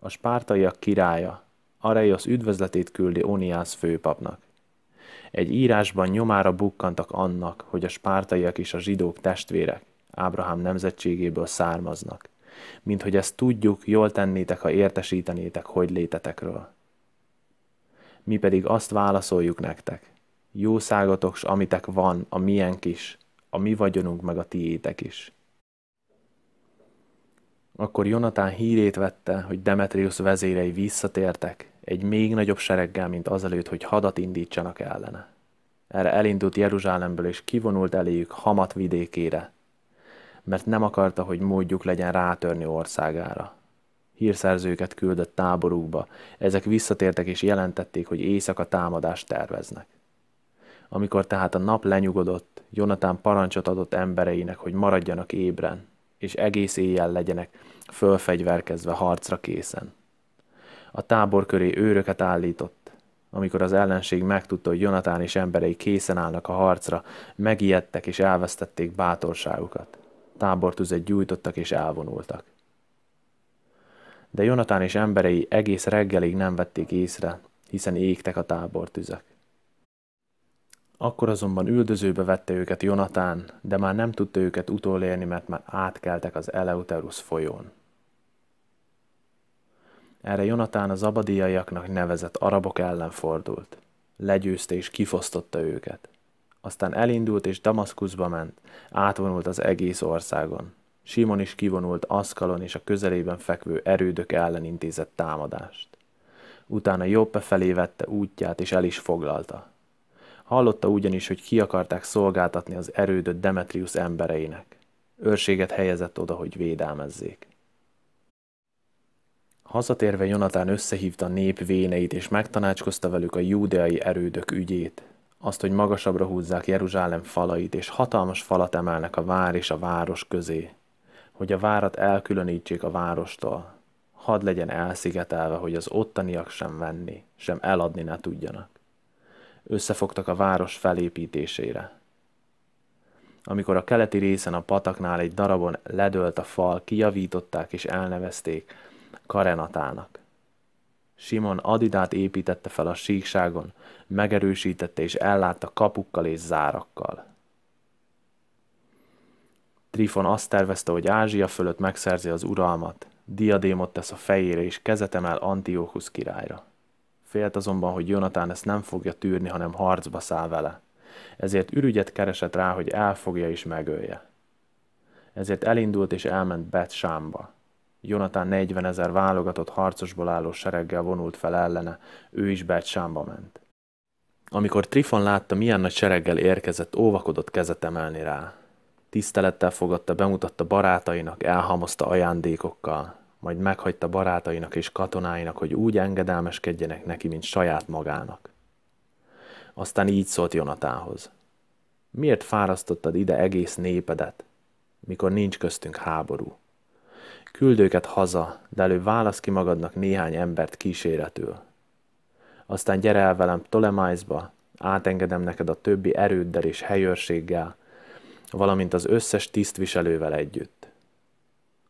A spártaiak királya, Areios üdvözletét küldi Oniász főpapnak. Egy írásban nyomára bukkantak annak, hogy a spártaiak is a zsidók testvérek, Ábrahám nemzetségéből származnak. Mint hogy ezt tudjuk, jól tennétek, ha értesítenétek, hogy létetekről. Mi pedig azt válaszoljuk nektek. Jószágotok s amitek van, a miénk is, a mi vagyonunk meg a tiétek is. Akkor Jonatán hírét vette, hogy Demetrius vezérei visszatértek, egy még nagyobb sereggel, mint azelőtt, hogy hadat indítsanak ellene. Erre elindult Jeruzsálemből, és kivonult eléjük Hamat vidékére, mert nem akarta, hogy módjuk legyen rátörni országára. Hírszerzőket küldött táborukba, ezek visszatértek és jelentették, hogy éjszaka támadást terveznek. Amikor tehát a nap lenyugodott, Jonatán parancsot adott embereinek, hogy maradjanak ébren, és egész éjjel legyenek fölfegyverkezve harcra készen a tábor köré őröket állított. Amikor az ellenség megtudta, hogy Jonatán és emberei készen állnak a harcra, megijedtek és elvesztették bátorságukat. Tábortüzet gyújtottak és elvonultak. De Jonatán és emberei egész reggelig nem vették észre, hiszen égtek a tábortüzek. Akkor azonban üldözőbe vette őket Jonatán, de már nem tudta őket utolérni, mert már átkeltek az Eleuterus folyón. Erre Jonatán az abadiaiaknak nevezett arabok ellen fordult. Legyőzte és kifosztotta őket. Aztán elindult és Damaszkuszba ment, átvonult az egész országon. Simon is kivonult Aszkalon és a közelében fekvő erődök ellen intézett támadást. Utána Joppe felé vette útját és el is foglalta. Hallotta ugyanis, hogy ki akarták szolgáltatni az erődöt Demetrius embereinek. Őrséget helyezett oda, hogy védelmezzék. Hazatérve Jonatán összehívta nép véneit, és megtanácskozta velük a júdeai erődök ügyét. Azt, hogy magasabbra húzzák Jeruzsálem falait, és hatalmas falat emelnek a vár és a város közé, hogy a várat elkülönítsék a várostól. Hadd legyen elszigetelve, hogy az ottaniak sem venni, sem eladni ne tudjanak. Összefogtak a város felépítésére. Amikor a keleti részen a pataknál egy darabon ledölt a fal, kijavították és elnevezték, Karenatának. Simon Adidát építette fel a síkságon, megerősítette és ellátta kapukkal és zárakkal. Trifon azt tervezte, hogy Ázsia fölött megszerzi az uralmat, diadémot tesz a fejére és kezet emel Antiochus királyra. Félt azonban, hogy Jonatán ezt nem fogja tűrni, hanem harcba száll vele. Ezért ürügyet keresett rá, hogy elfogja és megölje. Ezért elindult és elment Bet Sámba. Jonatán 40 ezer válogatott harcosból álló sereggel vonult fel ellene, ő is becsámba ment. Amikor Trifon látta, milyen nagy sereggel érkezett, óvakodott kezet emelni rá. Tisztelettel fogadta, bemutatta barátainak, elhamozta ajándékokkal, majd meghagyta barátainak és katonáinak, hogy úgy engedelmeskedjenek neki, mint saját magának. Aztán így szólt Jonatához. Miért fárasztottad ide egész népedet, mikor nincs köztünk háború? Küld őket haza, de előbb válasz ki magadnak néhány embert kíséretül. Aztán gyere el velem Tolemaisba, átengedem neked a többi erőddel és helyőrséggel, valamint az összes tisztviselővel együtt.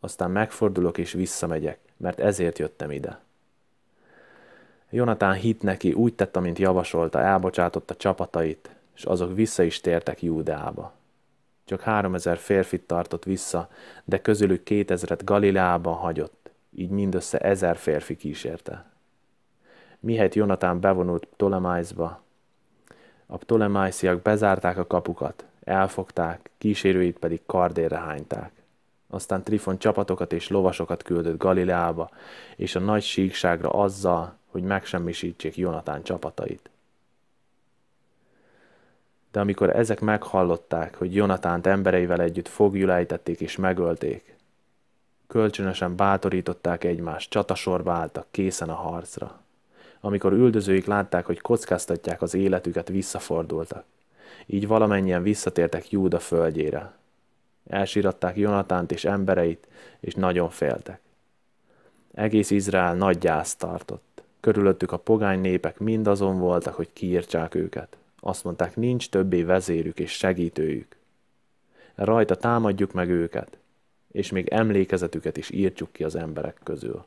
Aztán megfordulok és visszamegyek, mert ezért jöttem ide. Jonatán hit neki, úgy tett, amint javasolta, elbocsátotta csapatait, és azok vissza is tértek Júdeába csak 3000 férfit tartott vissza, de közülük 2000-et Galileában hagyott, így mindössze 1000 férfi kísérte. Mihelyt Jonatán bevonult Ptolemaisba, a ptolemaisziak bezárták a kapukat, elfogták, kísérőit pedig kardérre hányták. Aztán Trifon csapatokat és lovasokat küldött Galileába és a nagy síkságra azzal, hogy megsemmisítsék Jonatán csapatait de amikor ezek meghallották, hogy Jonatánt embereivel együtt fogjulejtették és megölték, kölcsönösen bátorították egymást, csatasorba álltak, készen a harcra. Amikor üldözőik látták, hogy kockáztatják az életüket, visszafordultak. Így valamennyien visszatértek Júda földjére. Elsiratták Jonatánt és embereit, és nagyon féltek. Egész Izrael nagy gyászt tartott. Körülöttük a pogány népek mindazon voltak, hogy kiírtsák őket. Azt mondták, nincs többé vezérük és segítőjük. Rajta támadjuk meg őket, és még emlékezetüket is írtjuk ki az emberek közül.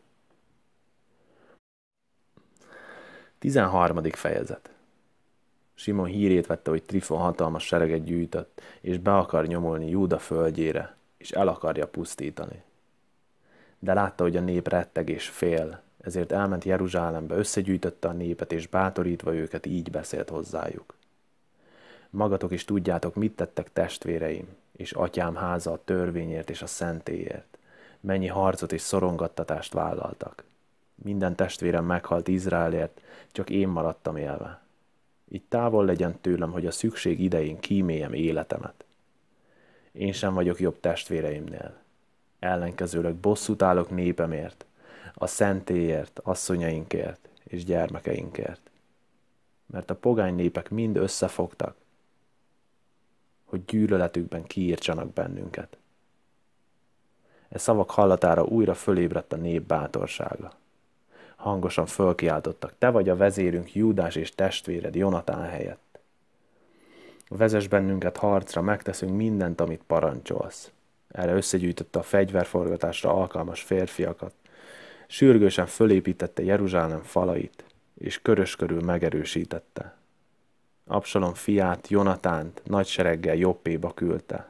13. fejezet Simon hírét vette, hogy Trifon hatalmas sereget gyűjtött, és be akar nyomulni Júda földjére, és el akarja pusztítani. De látta, hogy a nép retteg és fél, ezért elment Jeruzsálembe, összegyűjtötte a népet, és bátorítva őket így beszélt hozzájuk. Magatok is tudjátok, mit tettek testvéreim, és atyám háza a törvényért és a szentéért. Mennyi harcot és szorongattatást vállaltak. Minden testvérem meghalt Izraelért, csak én maradtam élve. Így távol legyen tőlem, hogy a szükség idején kíméljem életemet. Én sem vagyok jobb testvéreimnél. Ellenkezőleg bosszút állok népemért, a szentéért, asszonyainkért és gyermekeinkért. Mert a pogány népek mind összefogtak, hogy gyűlöletükben kiírtsanak bennünket. E szavak hallatára újra fölébredt a nép bátorsága. Hangosan fölkiáltottak, te vagy a vezérünk Júdás és testvéred Jonatán helyett. Vezes bennünket harcra, megteszünk mindent, amit parancsolsz. Erre összegyűjtötte a fegyverforgatásra alkalmas férfiakat. Sürgősen fölépítette Jeruzsálem falait, és körös körül megerősítette. Absalom fiát, Jonatánt nagy sereggel Jobbéba küldte.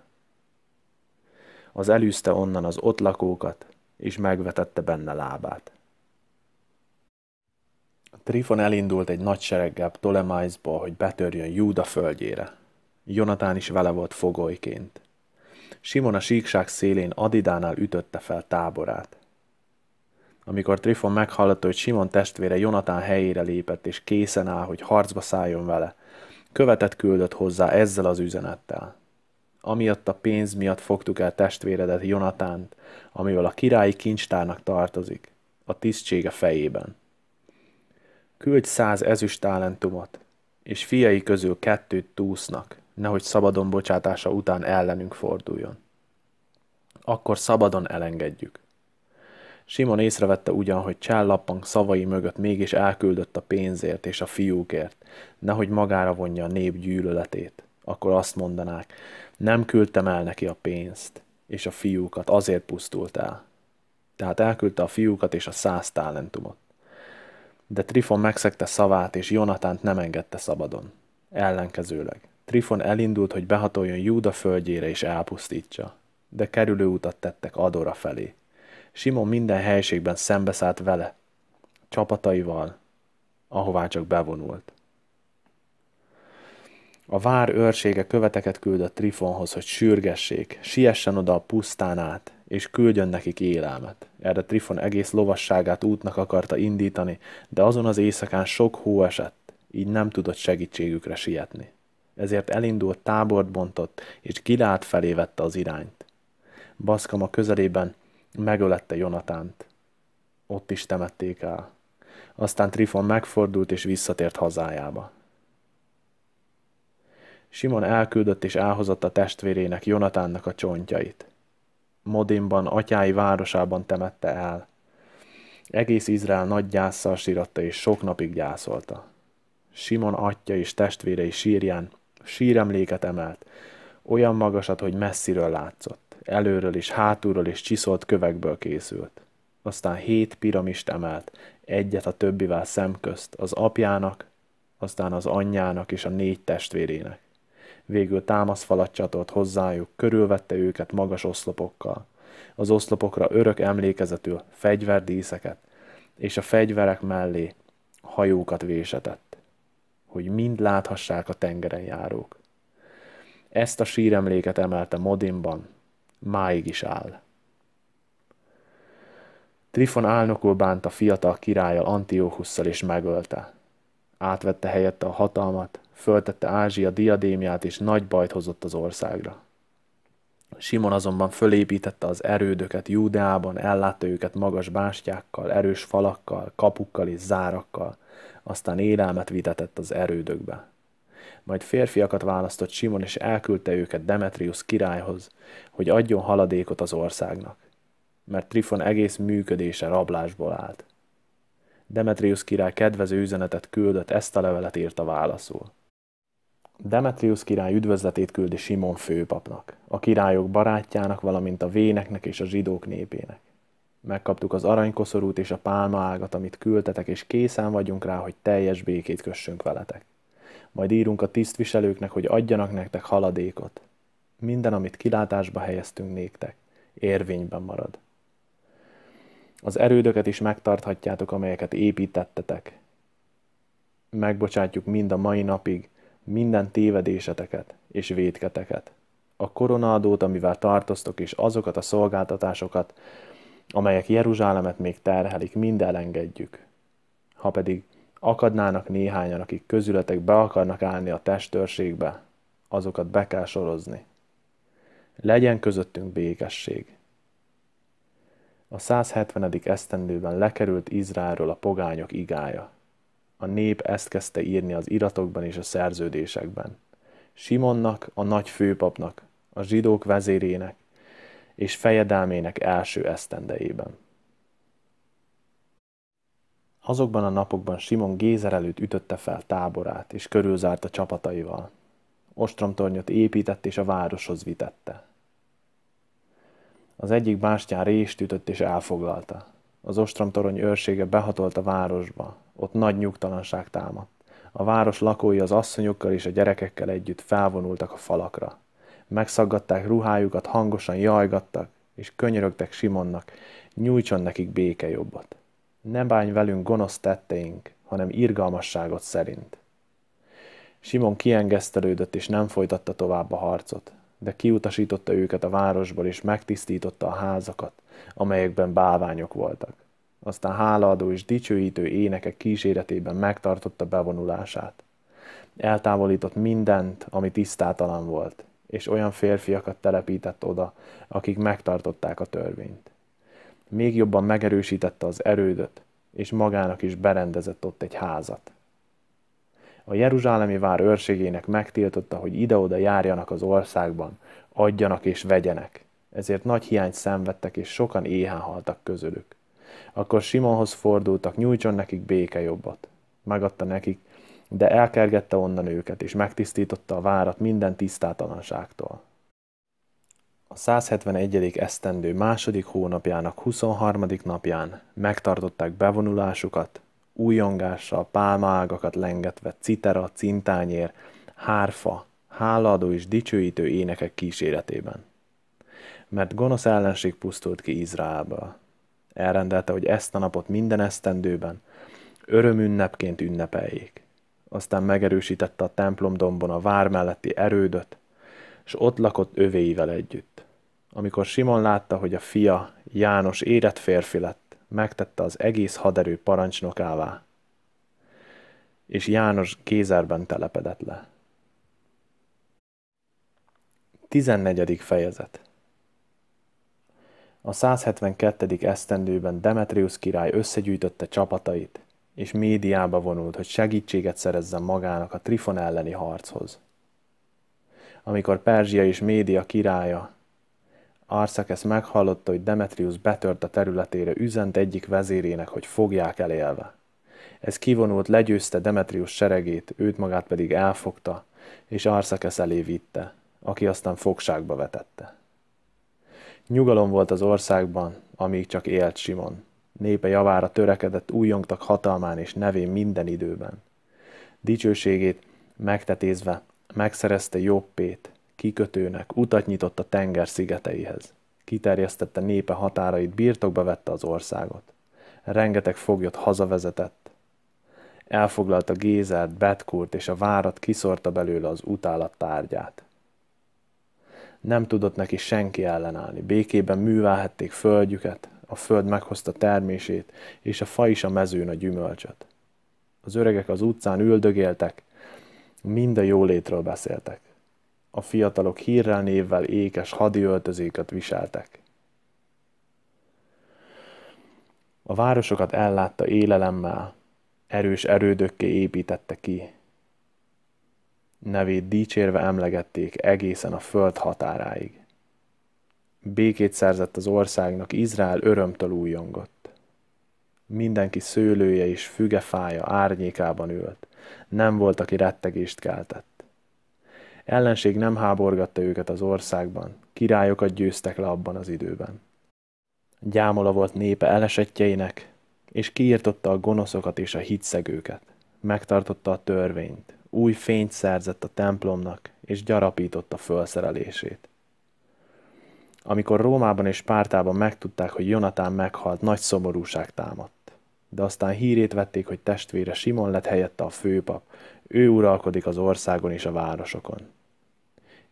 Az elűzte onnan az ott lakókat, és megvetette benne lábát. A Trifon elindult egy nagy sereggel Ptolemaisba, hogy betörjön Júda földjére. Jonatán is vele volt fogolyként. Simon a síkság szélén Adidánál ütötte fel táborát. Amikor Trifon meghallotta, hogy Simon testvére Jonatán helyére lépett és készen áll, hogy harcba szálljon vele, Követet küldött hozzá ezzel az üzenettel. Amiatt a pénz miatt fogtuk el testvéredet Jonatánt, amivel a királyi kincstárnak tartozik, a tisztsége fejében. Küldj száz ezüst talentumot, és fiai közül kettőt túsznak, nehogy szabadon bocsátása után ellenünk forduljon. Akkor szabadon elengedjük. Simon észrevette ugyan, hogy csállappang szavai mögött mégis elküldött a pénzért és a fiúkért, nehogy magára vonja a nép gyűlöletét. Akkor azt mondanák, nem küldtem el neki a pénzt, és a fiúkat, azért pusztult el. Tehát elküldte a fiúkat és a száz talentumot. De Trifon megszegte szavát, és Jonatánt nem engedte szabadon. Ellenkezőleg. Trifon elindult, hogy behatoljon Júda földjére és elpusztítsa, de kerülő utat tettek Adora felé. Simon minden helységben szembeszállt vele, csapataival, ahová csak bevonult. A vár őrsége követeket küldött Trifonhoz, hogy sürgessék, siessen oda a pusztán át, és küldjön nekik élelmet. Erre Trifon egész lovasságát útnak akarta indítani, de azon az éjszakán sok hó esett, így nem tudott segítségükre sietni. Ezért elindult tábort bontott, és Gilát felé vette az irányt. Baszkama közelében megölette Jonatánt. Ott is temették el. Aztán Trifon megfordult és visszatért hazájába. Simon elküldött és elhozott a testvérének, Jonatánnak a csontjait. Modinban, atyái városában temette el. Egész Izrael nagy gyászsal síratta és sok napig gyászolta. Simon atya és testvérei sírján síremléket emelt, olyan magasat, hogy messziről látszott előről és hátulról és csiszolt kövekből készült. Aztán hét piramist emelt, egyet a többivel szemközt, az apjának, aztán az anyjának és a négy testvérének. Végül támaszfalat csatolt hozzájuk, körülvette őket magas oszlopokkal. Az oszlopokra örök emlékezetül fegyverdíszeket, és a fegyverek mellé hajókat vésetett, hogy mind láthassák a tengeren járók. Ezt a síremléket emelte Modinban, máig is áll. Trifon álnokul bánt a fiatal királlyal Antiochusszal és megölte. Átvette helyette a hatalmat, föltette Ázsia diadémiát és nagy bajt hozott az országra. Simon azonban fölépítette az erődöket Júdeában, ellátta őket magas bástyákkal, erős falakkal, kapukkal és zárakkal, aztán élelmet vitetett az erődökbe majd férfiakat választott Simon, és elküldte őket Demetrius királyhoz, hogy adjon haladékot az országnak, mert Trifon egész működése rablásból állt. Demetrius király kedvező üzenetet küldött, ezt a levelet írta válaszul. Demetrius király üdvözletét küldi Simon főpapnak, a királyok barátjának, valamint a véneknek és a zsidók népének. Megkaptuk az aranykoszorút és a pálmaágat, amit küldtetek, és készen vagyunk rá, hogy teljes békét kössünk veletek majd írunk a tisztviselőknek, hogy adjanak nektek haladékot. Minden, amit kilátásba helyeztünk néktek, érvényben marad. Az erődöket is megtarthatjátok, amelyeket építettetek. Megbocsátjuk mind a mai napig minden tévedéseteket és védketeket, a koronaadót, amivel tartoztok, és azokat a szolgáltatásokat, amelyek Jeruzsálemet még terhelik, mind elengedjük. Ha pedig Akadnának néhányan, akik közületek be akarnak állni a testőrségbe, azokat be kell sorozni. Legyen közöttünk békesség. A 170. esztendőben lekerült Izraelről a pogányok igája. A nép ezt kezdte írni az iratokban és a szerződésekben. Simonnak, a nagy főpapnak, a zsidók vezérének és fejedelmének első esztendejében. Azokban a napokban Simon Gézer előtt ütötte fel táborát, és körülzárta csapataival. Ostromtornyot épített, és a városhoz vitette. Az egyik bástyán rést ütött, és elfoglalta. Az ostromtorony őrsége behatolt a városba. Ott nagy nyugtalanság támadt. A város lakói az asszonyokkal és a gyerekekkel együtt felvonultak a falakra. Megszaggatták ruhájukat, hangosan jajgattak, és könyörögtek Simonnak, nyújtson nekik békejobbat ne bánj velünk gonosz tetteink, hanem irgalmasságot szerint. Simon kiengesztelődött és nem folytatta tovább a harcot, de kiutasította őket a városból és megtisztította a házakat, amelyekben bálványok voltak. Aztán hálaadó és dicsőítő énekek kíséretében megtartotta bevonulását. Eltávolított mindent, ami tisztátalan volt, és olyan férfiakat telepített oda, akik megtartották a törvényt még jobban megerősítette az erődöt, és magának is berendezett ott egy házat. A Jeruzsálemi vár őrségének megtiltotta, hogy ide-oda járjanak az országban, adjanak és vegyenek. Ezért nagy hiányt szenvedtek, és sokan éhen haltak közülük. Akkor Simonhoz fordultak, nyújtson nekik béke jobbat. Megadta nekik, de elkergette onnan őket, és megtisztította a várat minden tisztátalanságtól. A 171. esztendő második hónapjának 23. napján megtartották bevonulásukat, újongással pálmaágakat lengetve citera, cintányér, hárfa, háladó és dicsőítő énekek kíséretében. Mert gonosz ellenség pusztult ki Izraelba. Elrendelte, hogy ezt a napot minden esztendőben örömünnepként ünnepeljék. Aztán megerősítette a templom dombon a vár melletti erődöt, és ott lakott övéivel együtt. Amikor Simon látta, hogy a fia, János érett férfi lett, megtette az egész haderő parancsnokává, és János kézerben telepedett le. 14. fejezet A 172. esztendőben Demetrius király összegyűjtötte csapatait, és médiába vonult, hogy segítséget szerezzen magának a Trifon elleni harchoz amikor Perzsia és Média királya Arszakesz meghallotta, hogy Demetrius betört a területére, üzent egyik vezérének, hogy fogják elélve. Ez kivonult, legyőzte Demetrius seregét, őt magát pedig elfogta, és Arszakesz elé vitte, aki aztán fogságba vetette. Nyugalom volt az országban, amíg csak élt Simon. Népe javára törekedett, újjongtak hatalmán és nevén minden időben. Dicsőségét megtetézve megszerezte Jobbét, kikötőnek utat nyitott a tenger szigeteihez. Kiterjesztette népe határait, birtokba vette az országot. Rengeteg foglyot hazavezetett. Elfoglalta Gézert, Betkurt és a várat kiszorta belőle az utálat tárgyát. Nem tudott neki senki ellenállni, békében művelhették földjüket, a föld meghozta termését, és a fa is a mezőn a gyümölcsöt. Az öregek az utcán üldögéltek, mind a jólétről beszéltek. A fiatalok hírrel névvel ékes hadi öltözéket viseltek. A városokat ellátta élelemmel, erős erődökké építette ki. Nevét dicsérve emlegették egészen a föld határáig. Békét szerzett az országnak, Izrael örömtől újongott. Mindenki szőlője és fügefája árnyékában ült, nem volt, aki rettegést keltett. Ellenség nem háborgatta őket az országban, királyokat győztek le abban az időben. Gyámola volt népe elesetjeinek, és kiirtotta a gonoszokat és a hitszegőket. Megtartotta a törvényt, új fényt szerzett a templomnak, és gyarapította fölszerelését. Amikor Rómában és Pártában megtudták, hogy Jonatán meghalt, nagy szomorúság támadt de aztán hírét vették, hogy testvére Simon lett helyette a főpap, ő uralkodik az országon és a városokon.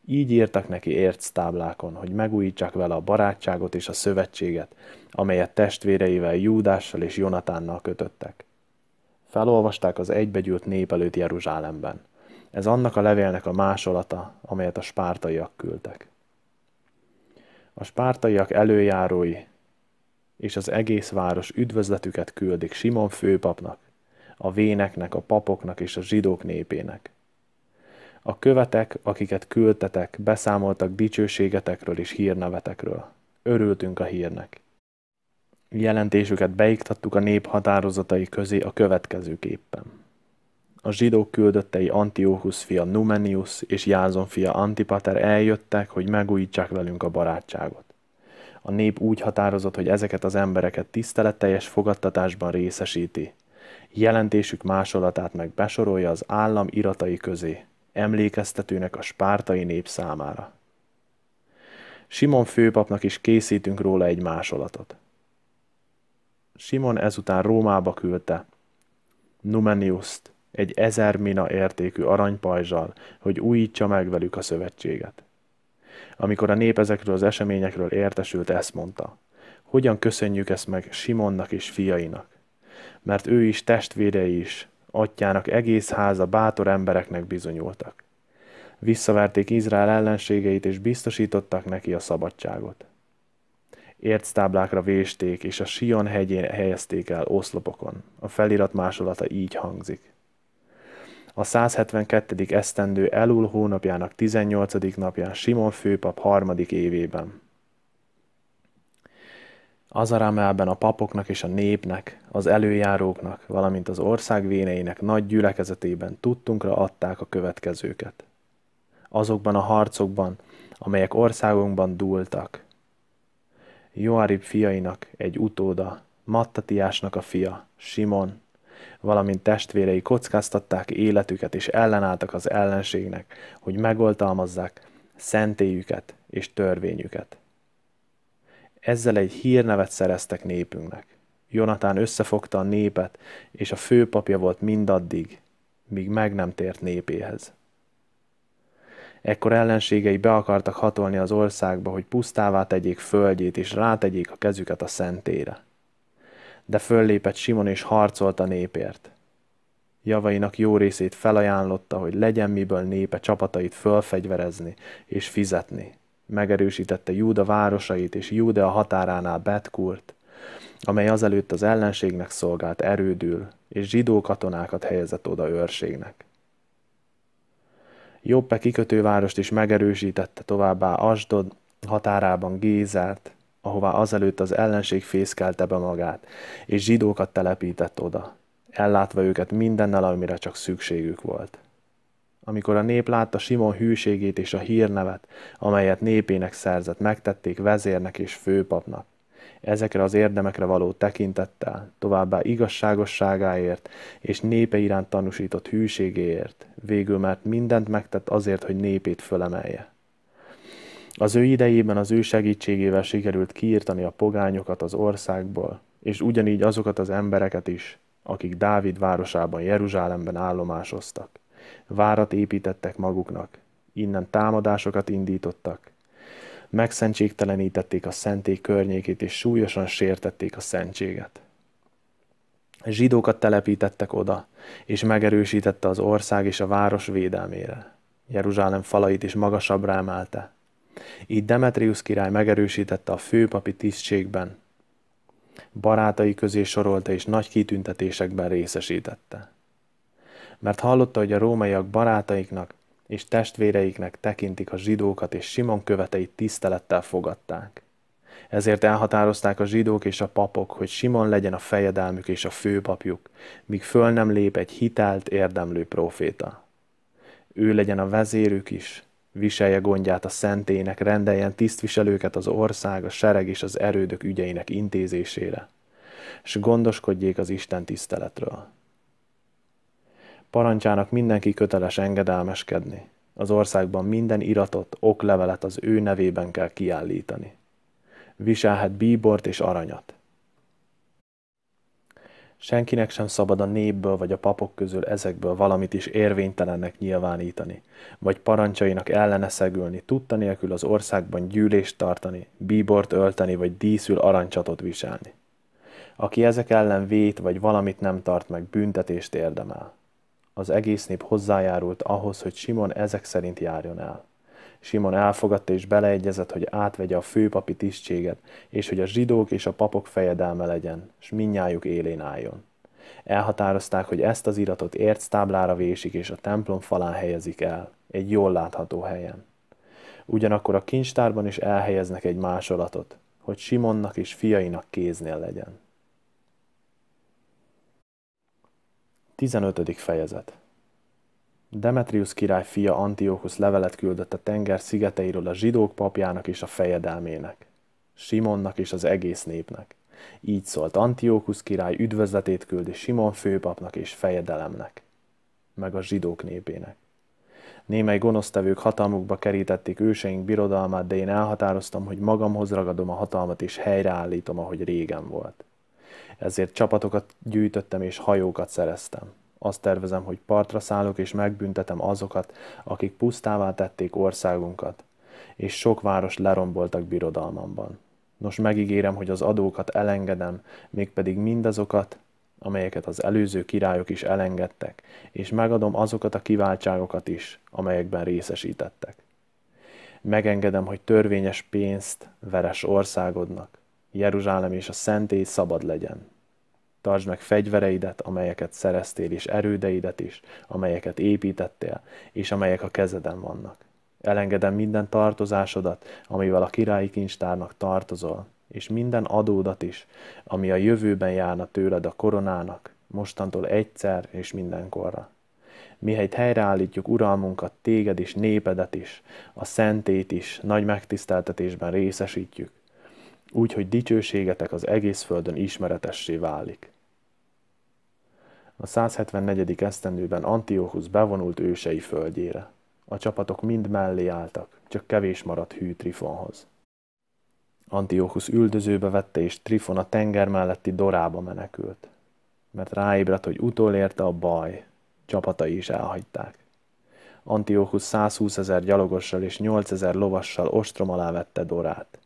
Így írtak neki érc táblákon, hogy megújítsák vele a barátságot és a szövetséget, amelyet testvéreivel Júdással és Jonatánnal kötöttek. Felolvasták az egybegyűlt nép előtt Jeruzsálemben. Ez annak a levélnek a másolata, amelyet a spártaiak küldtek. A spártaiak előjárói és az egész város üdvözletüket küldik Simon főpapnak, a véneknek, a papoknak és a zsidók népének. A követek, akiket küldtetek, beszámoltak dicsőségetekről és hírnevetekről. Örültünk a hírnek. Jelentésüket beiktattuk a nép határozatai közé a következőképpen. A zsidók küldöttei Antiochus fia Numenius és Jázon fia Antipater eljöttek, hogy megújítsák velünk a barátságot a nép úgy határozott, hogy ezeket az embereket tiszteletteljes fogadtatásban részesíti. Jelentésük másolatát meg besorolja az állam iratai közé, emlékeztetőnek a spártai nép számára. Simon főpapnak is készítünk róla egy másolatot. Simon ezután Rómába küldte Numeniuszt, egy ezer mina értékű aranypajzsal, hogy újítsa meg velük a szövetséget. Amikor a nép ezekről az eseményekről értesült, ezt mondta. Hogyan köszönjük ezt meg Simonnak és fiainak? Mert ő is testvérei is, atyának egész háza bátor embereknek bizonyultak. Visszaverték Izrael ellenségeit, és biztosítottak neki a szabadságot. Érctáblákra vésték, és a Sion hegyén helyezték el oszlopokon. A felirat másolata így hangzik a 172. esztendő elul hónapjának 18. napján Simon főpap harmadik évében. Azarámelben a papoknak és a népnek, az előjáróknak, valamint az ország véneinek nagy gyülekezetében tudtunkra adták a következőket. Azokban a harcokban, amelyek országunkban dúltak. Joarib fiainak egy utóda, Mattatiásnak a fia, Simon, valamint testvérei kockáztatták életüket és ellenálltak az ellenségnek, hogy megoltalmazzák szentélyüket és törvényüket. Ezzel egy hírnevet szereztek népünknek. Jonatán összefogta a népet, és a főpapja volt mindaddig, míg meg nem tért népéhez. Ekkor ellenségei be akartak hatolni az országba, hogy pusztává tegyék földjét, és rátegyék a kezüket a szentére de föllépett Simon és harcolt a népért. Javainak jó részét felajánlotta, hogy legyen miből népe csapatait fölfegyverezni és fizetni. Megerősítette Júda városait és Júde a határánál Betkurt, amely azelőtt az ellenségnek szolgált erődül, és zsidó katonákat helyezett oda őrségnek. Joppe kikötővárost is megerősítette továbbá Asdod, határában Gézert, ahová azelőtt az ellenség fészkelte be magát, és zsidókat telepített oda, ellátva őket mindennel, amire csak szükségük volt. Amikor a nép látta Simon hűségét és a hírnevet, amelyet népének szerzett, megtették vezérnek és főpapnak. Ezekre az érdemekre való tekintettel, továbbá igazságosságáért és népe iránt tanúsított hűségéért, végül mert mindent megtett azért, hogy népét fölemelje. Az ő idejében az ő segítségével sikerült kiirtani a pogányokat az országból, és ugyanígy azokat az embereket is, akik Dávid városában, Jeruzsálemben állomásoztak. Várat építettek maguknak, innen támadásokat indítottak, megszentségtelenítették a szenték környékét, és súlyosan sértették a szentséget. Zsidókat telepítettek oda, és megerősítette az ország és a város védelmére. Jeruzsálem falait is magasabbra emelte, így Demetrius király megerősítette a főpapi tisztségben, barátai közé sorolta és nagy kitüntetésekben részesítette. Mert hallotta, hogy a rómaiak barátaiknak és testvéreiknek tekintik a zsidókat, és Simon követeit tisztelettel fogadták. Ezért elhatározták a zsidók és a papok, hogy Simon legyen a fejedelmük és a főpapjuk, míg föl nem lép egy hitelt érdemlő proféta. Ő legyen a vezérük is, viselje gondját a szentének, rendeljen tisztviselőket az ország, a sereg és az erődök ügyeinek intézésére, és gondoskodjék az Isten tiszteletről. Parancsának mindenki köteles engedelmeskedni. Az országban minden iratot, oklevelet az ő nevében kell kiállítani. Viselhet bíbort és aranyat. Senkinek sem szabad a népből vagy a papok közül ezekből valamit is érvénytelennek nyilvánítani, vagy parancsainak ellene szegülni, tudta nélkül az országban gyűlést tartani, bíbort ölteni vagy díszül arancsatot viselni. Aki ezek ellen vét vagy valamit nem tart meg, büntetést érdemel. Az egész nép hozzájárult ahhoz, hogy Simon ezek szerint járjon el. Simon elfogadta és beleegyezett, hogy átvegye a főpapi tisztséget, és hogy a zsidók és a papok fejedelme legyen, s minnyájuk élén álljon. Elhatározták, hogy ezt az iratot érc táblára vésik, és a templom falán helyezik el, egy jól látható helyen. Ugyanakkor a kincstárban is elhelyeznek egy másolatot, hogy Simonnak és fiainak kéznél legyen. 15. fejezet Demetrius király fia Antiochus levelet küldött a tenger szigeteiről a zsidók papjának és a fejedelmének, Simonnak és az egész népnek. Így szólt Antiochus király üdvözletét küldi Simon főpapnak és fejedelemnek, meg a zsidók népének. Némely gonosztevők hatalmukba kerítették őseink birodalmát, de én elhatároztam, hogy magamhoz ragadom a hatalmat és helyreállítom, ahogy régen volt. Ezért csapatokat gyűjtöttem és hajókat szereztem azt tervezem, hogy partra szállok és megbüntetem azokat, akik pusztává tették országunkat, és sok város leromboltak birodalmamban. Nos, megígérem, hogy az adókat elengedem, mégpedig mindazokat, amelyeket az előző királyok is elengedtek, és megadom azokat a kiváltságokat is, amelyekben részesítettek. Megengedem, hogy törvényes pénzt veres országodnak, Jeruzsálem és a szentély szabad legyen, Tartsd meg fegyvereidet, amelyeket szereztél, és erődeidet is, amelyeket építettél, és amelyek a kezeden vannak. Elengedem minden tartozásodat, amivel a királyi kincstárnak tartozol, és minden adódat is, ami a jövőben járna tőled a koronának, mostantól egyszer és mindenkorra. Mihelyt helyreállítjuk uralmunkat, téged is, népedet is, a szentét is nagy megtiszteltetésben részesítjük, úgy, hogy dicsőségetek az egész földön ismeretessé válik. A 174. esztendőben Antiochus bevonult ősei földjére. A csapatok mind mellé álltak, csak kevés maradt hű Trifonhoz. Antiochus üldözőbe vette, és Trifon a tenger melletti dorába menekült, mert ráébredt, hogy utolérte a baj, csapatai is elhagyták. Antiochus 120 ezer gyalogossal és 8 ezer lovassal ostrom alá vette Dorát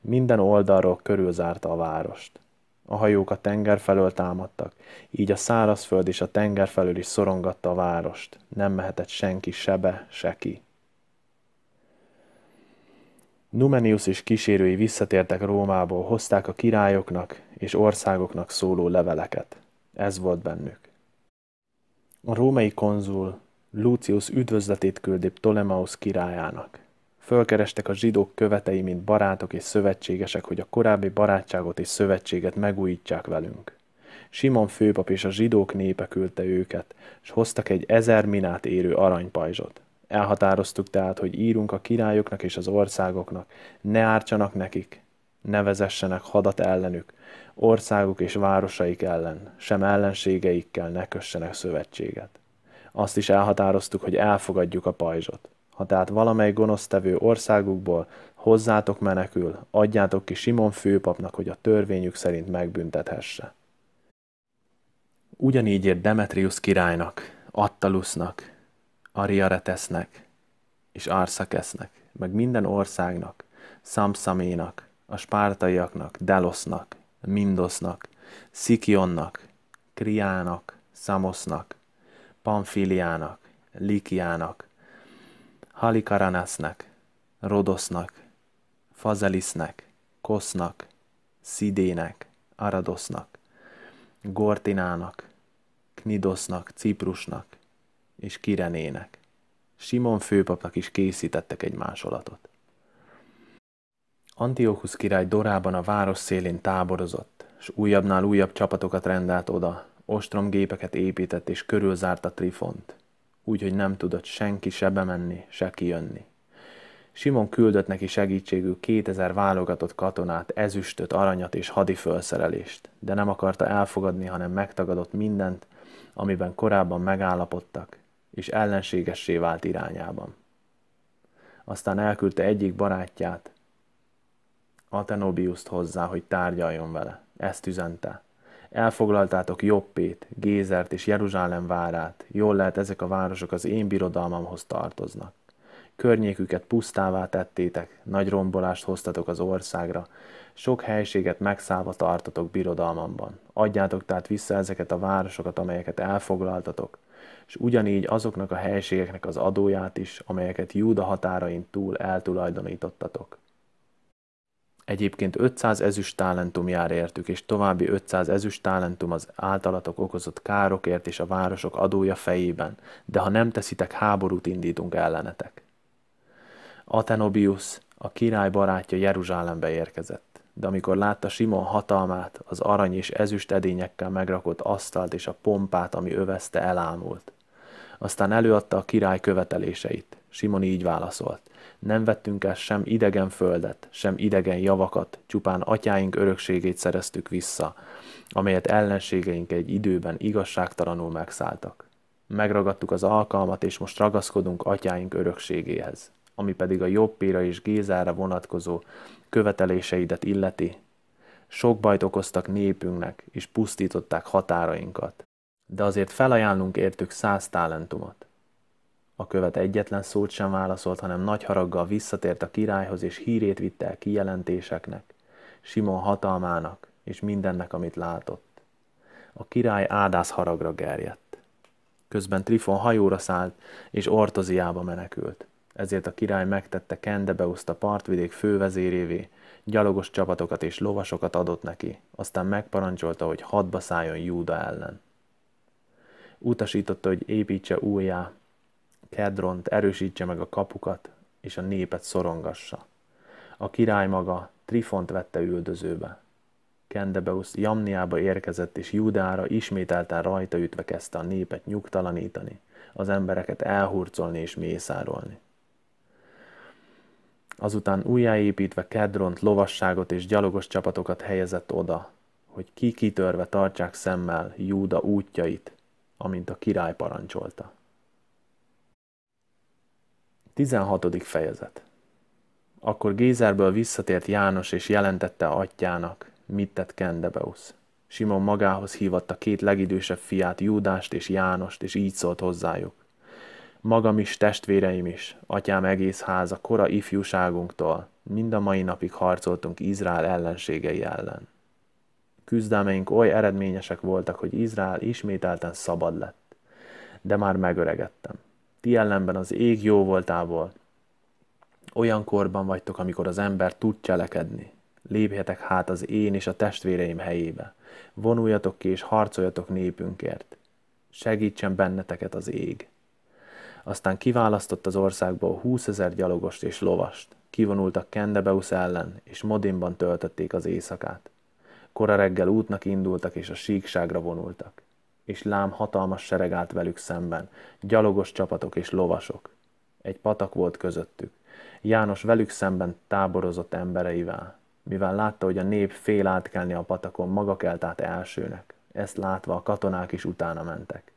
minden oldalról körülzárta a várost. A hajók a tenger felől támadtak, így a szárazföld és a tenger felől is szorongatta a várost. Nem mehetett senki sebe, seki. Numenius és kísérői visszatértek Rómából, hozták a királyoknak és országoknak szóló leveleket. Ez volt bennük. A római konzul Lucius üdvözletét küldi Ptolemaus királyának. Fölkerestek a zsidók követei, mint barátok és szövetségesek, hogy a korábbi barátságot és szövetséget megújítsák velünk. Simon főpap és a zsidók népe küldte őket, és hoztak egy ezer minát érő aranypajzsot. Elhatároztuk tehát, hogy írunk a királyoknak és az országoknak, ne ártsanak nekik, ne vezessenek hadat ellenük, országuk és városaik ellen, sem ellenségeikkel ne kössenek szövetséget. Azt is elhatároztuk, hogy elfogadjuk a pajzsot. Ha tehát valamely gonosztevő országukból hozzátok menekül, adjátok ki Simon főpapnak, hogy a törvényük szerint megbüntethesse. Ugyanígy ért Demetrius királynak, Attalusnak, Ariaretesnek és Arszakesznek, meg minden országnak, Szamszaménak, a spártaiaknak, Delosznak, Mindosznak, Szikionnak, Kriának, Szamosznak, Pamfiliának, Likiának, Halikaranasznak, Rodosznak, Fazelisznek, Kosznak, Szidének, Aradosznak, Gortinának, Knidosznak, Ciprusnak és Kirenének. Simon főpapnak is készítettek egy másolatot. Antiochus király Dorában a város szélén táborozott, s újabbnál újabb csapatokat rendelt oda, ostromgépeket épített és körülzárta Trifont, úgyhogy nem tudott senki se bemenni, se kijönni. Simon küldött neki segítségű 2000 válogatott katonát, ezüstöt, aranyat és hadifölszerelést, de nem akarta elfogadni, hanem megtagadott mindent, amiben korábban megállapodtak, és ellenségessé vált irányában. Aztán elküldte egyik barátját, Atenobiuszt hozzá, hogy tárgyaljon vele. Ezt üzente. Elfoglaltátok Joppét, Gézert és Jeruzsálem várát, jól lehet ezek a városok az én birodalmamhoz tartoznak. Környéküket pusztává tettétek, nagy rombolást hoztatok az országra, sok helységet megszállva tartatok birodalmamban. Adjátok tehát vissza ezeket a városokat, amelyeket elfoglaltatok, és ugyanígy azoknak a helységeknek az adóját is, amelyeket Júda határain túl eltulajdonítottatok. Egyébként 500 ezüst talentum jár értük, és további 500 ezüst talentum az általatok okozott károkért és a városok adója fejében, de ha nem teszitek, háborút indítunk ellenetek. Atenobius, a király barátja Jeruzsálembe érkezett, de amikor látta Simon hatalmát, az arany és ezüst edényekkel megrakott asztalt és a pompát, ami övezte, elámult. Aztán előadta a király követeléseit. Simon így válaszolt – nem vettünk el sem idegen földet, sem idegen javakat, csupán atyáink örökségét szereztük vissza, amelyet ellenségeink egy időben igazságtalanul megszálltak. Megragadtuk az alkalmat, és most ragaszkodunk atyáink örökségéhez, ami pedig a jobbira és gézára vonatkozó követeléseidet illeti. Sok bajt okoztak népünknek, és pusztították határainkat, de azért felajánlunk értük száz talentumot. A követ egyetlen szót sem válaszolt, hanem nagy haraggal visszatért a királyhoz, és hírét vitte el kijelentéseknek, Simon hatalmának, és mindennek, amit látott. A király ádász haragra gerjedt. Közben Trifon hajóra szállt, és Ortoziába menekült. Ezért a király megtette Kendebeuszt a partvidék fővezérévé, gyalogos csapatokat és lovasokat adott neki, aztán megparancsolta, hogy hadba szálljon Júda ellen. Utasította, hogy építse újjá Kedront erősítse meg a kapukat, és a népet szorongassa. A király maga Trifont vette üldözőbe. Kendebeus Jamniába érkezett, és Júdára ismételten rajta ütve kezdte a népet nyugtalanítani, az embereket elhurcolni és mészárolni. Azután újjáépítve Kedront, lovasságot és gyalogos csapatokat helyezett oda, hogy ki kitörve tartsák szemmel Júda útjait, amint a király parancsolta. 16. fejezet Akkor Gézerből visszatért János, és jelentette atyának, mit tett Kendebeusz. Simon magához hívatta két legidősebb fiát, Júdást és Jánost, és így szólt hozzájuk. Magam is, testvéreim is, atyám egész háza, kora ifjúságunktól, mind a mai napig harcoltunk Izrael ellenségei ellen. Küzdelmeink oly eredményesek voltak, hogy Izrael ismételten szabad lett, de már megöregettem ti ellenben az ég jó voltából. Olyan korban vagytok, amikor az ember tud cselekedni. Lépjetek hát az én és a testvéreim helyébe. Vonuljatok ki és harcoljatok népünkért. Segítsen benneteket az ég. Aztán kiválasztott az országból húszezer gyalogost és lovast. Kivonultak Kendebeusz ellen, és Modinban töltötték az éjszakát. Kora reggel útnak indultak és a síkságra vonultak és lám hatalmas sereg állt velük szemben, gyalogos csapatok és lovasok. Egy patak volt közöttük. János velük szemben táborozott embereivel, mivel látta, hogy a nép fél átkelni a patakon, maga kelt át elsőnek. Ezt látva a katonák is utána mentek.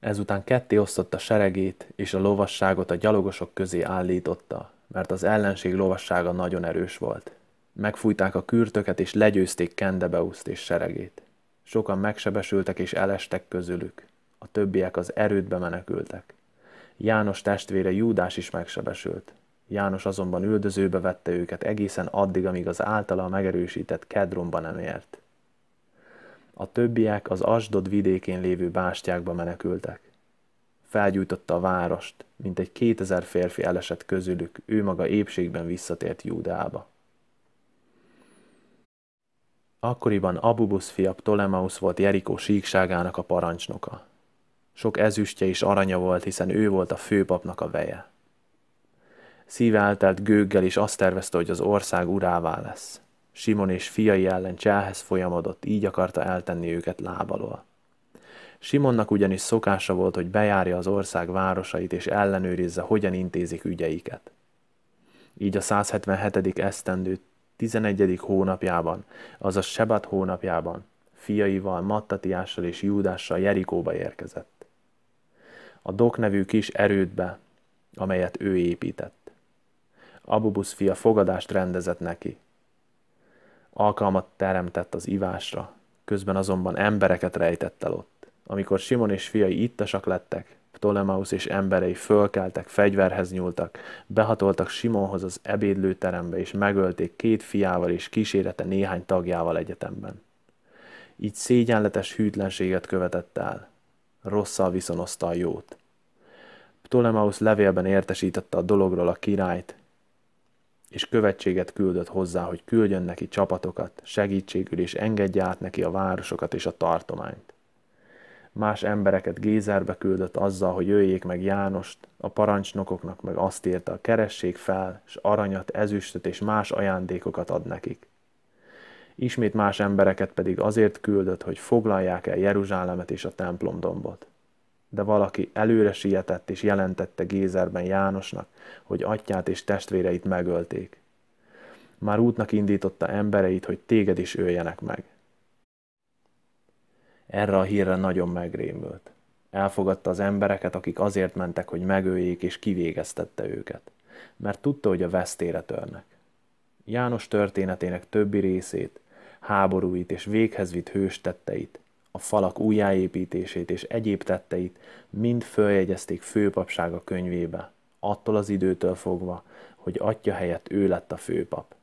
Ezután ketté osztotta seregét, és a lovasságot a gyalogosok közé állította, mert az ellenség lovassága nagyon erős volt. Megfújták a kürtöket, és legyőzték Kendebeuszt és seregét. Sokan megsebesültek és elestek közülük, a többiek az erődbe menekültek. János testvére Júdás is megsebesült. János azonban üldözőbe vette őket egészen addig, amíg az általa megerősített kedromba nem ért. A többiek az Asdod vidékén lévő bástyákba menekültek. Felgyújtotta a várost, mint egy kétezer férfi elesett közülük, ő maga épségben visszatért Júdába. Akkoriban Abubusz fia Ptolemeusz volt Jerikó síkságának a parancsnoka. Sok ezüstje és aranya volt, hiszen ő volt a főpapnak a veje. Szíve eltelt gőggel is azt tervezte, hogy az ország urává lesz. Simon és fiai ellen cselhez folyamodott, így akarta eltenni őket lábalól. Simonnak ugyanis szokása volt, hogy bejárja az ország városait és ellenőrizze, hogyan intézik ügyeiket. Így a 177. esztendőt 11. hónapjában, azaz Sebat hónapjában, fiaival, Mattatiással és Júdással Jerikóba érkezett. A Dok nevű kis erődbe, amelyet ő épített. Abubusz fia fogadást rendezett neki. Alkalmat teremtett az ivásra, közben azonban embereket rejtett el ott. Amikor Simon és fiai ittasak lettek, Ptolemeusz és emberei fölkeltek, fegyverhez nyúltak, behatoltak Simonhoz az ebédlőterembe, és megölték két fiával és kísérete néhány tagjával egyetemben. Így szégyenletes hűtlenséget követett el. Rosszal viszonozta a jót. Ptolemeusz levélben értesítette a dologról a királyt, és követséget küldött hozzá, hogy küldjön neki csapatokat, segítségül és engedje át neki a városokat és a tartományt más embereket Gézerbe küldött azzal, hogy jöjjék meg Jánost, a parancsnokoknak meg azt írta, keressék fel, s aranyat, ezüstöt és más ajándékokat ad nekik. Ismét más embereket pedig azért küldött, hogy foglalják el Jeruzsálemet és a templomdombot. De valaki előre sietett és jelentette Gézerben Jánosnak, hogy atyát és testvéreit megölték. Már útnak indította embereit, hogy téged is öljenek meg. Erre a hírre nagyon megrémült. Elfogadta az embereket, akik azért mentek, hogy megöljék, és kivégeztette őket, mert tudta, hogy a vesztére törnek. János történetének többi részét, háborúit és véghez vitt hős tetteit, a falak újjáépítését és egyéb tetteit mind följegyezték főpapsága könyvébe, attól az időtől fogva, hogy atya helyett ő lett a főpap.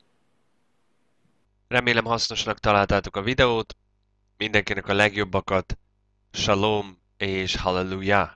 Remélem hasznosnak találtátok a videót, Mindenkinek a legjobbakat. Shalom és hallelujah!